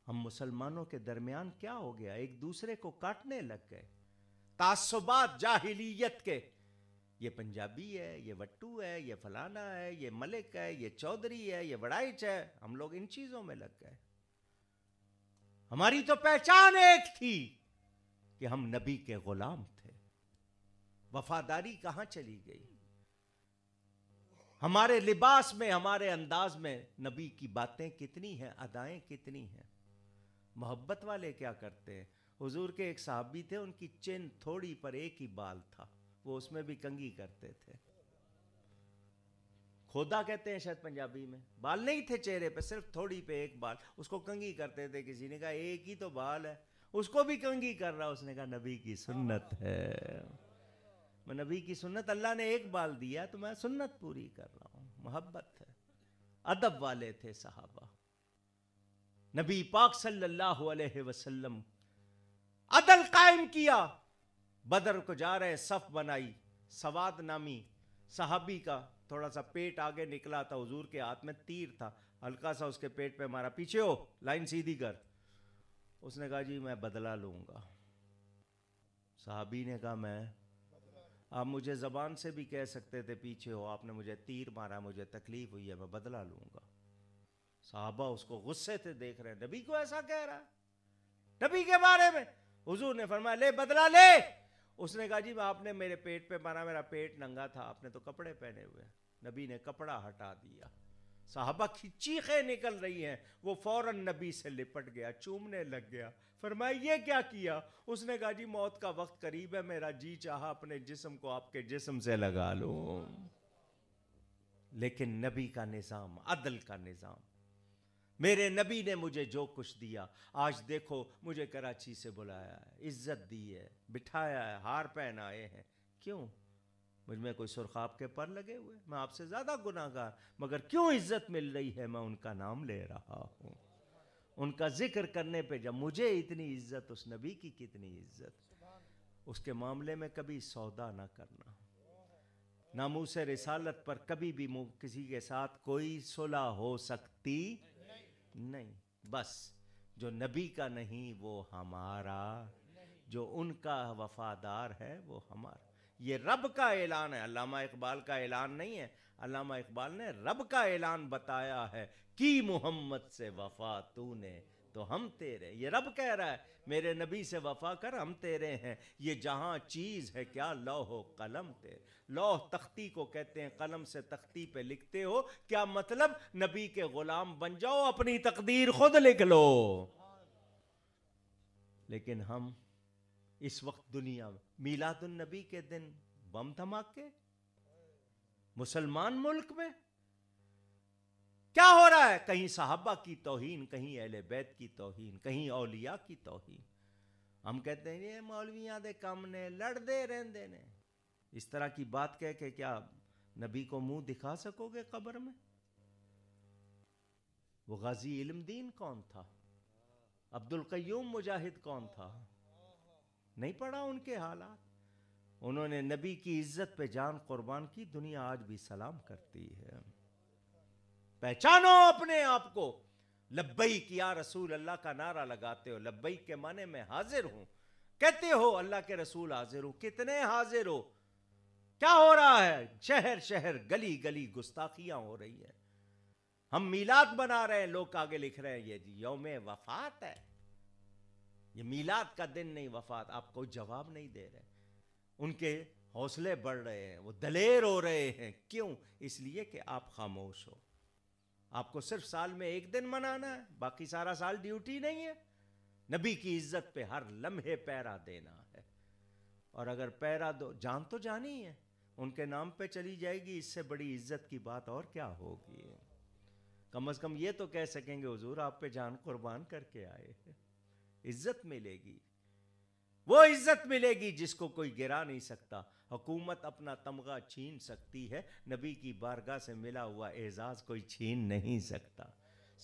हम मुसलमानों के दरमियान क्या हो गया एक दूसरे को काटने लग गए तासुबात जाहिलियत के ये पंजाबी है ये वट्टू है ये फलाना है ये मलिक है ये चौधरी है ये वड़ाइच है हम लोग इन चीजों में लग गए हमारी तो पहचान एक थी कि हम नबी के गुलाम वफादारी कहाँ चली गई हमारे लिबास में हमारे अंदाज में नबी की बातें कितनी हैं अदाएं कितनी हैं मोहब्बत वाले क्या करते हैं हुजूर के एक साहबी थे उनकी चिन थोड़ी पर एक ही बाल था वो उसमें भी कंगी करते थे खोदा कहते हैं शायद पंजाबी में बाल नहीं थे चेहरे पे सिर्फ थोड़ी पे एक बाल उसको कंगी करते थे किसी ने कहा एक ही तो बाल है उसको भी कंगी कर रहा उसने कहा नबी की सुन्नत है मैं नबी की सुन्नत अल्लाह ने एक बाल दिया तो मैं सुन्नत पूरी कर रहा हूँ मोहब्बत है अदब वाले थे सहाबा नबी पाक सल्लल्लाहु अलैहि वसल्लम अदल कायम किया बदर को जा रहे सफ बनाई सवाद नामी साहबी का थोड़ा सा पेट आगे निकला था हजूर के हाथ में तीर था हल्का सा उसके पेट पे मारा पीछे हो लाइन सीधी कर उसने कहा जी मैं बदला लूंगा साहबी ने कहा मैं आप मुझे ज़बान से भी कह सकते थे पीछे हो आपने मुझे तीर मारा मुझे तकलीफ हुई है मैं बदला लूँगा साहबा उसको गुस्से से देख रहे हैं नबी को ऐसा कह रहा नबी के बारे में हुजूर ने फरमाया ले बदला ले उसने कहा जी आपने मेरे पेट पे मारा मेरा पेट नंगा था आपने तो कपड़े पहने हुए नबी ने कपड़ा हटा दिया साहबा की चीखें निकल रही हैं वो फौरन नबी से लिपट गया चूमने लग गया फरमाया ये क्या किया उसने कहा जी मौत का वक्त करीब है मेरा जी चाहा अपने जिस्म को आपके जिस्म से लगा लो लेकिन नबी का निज़ाम अदल का निज़ाम मेरे नबी ने मुझे जो कुछ दिया आज देखो मुझे कराची से बुलाया है इज्जत दी है बिठाया है हार पहनाए हैं क्यों मुझ में कोई सुरखाब के पर लगे हुए मैं आपसे ज़्यादा गुनागार मगर क्यों इज्जत मिल रही है मैं उनका नाम ले रहा हूँ उनका जिक्र करने पे जब मुझे इतनी इज्जत उस नबी की कितनी इज्जत उसके मामले में कभी सौदा ना करना से रिसालत पर कभी भी किसी के साथ कोई सुलह हो सकती नहीं बस जो नबी का नहीं वो हमारा जो उनका वफादार है वो हमारा ये रब का ऐलान है अलामा इकबाल का ऐलान नहीं है अलामा इकबाल ने रब का ऐलान बताया है कि मोहम्मद से वफा तू ने तो हम तेरे ये रब कह रहा है मेरे नबी से वफा कर हम तेरे हैं ये जहाँ चीज़ है क्या लौह कलम तेरे लौह तख्ती को कहते हैं कलम से तख्ती पे लिखते हो क्या मतलब नबी के ग़ुलाम बन जाओ अपनी तकदीर खुद लिख लो लेकिन हम इस वक्त दुनिया में नबी के दिन बम धमाके मुसलमान मुल्क में क्या हो रहा है कहीं साहबा की तोहीन कहीं अहले बैत की तोहीन कहीं औलिया की तोहीन हम कहते हैं ये मौलविया दे कम ने लड़ दे रहते ने इस तरह की बात कह के क्या नबी को मुंह दिखा सकोगे कब्र में वो गाजी दीन कौन था अब्दुल कयूम मुजाहिद कौन था नहीं पड़ा उनके हालात उन्होंने नबी की इज्जत पे जान कुर्बान की दुनिया आज भी सलाम करती है पहचानो अपने आप को लब्बई किया रसूल अल्लाह का नारा लगाते हो लब्बई के माने में हाजिर हूं कहते हो अल्लाह के रसूल हाजिर हो कितने हाजिर हो क्या हो रहा है शहर शहर गली गली गुस्ताखियां हो रही है हम मीलाद बना रहे हैं लोग आगे लिख रहे हैं ये यौम वफात है ये मीलाद का दिन नहीं वफात आप कोई जवाब नहीं दे रहे उनके हौसले बढ़ रहे हैं वो दलेर हो रहे हैं क्यों इसलिए कि आप खामोश हो आपको सिर्फ साल में एक दिन मनाना है बाकी सारा साल ड्यूटी नहीं है नबी की इज्जत पे हर लम्हे पैरा देना है और अगर पैरा दो जान तो जानी है उनके नाम पे चली जाएगी इससे बड़ी इज्जत की बात और क्या होगी कम अज कम ये तो कह सकेंगे हजूर आप पे जान कुर्बान करके आए हैं इज्जत मिलेगी वो इज्जत मिलेगी जिसको कोई गिरा नहीं सकता हुकूमत अपना तमगा छीन सकती है नबी की बारगाह से मिला हुआ एजाज़ कोई छीन नहीं सकता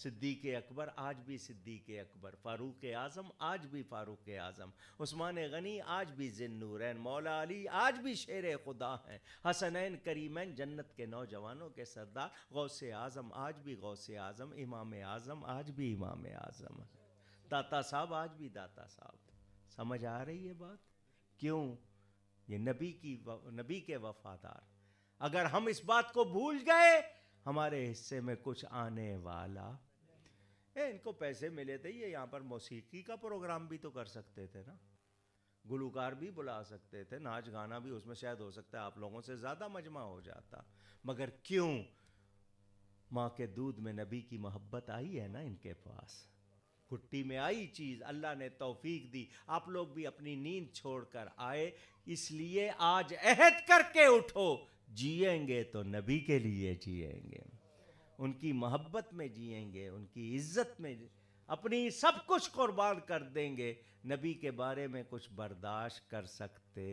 सिद्दीक अकबर आज भी सिद्दीक अकबर फ़ारूक आज़म आज भी फ़ारूक आज़म उस्मान गनी आज भी जिनूरैन मौला अली आज भी शेर खुदा हैं हसनैन करीमैन जन्नत के नौजवानों के सरदार से आज़म आज भी से आज़म इमाम आज़म आज भी इमाम आज़म दाता साहब आज भी दाता साहब समझ आ रही है बात क्यों ये नबी की नबी के वफादार अगर हम इस बात को भूल गए हमारे हिस्से में कुछ आने वाला ए, इनको पैसे मिले थे ये यहाँ पर मौसीकी का प्रोग्राम भी तो कर सकते थे ना गुलूकार भी बुला सकते थे नाच गाना भी उसमें शायद हो सकता है आप लोगों से ज़्यादा मजमा हो जाता मगर क्यों माँ के दूध में नबी की मोहब्बत आई है ना इनके पास खुट्टी में आई चीज़ अल्लाह ने तोफीक दी आप लोग भी अपनी नींद छोड़कर आए इसलिए आज अहद करके उठो जिएंगे तो नबी के लिए जिएंगे उनकी मोहब्बत में जिएंगे उनकी इज्जत में अपनी सब कुछ कुर्बान कर देंगे नबी के बारे में कुछ बर्दाश्त कर सकते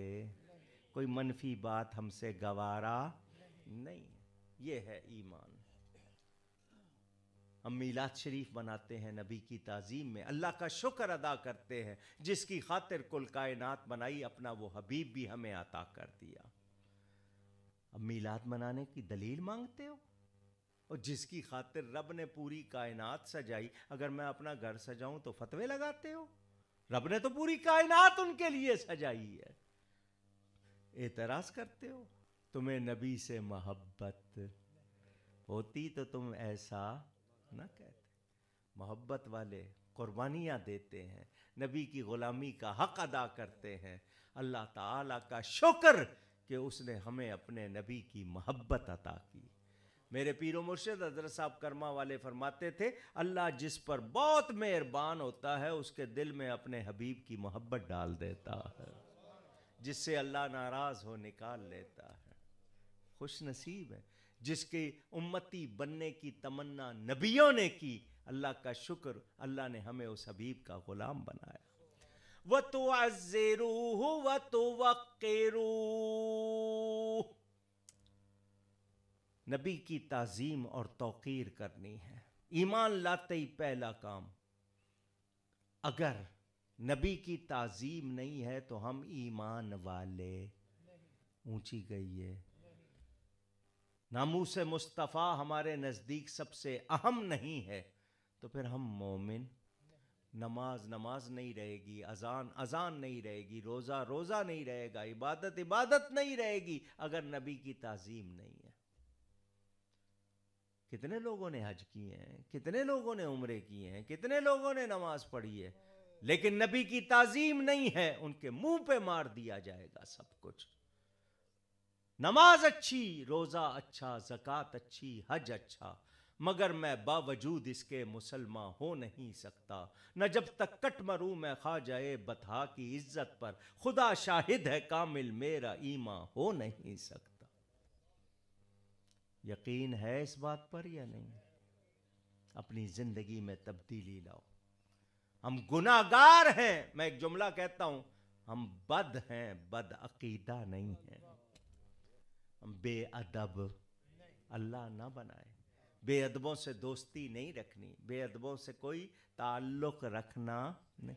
कोई मनफी बात हमसे गवारा नहीं ये है ईमान અમીલાદ શરીફ મનાતે હે નબી કી તાઝીમ મે અલ્લાહ કા શુક્ર અદા કરતે હે જિસકી ખાતર કુલ કાયનાત બનાઈ અપના વો હબીબ ભી હમે અતા કર દિયા અમીલાદ મનાને કી દલીલ માંગતે હો ઓર જિસકી ખાતર રબ્ ને પૂરી કાયનાત સજાઈ અગર મે અપના ઘર સજાઉં તો ફતવે લગાતે હો રબ્ ને તો પૂરી કાયનાત ઉનકે લિયે સજાઈ હૈ ઇતરાઝ કરતે હો તુમે નબી સે mohabbat હોતી તો તુમ એસા ना कहते मोहब्बत वाले कुर्बानियाँ देते हैं नबी की ग़ुलामी का हक अदा करते हैं अल्लाह ताला का शुक्र कि उसने हमें अपने नबी की मोहब्बत अता की मेरे पीरो मुर्शद हजरत साहब कर्मा वाले फरमाते थे अल्लाह जिस पर बहुत मेहरबान होता है उसके दिल में अपने हबीब की मोहब्बत डाल देता है जिससे अल्लाह नाराज़ हो निकाल लेता है खुश नसीब है जिसके उम्मती बनने की तमन्ना नबियों ने की अल्लाह का शुक्र अल्लाह ने हमें उस हबीब का गुलाम बनाया व तो अजेरूह व तो वक्रू नबी की ताजीम और तोकीर करनी है ईमान लाते ही पहला काम अगर नबी की ताजीम नहीं है तो हम ईमान वाले ऊंची गई है नामूस मुस्तफ़ा हमारे नज़दीक सबसे अहम नहीं है तो फिर हम मोमिन नमाज नमाज नहीं रहेगी अजान अजान नहीं रहेगी रोज़ा रोज़ा नहीं रहेगा इबादत इबादत नहीं रहेगी अगर नबी की तजीम नहीं है कितने लोगों ने हज किए हैं कितने लोगों ने उम्र किए हैं कितने लोगों ने नमाज पढ़ी है लेकिन नबी की तज़ीम नहीं है उनके मुंह पे मार दिया जाएगा सब कुछ नमाज अच्छी रोज़ा अच्छा जक़ात अच्छी हज अच्छा मगर मैं बावजूद इसके मुसलमा हो नहीं सकता न जब तक कट मरूँ मैं खा जाए बथा की इज्जत पर खुदा शाहिद है कामिल मेरा ईमा हो नहीं सकता यकीन है इस बात पर या नहीं अपनी जिंदगी में तब्दीली लाओ हम गुनागार हैं मैं एक जुमला कहता हूं हम बद हैं बद अकीदा नहीं है बेअदब अल्लाह ना बनाए बेअदबों से दोस्ती नहीं रखनी बेअदबों से कोई ताल्लुक़ रखना नहीं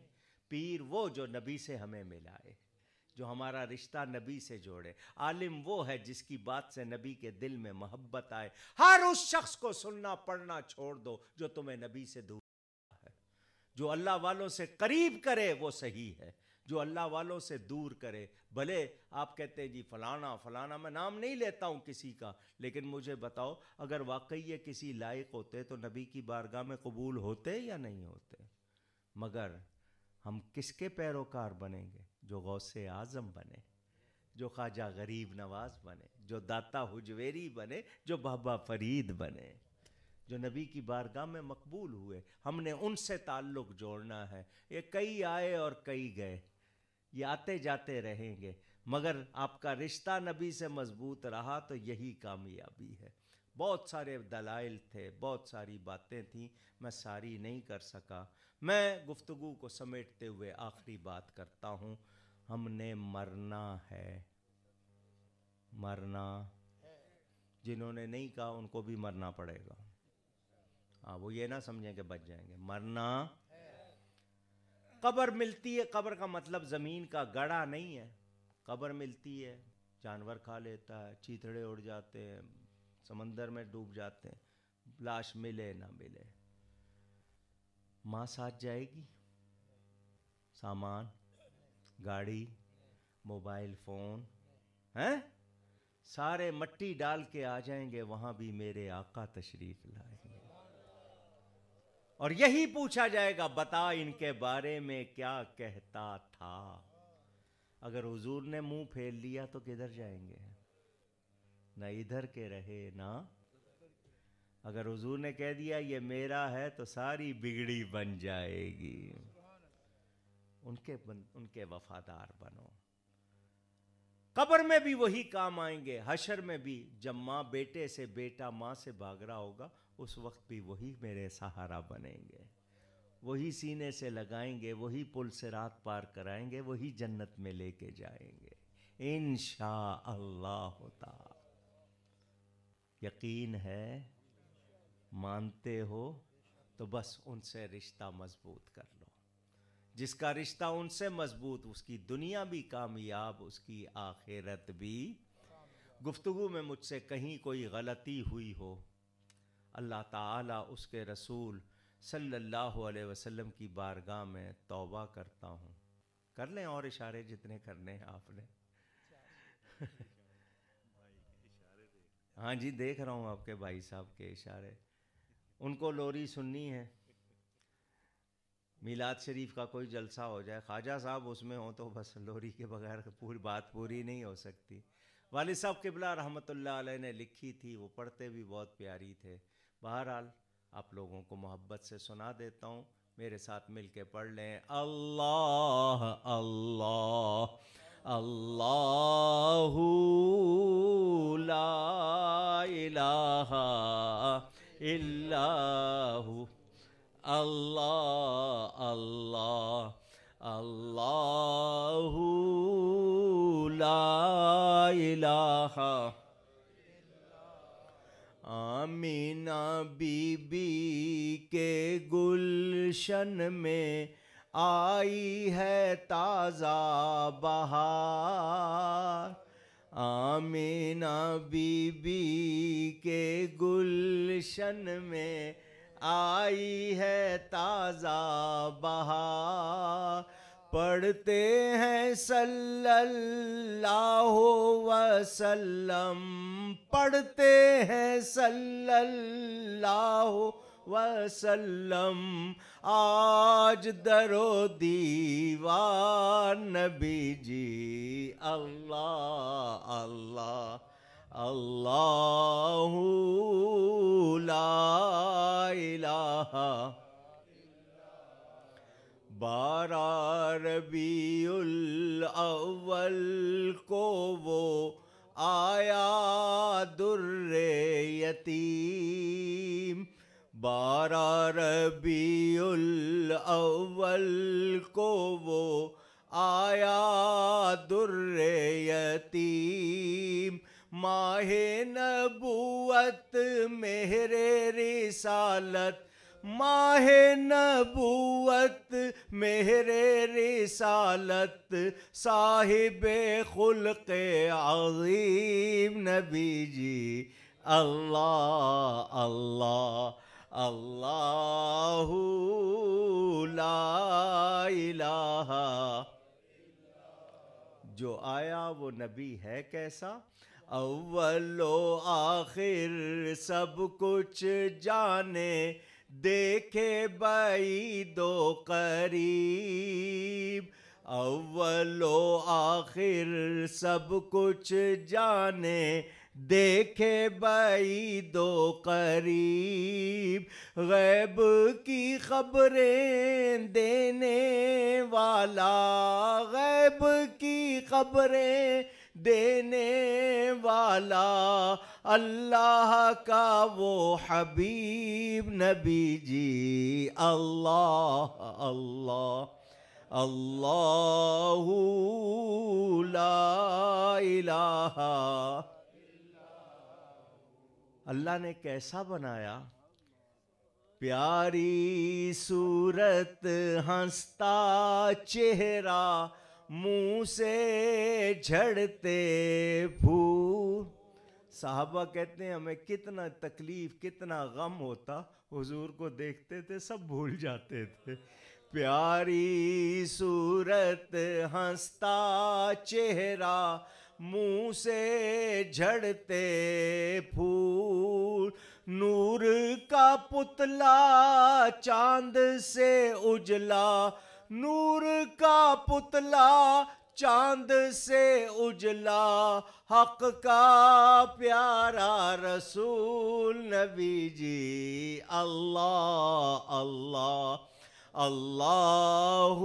पीर वो जो नबी से हमें मिलाए जो हमारा रिश्ता नबी से जोड़े आलिम वो है जिसकी बात से नबी के दिल में मोहब्बत आए हर उस शख्स को सुनना पढ़ना छोड़ दो जो तुम्हें नबी से दूर है जो अल्लाह वालों से करीब करे वो सही है जो अल्लाह वालों से दूर करे भले आप कहते हैं जी फ़लाना फ़लाना मैं नाम नहीं लेता हूँ किसी का लेकिन मुझे बताओ अगर वाकई ये किसी लायक होते तो नबी की बारगाह में कबूल होते या नहीं होते मगर हम किसके पैरोकार बनेंगे जो गौसे आज़म बने जो ख्वाजा गरीब नवाज बने जो दाता हुजवेरी बने जो बाबा फरीद बने जो नबी की बारगाह में मकबूल हुए हमने उनसे ताल्लुक़ जोड़ना है ये कई आए और कई गए ये आते जाते रहेंगे मगर आपका रिश्ता नबी से मजबूत रहा तो यही कामयाबी है बहुत सारे दलाइल थे बहुत सारी बातें थीं मैं सारी नहीं कर सका मैं गुफ्तगु को समेटते हुए आखिरी बात करता हूँ हमने मरना है मरना जिन्होंने नहीं कहा उनको भी मरना पड़ेगा हाँ वो ये ना समझें कि बच जाएंगे मरना कबर मिलती है कबर का मतलब ज़मीन का गड़ा नहीं है कबर मिलती है जानवर खा लेता है चीतड़े उड़ जाते हैं समंदर में डूब जाते हैं लाश मिले ना मिले माँ साथ जाएगी सामान गाड़ी मोबाइल फ़ोन हैं सारे मट्टी डाल के आ जाएंगे वहाँ भी मेरे आका तशरीफ़ लाए और यही पूछा जाएगा बता इनके बारे में क्या कहता था अगर हुजूर ने मुंह फेर लिया तो किधर जाएंगे ना इधर के रहे ना अगर हुजूर ने कह दिया ये मेरा है तो सारी बिगड़ी बन जाएगी उनके बन, उनके वफादार बनो कब्र में भी वही काम आएंगे हशर में भी जब माँ बेटे से बेटा माँ से भाग रहा होगा उस वक्त भी वही मेरे सहारा बनेंगे वही सीने से लगाएंगे वही पुल से रात पार कराएंगे वही जन्नत में लेके जाएंगे इन अल्लाह होता यकीन है मानते हो तो बस उनसे रिश्ता मजबूत कर लो जिसका रिश्ता उनसे मजबूत उसकी दुनिया भी कामयाब उसकी आखिरत भी गुफ्तगु में मुझसे कहीं कोई गलती हुई हो अल्लाह ताला उसके रसूल सल्लल्लाहु अलैहि वसल्लम की बारगाह में तौबा करता हूँ कर लें और इशारे जितने करने हैं आपने हाँ जी देख रहा हूँ आपके भाई साहब के इशारे उनको लोरी सुननी है मिलाद शरीफ का कोई जलसा हो जाए ख्वाजा साहब उसमें हो तो बस लोरी के बगैर पूरी बात पूरी नहीं हो सकती वाल साहब किबला रहमत ने लिखी थी वो पढ़ते भी बहुत प्यारी थे बहरहाल आप लोगों को मोहब्बत से सुना देता हूँ मेरे साथ मिल के पढ़ लें अल्लाह अल्लाह अल्लाह ला इलाहा इल्लाहू अल्लाह अल्लाह अल्लाहू ला इलाहा आमीना बीबी के गुलशन में आई है ताज़ा बहार आमीना बीबी के गुलशन में आई है ताज़ा बहार पढ़ते हैं सल्लल्लाहु वसल्लम पढ़ते हैं सल्लल्लाहु वसल्लम आज दरो दीवार नबी जी अल्लाह अल्लाह अल्लाह ला इलाहा बारह अव्वल को वो आया दुर्रे यतीम बारह अव्वल को वो आया दुर्रे यतीम माहे नबूवत मेहरे रिसालत माहे नबूवत मेरे रिसालत साहिब खुल के अजीम नबी जी अल्लाह अल्लाह अल्लाह ला जो आया वो नबी है कैसा अव्वलो आखिर सब कुछ जाने देखे बई दो करीब अव्वलो आखिर सब कुछ जाने देखे बई दो करीब गैब की खबरें देने वाला गैब की खबरें देने वाला अल्लाह का वो हबीब नबी जी अल्लाह अल्लाह अल्लाह ला इलाहा अल्लाह ने कैसा बनाया प्यारी सूरत हंसता चेहरा मुंह से झड़ते फूल साहबा कहते हैं हमें कितना तकलीफ कितना गम होता हुजूर को देखते थे सब भूल जाते थे प्यारी सूरत हंसता चेहरा मुंह से झड़ते फूल नूर का पुतला चांद से उजला नूर का पुतला चांद से उजला हक का प्यारा रसूल नबी जी अल्लाह अल्लाह अल्लाह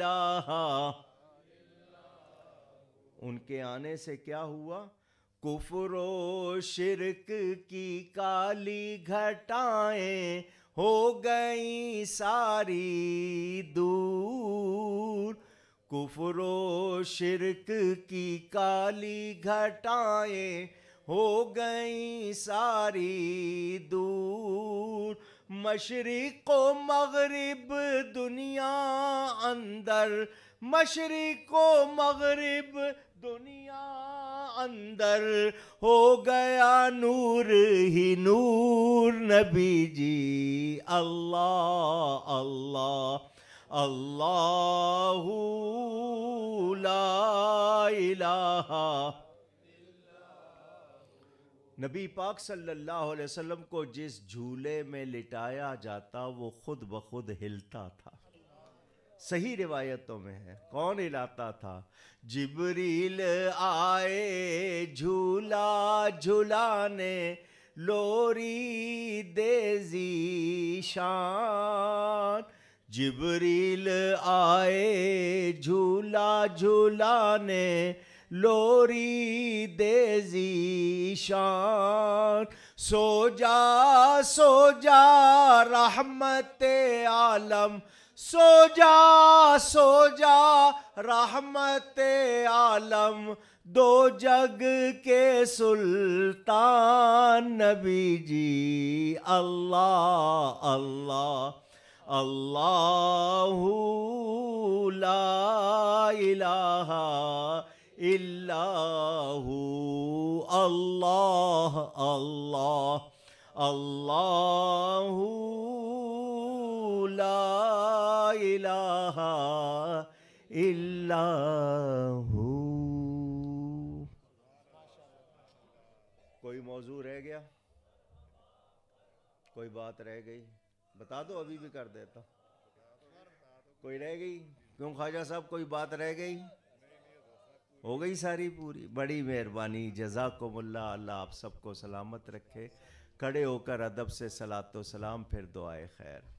ला उनके आने से क्या हुआ कुफरो शिरक की काली घटाएं हो गई सारी दूर कुफरो शिरक की काली घटाएं हो गई सारी दूर मशरक़ मगरब दुनिया अंदर मशरक़ मगरब दुनिया अंदर हो गया नूर ही नूर नबी जी अल्लाह अल्लाह अल्लाह नबी पाक सल्लल्लाहु अलैहि वसल्लम को जिस झूले में लिटाया जाता वो खुद ब खुद हिलता था सही रिवायतों में है कौन हिलाता था जिबरील आए झूला झूलाने लोरी देजी शान जिबरील आए झूला झूलाने लोरी देजी शान सो जा सो जा रहमत आलम सो जा सो जा रहमत आलम दो जग के सुल्तान नबी जी अल्लाह अल्लाह अल्लाह ला इलाहा इल्लाहू अल्लाह अल्लाह अल्लाहू इलाहा इल्लाहू कोई मौजू रह गया कोई बात रह गई बता दो अभी भी कर देता कोई रह गई क्यों ख्वाजा साहब कोई बात रह गई हो गई सारी पूरी बड़ी मेहरबानी जजाकुमल्ला अल्लाह आप सबको सलामत रखे खड़े होकर अदब से सलात सलाम फिर दुआए खैर